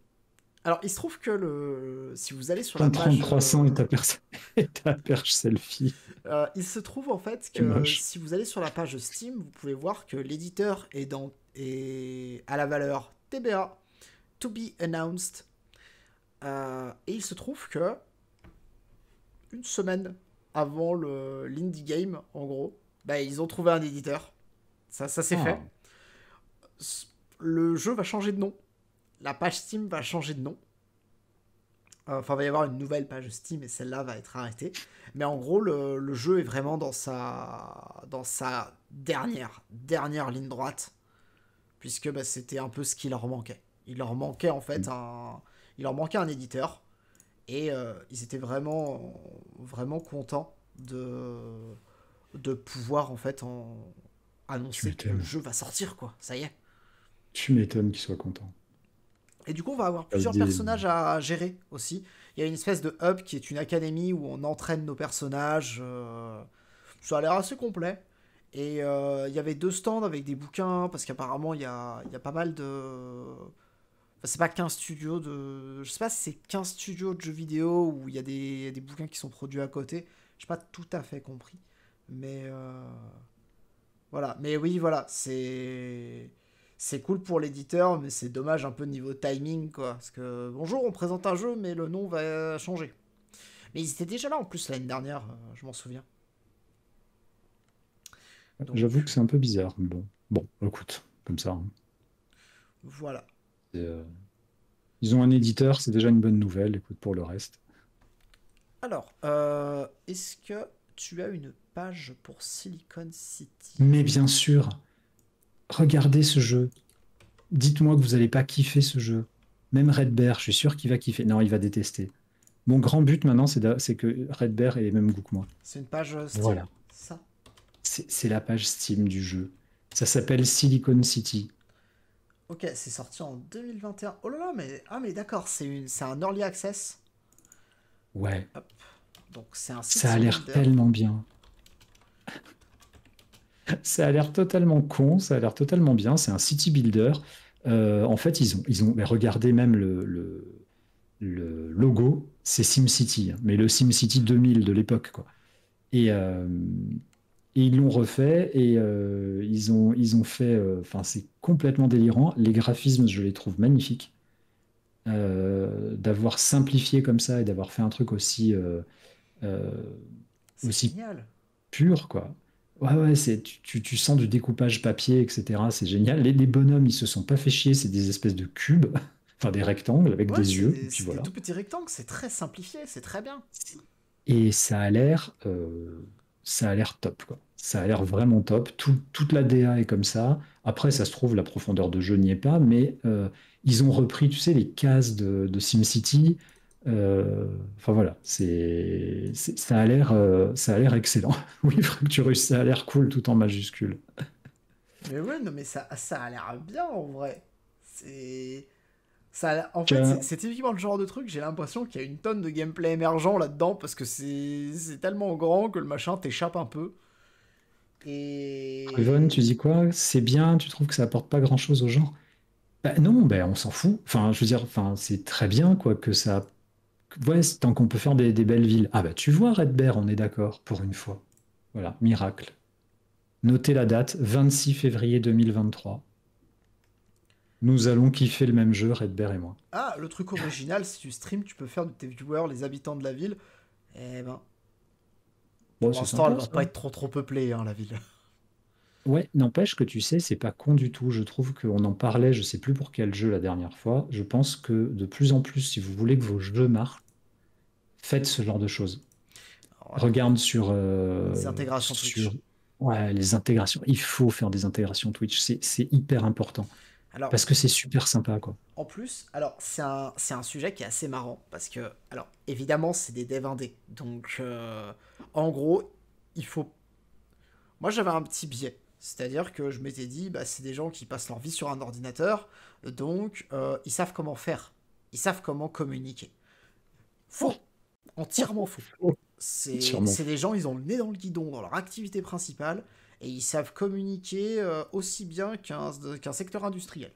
alors, il se trouve que le... si vous allez sur la page... Euh, et, ta perche... selfie. Euh, il se trouve en fait que si vous allez sur la page Steam, vous pouvez voir que l'éditeur est, dans... et à la valeur TBA, To Be Announced. Euh, et il se trouve que une semaine avant le... l'Indie Game, en gros, bah, ils ont trouvé un éditeur. Ça, ça s'est ah. fait. Le jeu va changer de nom la page Steam va changer de nom. Euh, enfin, il va y avoir une nouvelle page Steam et celle-là va être arrêtée. Mais en gros, le, jeu est vraiment dans sa, dans sa dernière, dernière ligne droite. Puisque bah, c'était un peu ce qui leur manquait. Il leur manquait en fait mm. un, il leur manquait un éditeur. Et euh, ils étaient vraiment, vraiment contents de, de pouvoir en fait en, annoncer que le jeu va sortir. quoi. Ça y est. Tu m'étonnes qu'ils soient contents. Et du coup, on va avoir ah, plusieurs personnages à, gérer aussi. Il y a une espèce de hub qui est une académie où on entraîne nos personnages. Euh, ça a l'air assez complet. Et euh, il y avait deux stands avec des bouquins, parce qu'apparemment, il y a, pas mal de... Enfin, c'est pas qu'un studio de... Je sais pas si c'est qu'un studio de jeux vidéo où il y a des, bouquins qui sont produits à côté. J'ai pas tout à fait compris. Mais... Euh, voilà. Mais oui, voilà. C'est c'est cool pour l'éditeur, mais c'est dommage un peu niveau timing, quoi. Parce que bonjour, on présente un jeu, mais le nom va changer. Mais ils étaient déjà là en plus l'année dernière, euh, je m'en souviens. J'avoue que c'est un peu bizarre, mais bon. Bon, écoute, comme ça. Hein. Voilà. Euh, ils ont un éditeur, c'est déjà une bonne nouvelle, écoute, pour le reste. Alors, euh, est-ce que tu as une page pour Silicon City Mais bien sûr regardez ce jeu. Dites-moi que vous n'allez pas kiffer ce jeu. Même Red Bear, je suis sûr qu'il va kiffer. Non, il va détester. Mon grand but maintenant, c'est que Red Bear ait les mêmes goûts que moi. C'est une page euh, Steam. Voilà. Ça. C'est la page Steam du jeu. Ça s'appelle Silicon City. Ok, c'est sorti en 2021. Oh là là, mais, ah, mais d'accord, c'est un early access. Ouais. Donc c'est un Ça a l'air tellement bien ça a l'air totalement con, ça a l'air totalement bien. C'est un city builder. Euh, en fait, ils ont, ils ont, regardez même le, logo, c'est SimCity, hein, mais le SimCity 2000 de l'époque, quoi. Euh, et, ils l'ont refait et euh, ils, ont, ils ont fait. c'est complètement délirant. Les graphismes, je les trouve magnifiques. d'avoir simplifié comme ça et d'avoir fait un truc aussi. aussi pur, quoi. Ouais, ouais, c'est, tu, tu, sens du découpage papier, etc. C'est génial. Les, bonhommes, ils se sont pas fait chier, c'est des espèces de cubes, enfin des rectangles avec des yeux. et puis voilà. des tout petits rectangles, c'est très simplifié, c'est très bien. Et ça a l'air, euh, ça a l'air top, quoi. Ça a l'air vraiment top. toute la DA est comme ça. Après, ça se trouve, la profondeur de jeu n'y est pas, mais euh, ils ont repris, tu sais, les cases de, de SimCity euh, enfin voilà, c'est ça a l'air euh, ça a l'air excellent. oui, Fracturus, ça a l'air cool tout en majuscule. mais ouais, non mais ça, ça a l'air bien en vrai. C'est ça, en fait, c'est typiquement le genre de truc, j'ai l'impression qu'il y a une tonne de gameplay émergent là-dedans parce que c'est tellement grand que le machin t'échappe un peu. Et. Yvonne, tu dis quoi C'est bien, tu trouves que ça apporte pas grand-chose aux gens bah, Non, ben, on s'en fout. Enfin, je veux dire, enfin, c'est très bien quoi, que ça ouais, tant qu'on peut faire des, belles villes. Ah bah tu vois Bear, on est d'accord, pour une fois. Voilà, miracle. Notez la date, 26 février 2023. Nous allons kiffer le même jeu, Redbert et moi. Ah, le truc original, si tu streams, tu peux faire de tes viewers les habitants de la ville. Eh ben. pour l'instant, elle va pas être trop trop peuplée, hein, la ville. Ouais, n'empêche que tu sais, c'est pas con du tout. Je trouve qu'on en parlait, je sais plus pour quel jeu la dernière fois. Je pense que de plus en plus, si vous voulez que vos jeux marchent, faites ce genre de choses. Oh, Regarde sur. Euh, les intégrations Twitch. Ouais, les intégrations. Il faut faire des intégrations Twitch. C'est hyper important. Alors, parce que c'est super sympa, quoi. En plus, alors, c'est un, un, sujet qui est assez marrant. Parce que, alors, évidemment, c'est des devs indés. Donc, euh, en gros, il faut. Moi, j'avais un petit biais c'est-à-dire que je m'étais dit, bah, c'est des gens qui passent leur vie sur un ordinateur, donc euh, ils savent comment faire, ils savent comment communiquer. Faux, entièrement faux. C'est des gens, ils ont le nez dans le guidon dans leur activité principale et ils savent communiquer euh, aussi bien qu'un secteur industriel.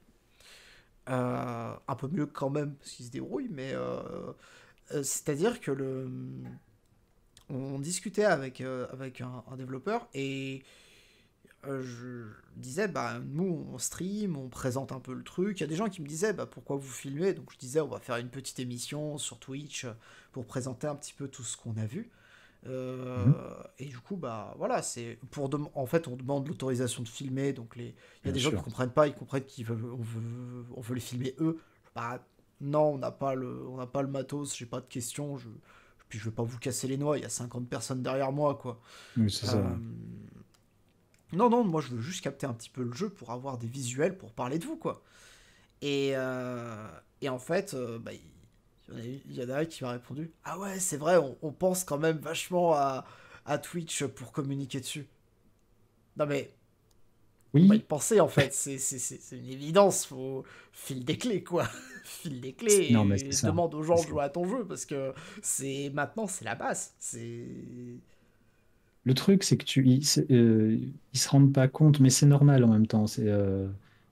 Euh, un peu mieux quand même, parce qu'ils se débrouillent, mais c'est-à-dire que le, on discutait avec, avec un, un développeur et euh, je disais, bah, nous, on stream, on présente un peu le truc. Il y a des gens qui me disaient, bah, pourquoi vous filmez Donc, je disais, on va faire une petite émission sur Twitch euh, pour présenter un petit peu tout ce qu'on a vu. Euh, mhm. Et du coup, bah, voilà, c'est pour en fait, on demande l'autorisation de filmer. Donc, les... il y a des gens qui comprennent pas, ils comprennent qu'on veut, on veut, les filmer eux. Bah, non, on n'a pas, le... On pas le matos, j'ai pas de questions. Je... Puis, je vais pas vous casser les noix, il y a 50 personnes derrière moi, quoi. Oui, c'est ça. Non, non, moi je veux juste capter un petit peu le jeu pour avoir des visuels pour parler de vous, quoi. Et, euh, et en fait, euh, bah, il y en a un qui m'a répondu Ah ouais, c'est vrai, on, pense quand même vachement à, Twitch pour communiquer dessus. Non mais. Oui. va y penser en fait, c'est une évidence. Faut fil des clés quoi, file des clés. et demande aux gens de jouer à ton jeu parce que c'est maintenant c'est la base. C'est le truc, c'est que tu, euh, ils, se rendent pas compte, mais c'est normal en même temps. C'est, euh,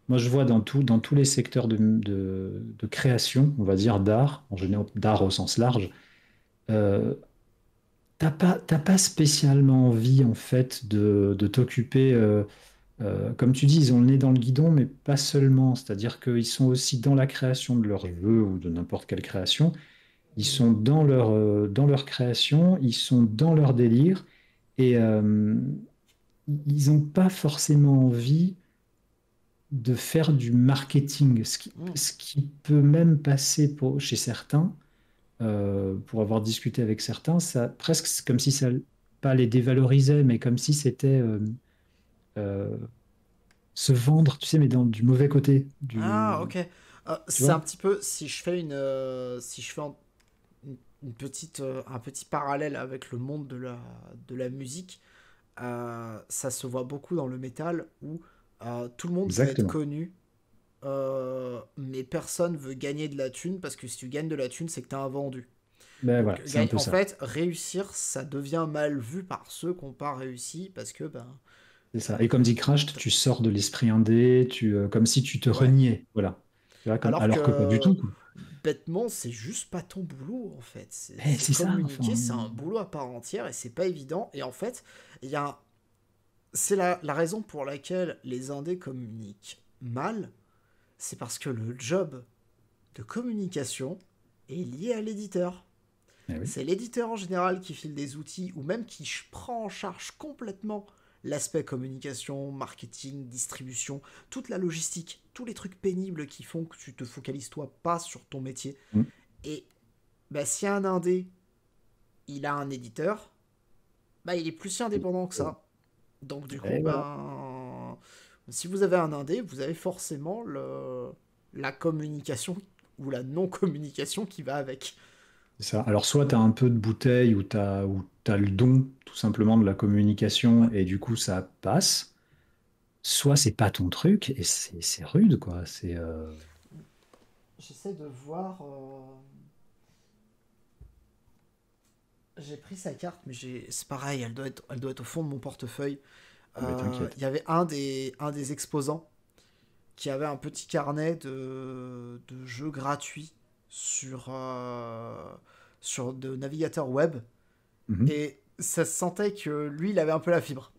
moi, je vois dans tout, dans tous les secteurs de, de, création, on va dire d'art en général, d'art au sens large, euh, t'as pas, pas spécialement envie en fait de, de t'occuper. Euh, comme tu dis, ils ont le nez dans le guidon, mais pas seulement. C'est-à-dire qu'ils sont aussi dans la création de leurs jeu ou de n'importe quelle création. Ils sont dans leur, dans leur création, ils sont dans leur délire, et euh, ils n'ont pas forcément envie de faire du marketing, ce qui, mm. ce qui peut même passer pour, chez certains, euh, pour avoir discuté avec certains, ça, presque comme si ça, pas les dévalorisait, mais comme si c'était euh, se vendre, tu sais, mais dans du mauvais côté. Du... Ah, ok. c'est un petit peu si je fais une si je fais en, petite, euh, un petit parallèle avec le monde de la, de la musique, euh, ça se voit beaucoup dans le métal où euh, tout le monde être connu, mais personne veut gagner de la thune parce que si tu gagnes de la thune, c'est que tu as un vendu. Ben en fait, réussir, ça devient mal vu par ceux qui n'ont pas réussi parce que. Ben, ça. Et comme dit Crash, tu sors de l'esprit indé, tu, comme si tu te reniais. Voilà. alors, que, du tout bêtement, c'est juste pas ton boulot en fait. C'est eh, communiquer, c'est un boulot à part entière et c'est pas évident. Et en fait, il y a, c'est la, raison pour laquelle les indés communiquent mal, c'est parce que le job de communication est lié à l'éditeur. Eh c'est l'éditeur en général qui file des outils ou même qui prend en charge complètement l'aspect communication, marketing, distribution, toute la logistique, tous les trucs pénibles qui font que tu te focalises toi pas sur ton métier. Mm. Et bah, si un indé, il a un éditeur, bah, il est plus indépendant que ça. Donc du eh coup, ben, si vous avez un indé, vous avez forcément le, la communication ou la non-communication qui va avec. Ça. Alors soit tu as un peu de bouteille ou tu as, t'as le don tout simplement de la communication et du coup ça passe. Soit c'est pas ton truc et c'est rude quoi. C'est. Euh, J'essaie de voir. Euh, j'ai pris sa carte, mais c'est pareil, elle doit, être, elle doit être au fond de mon portefeuille. Ah bah, euh, il y avait un des, un des exposants qui avait un petit carnet de, de jeux gratuits sur, sur de navigateurs web Mhm. Et ça se sentait que lui, il avait un peu la fibre.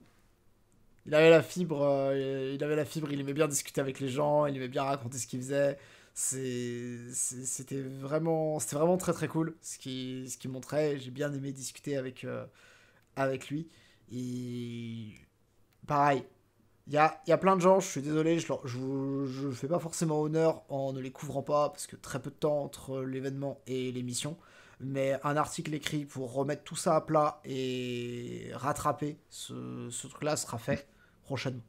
Il avait la fibre, euh, il avait la fibre, il aimait bien discuter avec les gens, il aimait bien raconter ce qu'il faisait. C'était vraiment, vraiment très très cool ce qu'il qui montrait. J'ai bien aimé discuter avec, euh, lui. Et pareil, il y a, y a, plein de gens, je suis désolé, je ne je fais pas forcément honneur en ne les couvrant pas, parce que très peu de temps entre l'événement et l'émission mais un article écrit pour remettre tout ça à plat et rattraper ce, truc-là sera fait prochainement.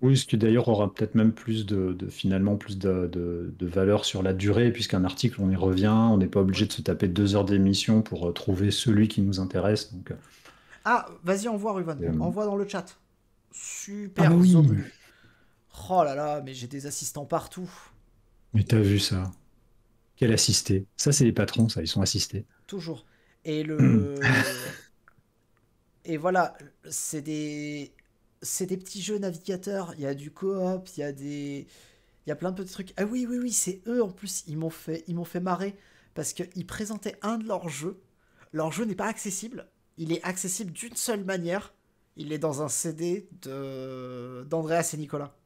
Oui, ce qui d'ailleurs aura peut-être même plus de, finalement plus de, valeur sur la durée, puisqu'un article, on y revient, on n'est pas obligé de se taper deux heures d'émission pour euh, trouver celui qui nous intéresse. Euh. Ah, vas-y, envoie, Ruvan, euh. envoie dans le chat. Super, ah Oh là là, mais j'ai des assistants partout. Mais t'as vu ça quel assisté. Ça, c'est les patrons, ça, ils sont assistés. Toujours. Et le. et voilà, c'est des. C'est des petits jeux navigateurs. Il y a du coop, il y a des. Il y a plein de trucs. Ah oui, oui, oui, c'est eux en plus. Ils m'ont fait, ils m'ont fait marrer parce qu'ils présentaient un de leurs jeux. Leur jeu n'est pas accessible. Il est accessible d'une seule manière. Il est dans un CD de d'Andreas et Nicolas.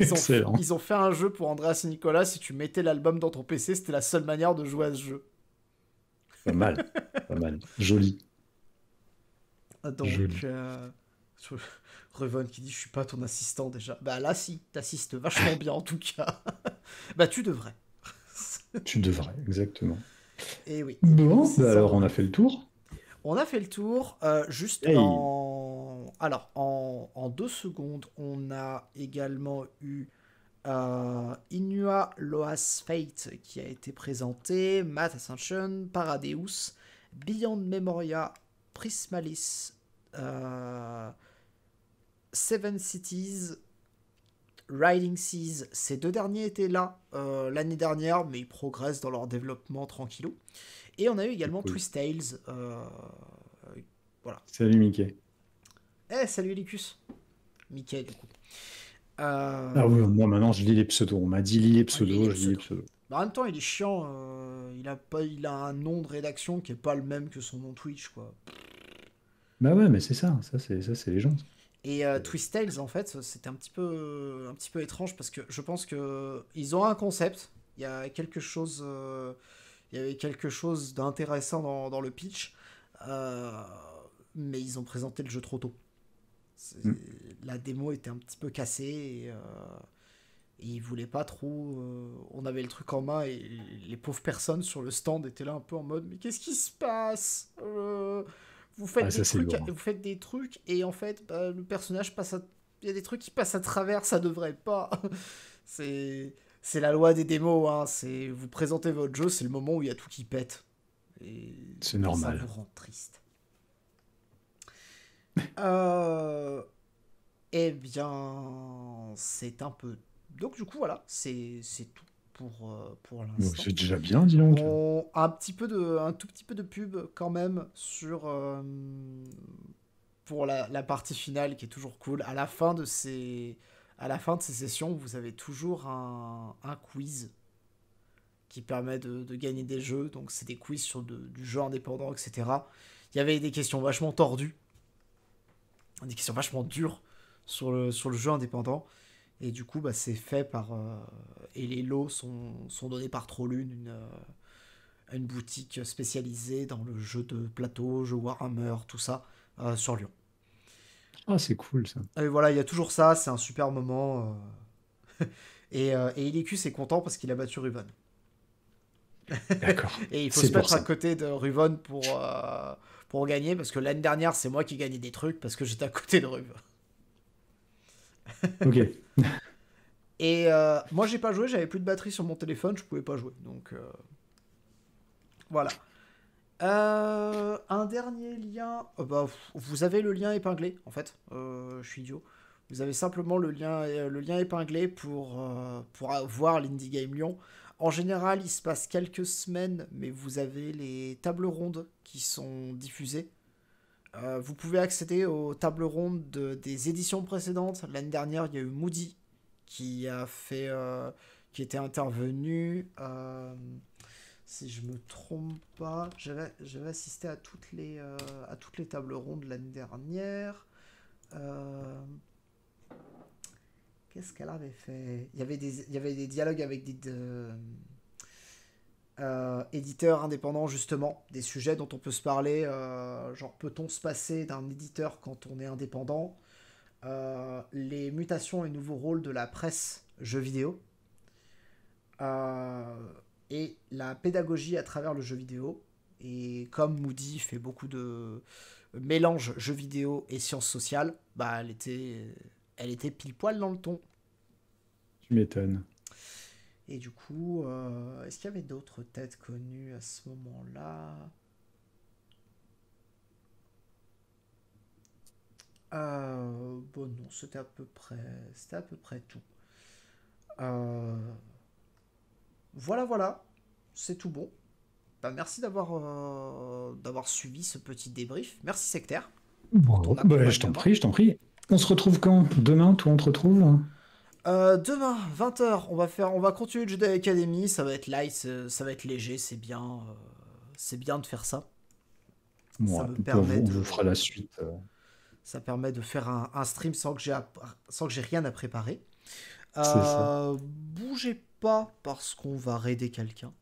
Ils ont, fait un jeu pour Andreas et Nicolas. Si tu mettais l'album dans ton PC, c'était la seule manière de jouer à ce jeu. Pas mal, pas mal. Joli. Donc, euh, Revon qui dit Je suis pas ton assistant déjà. Bah là, si, t'assistes vachement bien en tout cas. bah tu devrais. tu devrais, exactement. Et eh oui. Bon, bah alors on a fait le tour. On a fait le tour. Euh, juste en alors, en, deux secondes, on a également eu euh, Inua Loas Fate qui a été présenté, Math Ascension, Paradeus, Beyond Memoria, Prismalis, euh, Seven Cities, Riding Seas. Ces deux derniers étaient là euh, l'année dernière, mais ils progressent dans leur développement tranquillou. Et on a eu également Twist Tales. voilà. Salut Mickey. Eh, salut Licus Mickey, du coup. Euh, ah oui, moi maintenant je lis les pseudos. On m'a dit lis les ah, pseudos, je lis les pseudos. Bah, en même temps, il est chiant. Euh, il, a pas, il a un nom de rédaction qui est pas le même que son nom Twitch, quoi. Bah ouais, mais c'est ça. Ça, c'est ça, c'est les gens. Et euh, Twist Tales, en fait, c'était un petit peu, un petit peu étrange parce que je pense que ils ont un concept. Il y quelque chose, il y avait quelque chose d'intéressant dans, le pitch, mais ils ont présenté le jeu trop tôt. Mm. La démo était un petit peu cassée et, euh, ils voulaient pas trop. Euh, on avait le truc en main et les pauvres personnes sur le stand étaient là un peu en mode Mais qu'est-ce qui se passe euh, vous, faites ah, des trucs, hein. vous faites des trucs et en fait, bah, le personnage passe à. Il y a des trucs qui passent à travers, ça devrait pas. c'est. C'est la loi des démos, hein. c'est vous présentez votre jeu, c'est le moment où il y a tout qui pète. C'est normal. Ça vous rend triste euh, eh bien, c'est un peu. Donc, du coup, voilà, c'est tout pour, euh, pour l'instant. C'est déjà bien, dis donc. un, petit peu de, un tout petit peu de pub quand même sur. Euh, pour la, partie finale qui est toujours cool. À la fin de ces, à la fin de ces sessions, vous avez toujours un, quiz qui permet de, gagner des jeux. Donc, c'est des quiz sur du jeu indépendant, etc. Il y avait des questions vachement tordues des questions vachement dures sur le, sur le jeu indépendant. Et du coup, bah, c'est fait par. Euh, et les lots sont, donnés par Trollune, une, euh, une boutique spécialisée dans le jeu de plateau, jeu Warhammer, tout ça, euh, sur Lyon. Ah, c'est cool ça. Et voilà, il y a toujours ça, c'est un super moment. et, et c'est est content parce qu'il a battu Ruvan. D'accord. et il faut se mettre à côté de Ruvan pour, pour gagner, parce que l'année dernière, c'est moi qui gagnais des trucs parce que j'étais à côté de rue ok. Et euh, moi, j'ai pas joué, j'avais plus de batterie sur mon téléphone, je pouvais pas jouer. Donc euh, voilà. Euh, un dernier lien. Oh, bah, vous avez le lien épinglé, en fait. je suis idiot. Vous avez simplement le lien, le lien épinglé pour, pour voir l'Indie Game Lyon. En général, il se passe quelques semaines, mais vous avez les tables rondes qui sont diffusées. Euh, vous pouvez accéder aux tables rondes des éditions précédentes. L'année dernière, il y a eu Moody qui a fait, euh, qui était intervenu. Euh, si je me trompe pas, j'avais assisté à toutes les, à toutes les tables rondes l'année dernière. Qu'est-ce qu'elle avait fait il y avait, des, dialogues avec des euh, éditeurs indépendants, justement, des sujets dont on peut se parler. Euh, genre, peut-on se passer d'un éditeur quand on est indépendant euh, Les mutations et nouveaux rôles de la presse jeux vidéo. et la pédagogie à travers le jeu vidéo. Et comme Moody fait beaucoup de mélange jeux vidéo et sciences sociales, bah, elle était elle était pile poil dans le ton. Tu m'étonnes. Et du coup, euh, est-ce qu'il y avait d'autres têtes connues à ce moment-là euh, Bon, non, c'était à peu près, c'était à peu près tout. Euh, voilà, voilà, c'est tout bon. Bah, merci d'avoir d'avoir suivi ce petit débrief. Merci Sectaire. Bon, bah, je t'en prie, je t'en prie. On se retrouve quand Demain, toi, on te retrouve euh, demain, 20h, on va faire, on va continuer le Jedi Academy, ça va être light, euh, ça va être léger, c'est bien, euh, c'est bien de faire ça. ça me permet de, vous fera la suite. Ça permet de faire un, stream sans que j'ai sans que j'ai rien à préparer. Bougez pas parce qu'on va raider quelqu'un.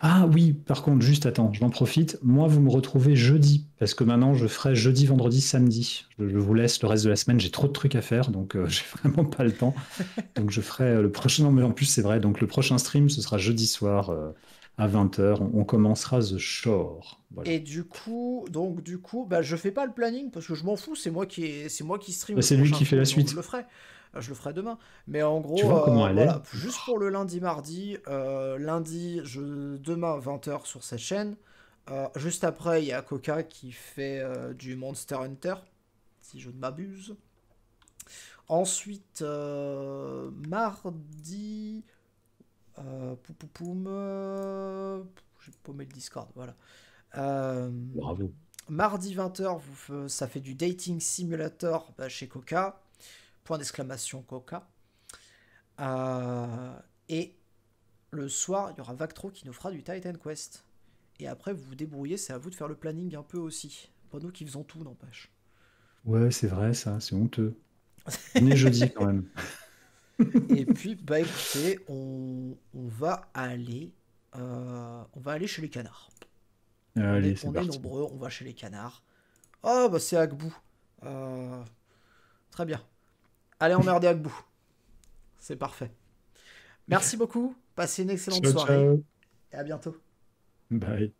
Ah oui, par contre, juste attends, j'en profite. Moi, vous me retrouvez jeudi, parce que maintenant, je ferai jeudi, vendredi, samedi. Je, vous laisse le reste de la semaine, j'ai trop de trucs à faire, donc euh, j'ai vraiment pas le temps. Donc je ferai euh, le prochain, mais en plus, c'est vrai, donc le prochain stream, ce sera jeudi soir. Euh, à 20h, on, commencera The Shore. Et du coup, donc du coup, bah, je fais pas le planning parce que je m'en fous, c'est moi qui c'est moi qui stream. Bah, c'est lui qui fait la suite. Je le ferai. Ah, je le ferai demain. Mais en gros, euh, juste pour le lundi, mardi, euh, lundi, je, demain, 20h sur cette chaîne. Euh, juste après, il y a Coca qui fait du Monster Hunter, si je ne m'abuse. Ensuite, mardi. poum J'ai paumé le Discord, voilà. Bravo. Mardi 20h, vous, ça fait du Dating Simulator bah, chez Coca point d'exclamation Coca. Euh, et le soir, il y aura Vactro qui nous fera du Titan Quest. Et après, vous vous débrouillez, c'est à vous de faire le planning un peu aussi. Pas nous qui faisons tout, n'empêche. Ouais, c'est vrai, ça, c'est honteux. On est jeudi quand même. et puis, bah écoutez, on, va aller, euh, on va aller chez les canards. Allez, on, est, nombreux, on va chez les canards. Oh, bah c'est Agbou. Euh, très bien. Allez à bout, C'est parfait. Merci beaucoup. Passez une excellente soirée. Et à bientôt. Bye.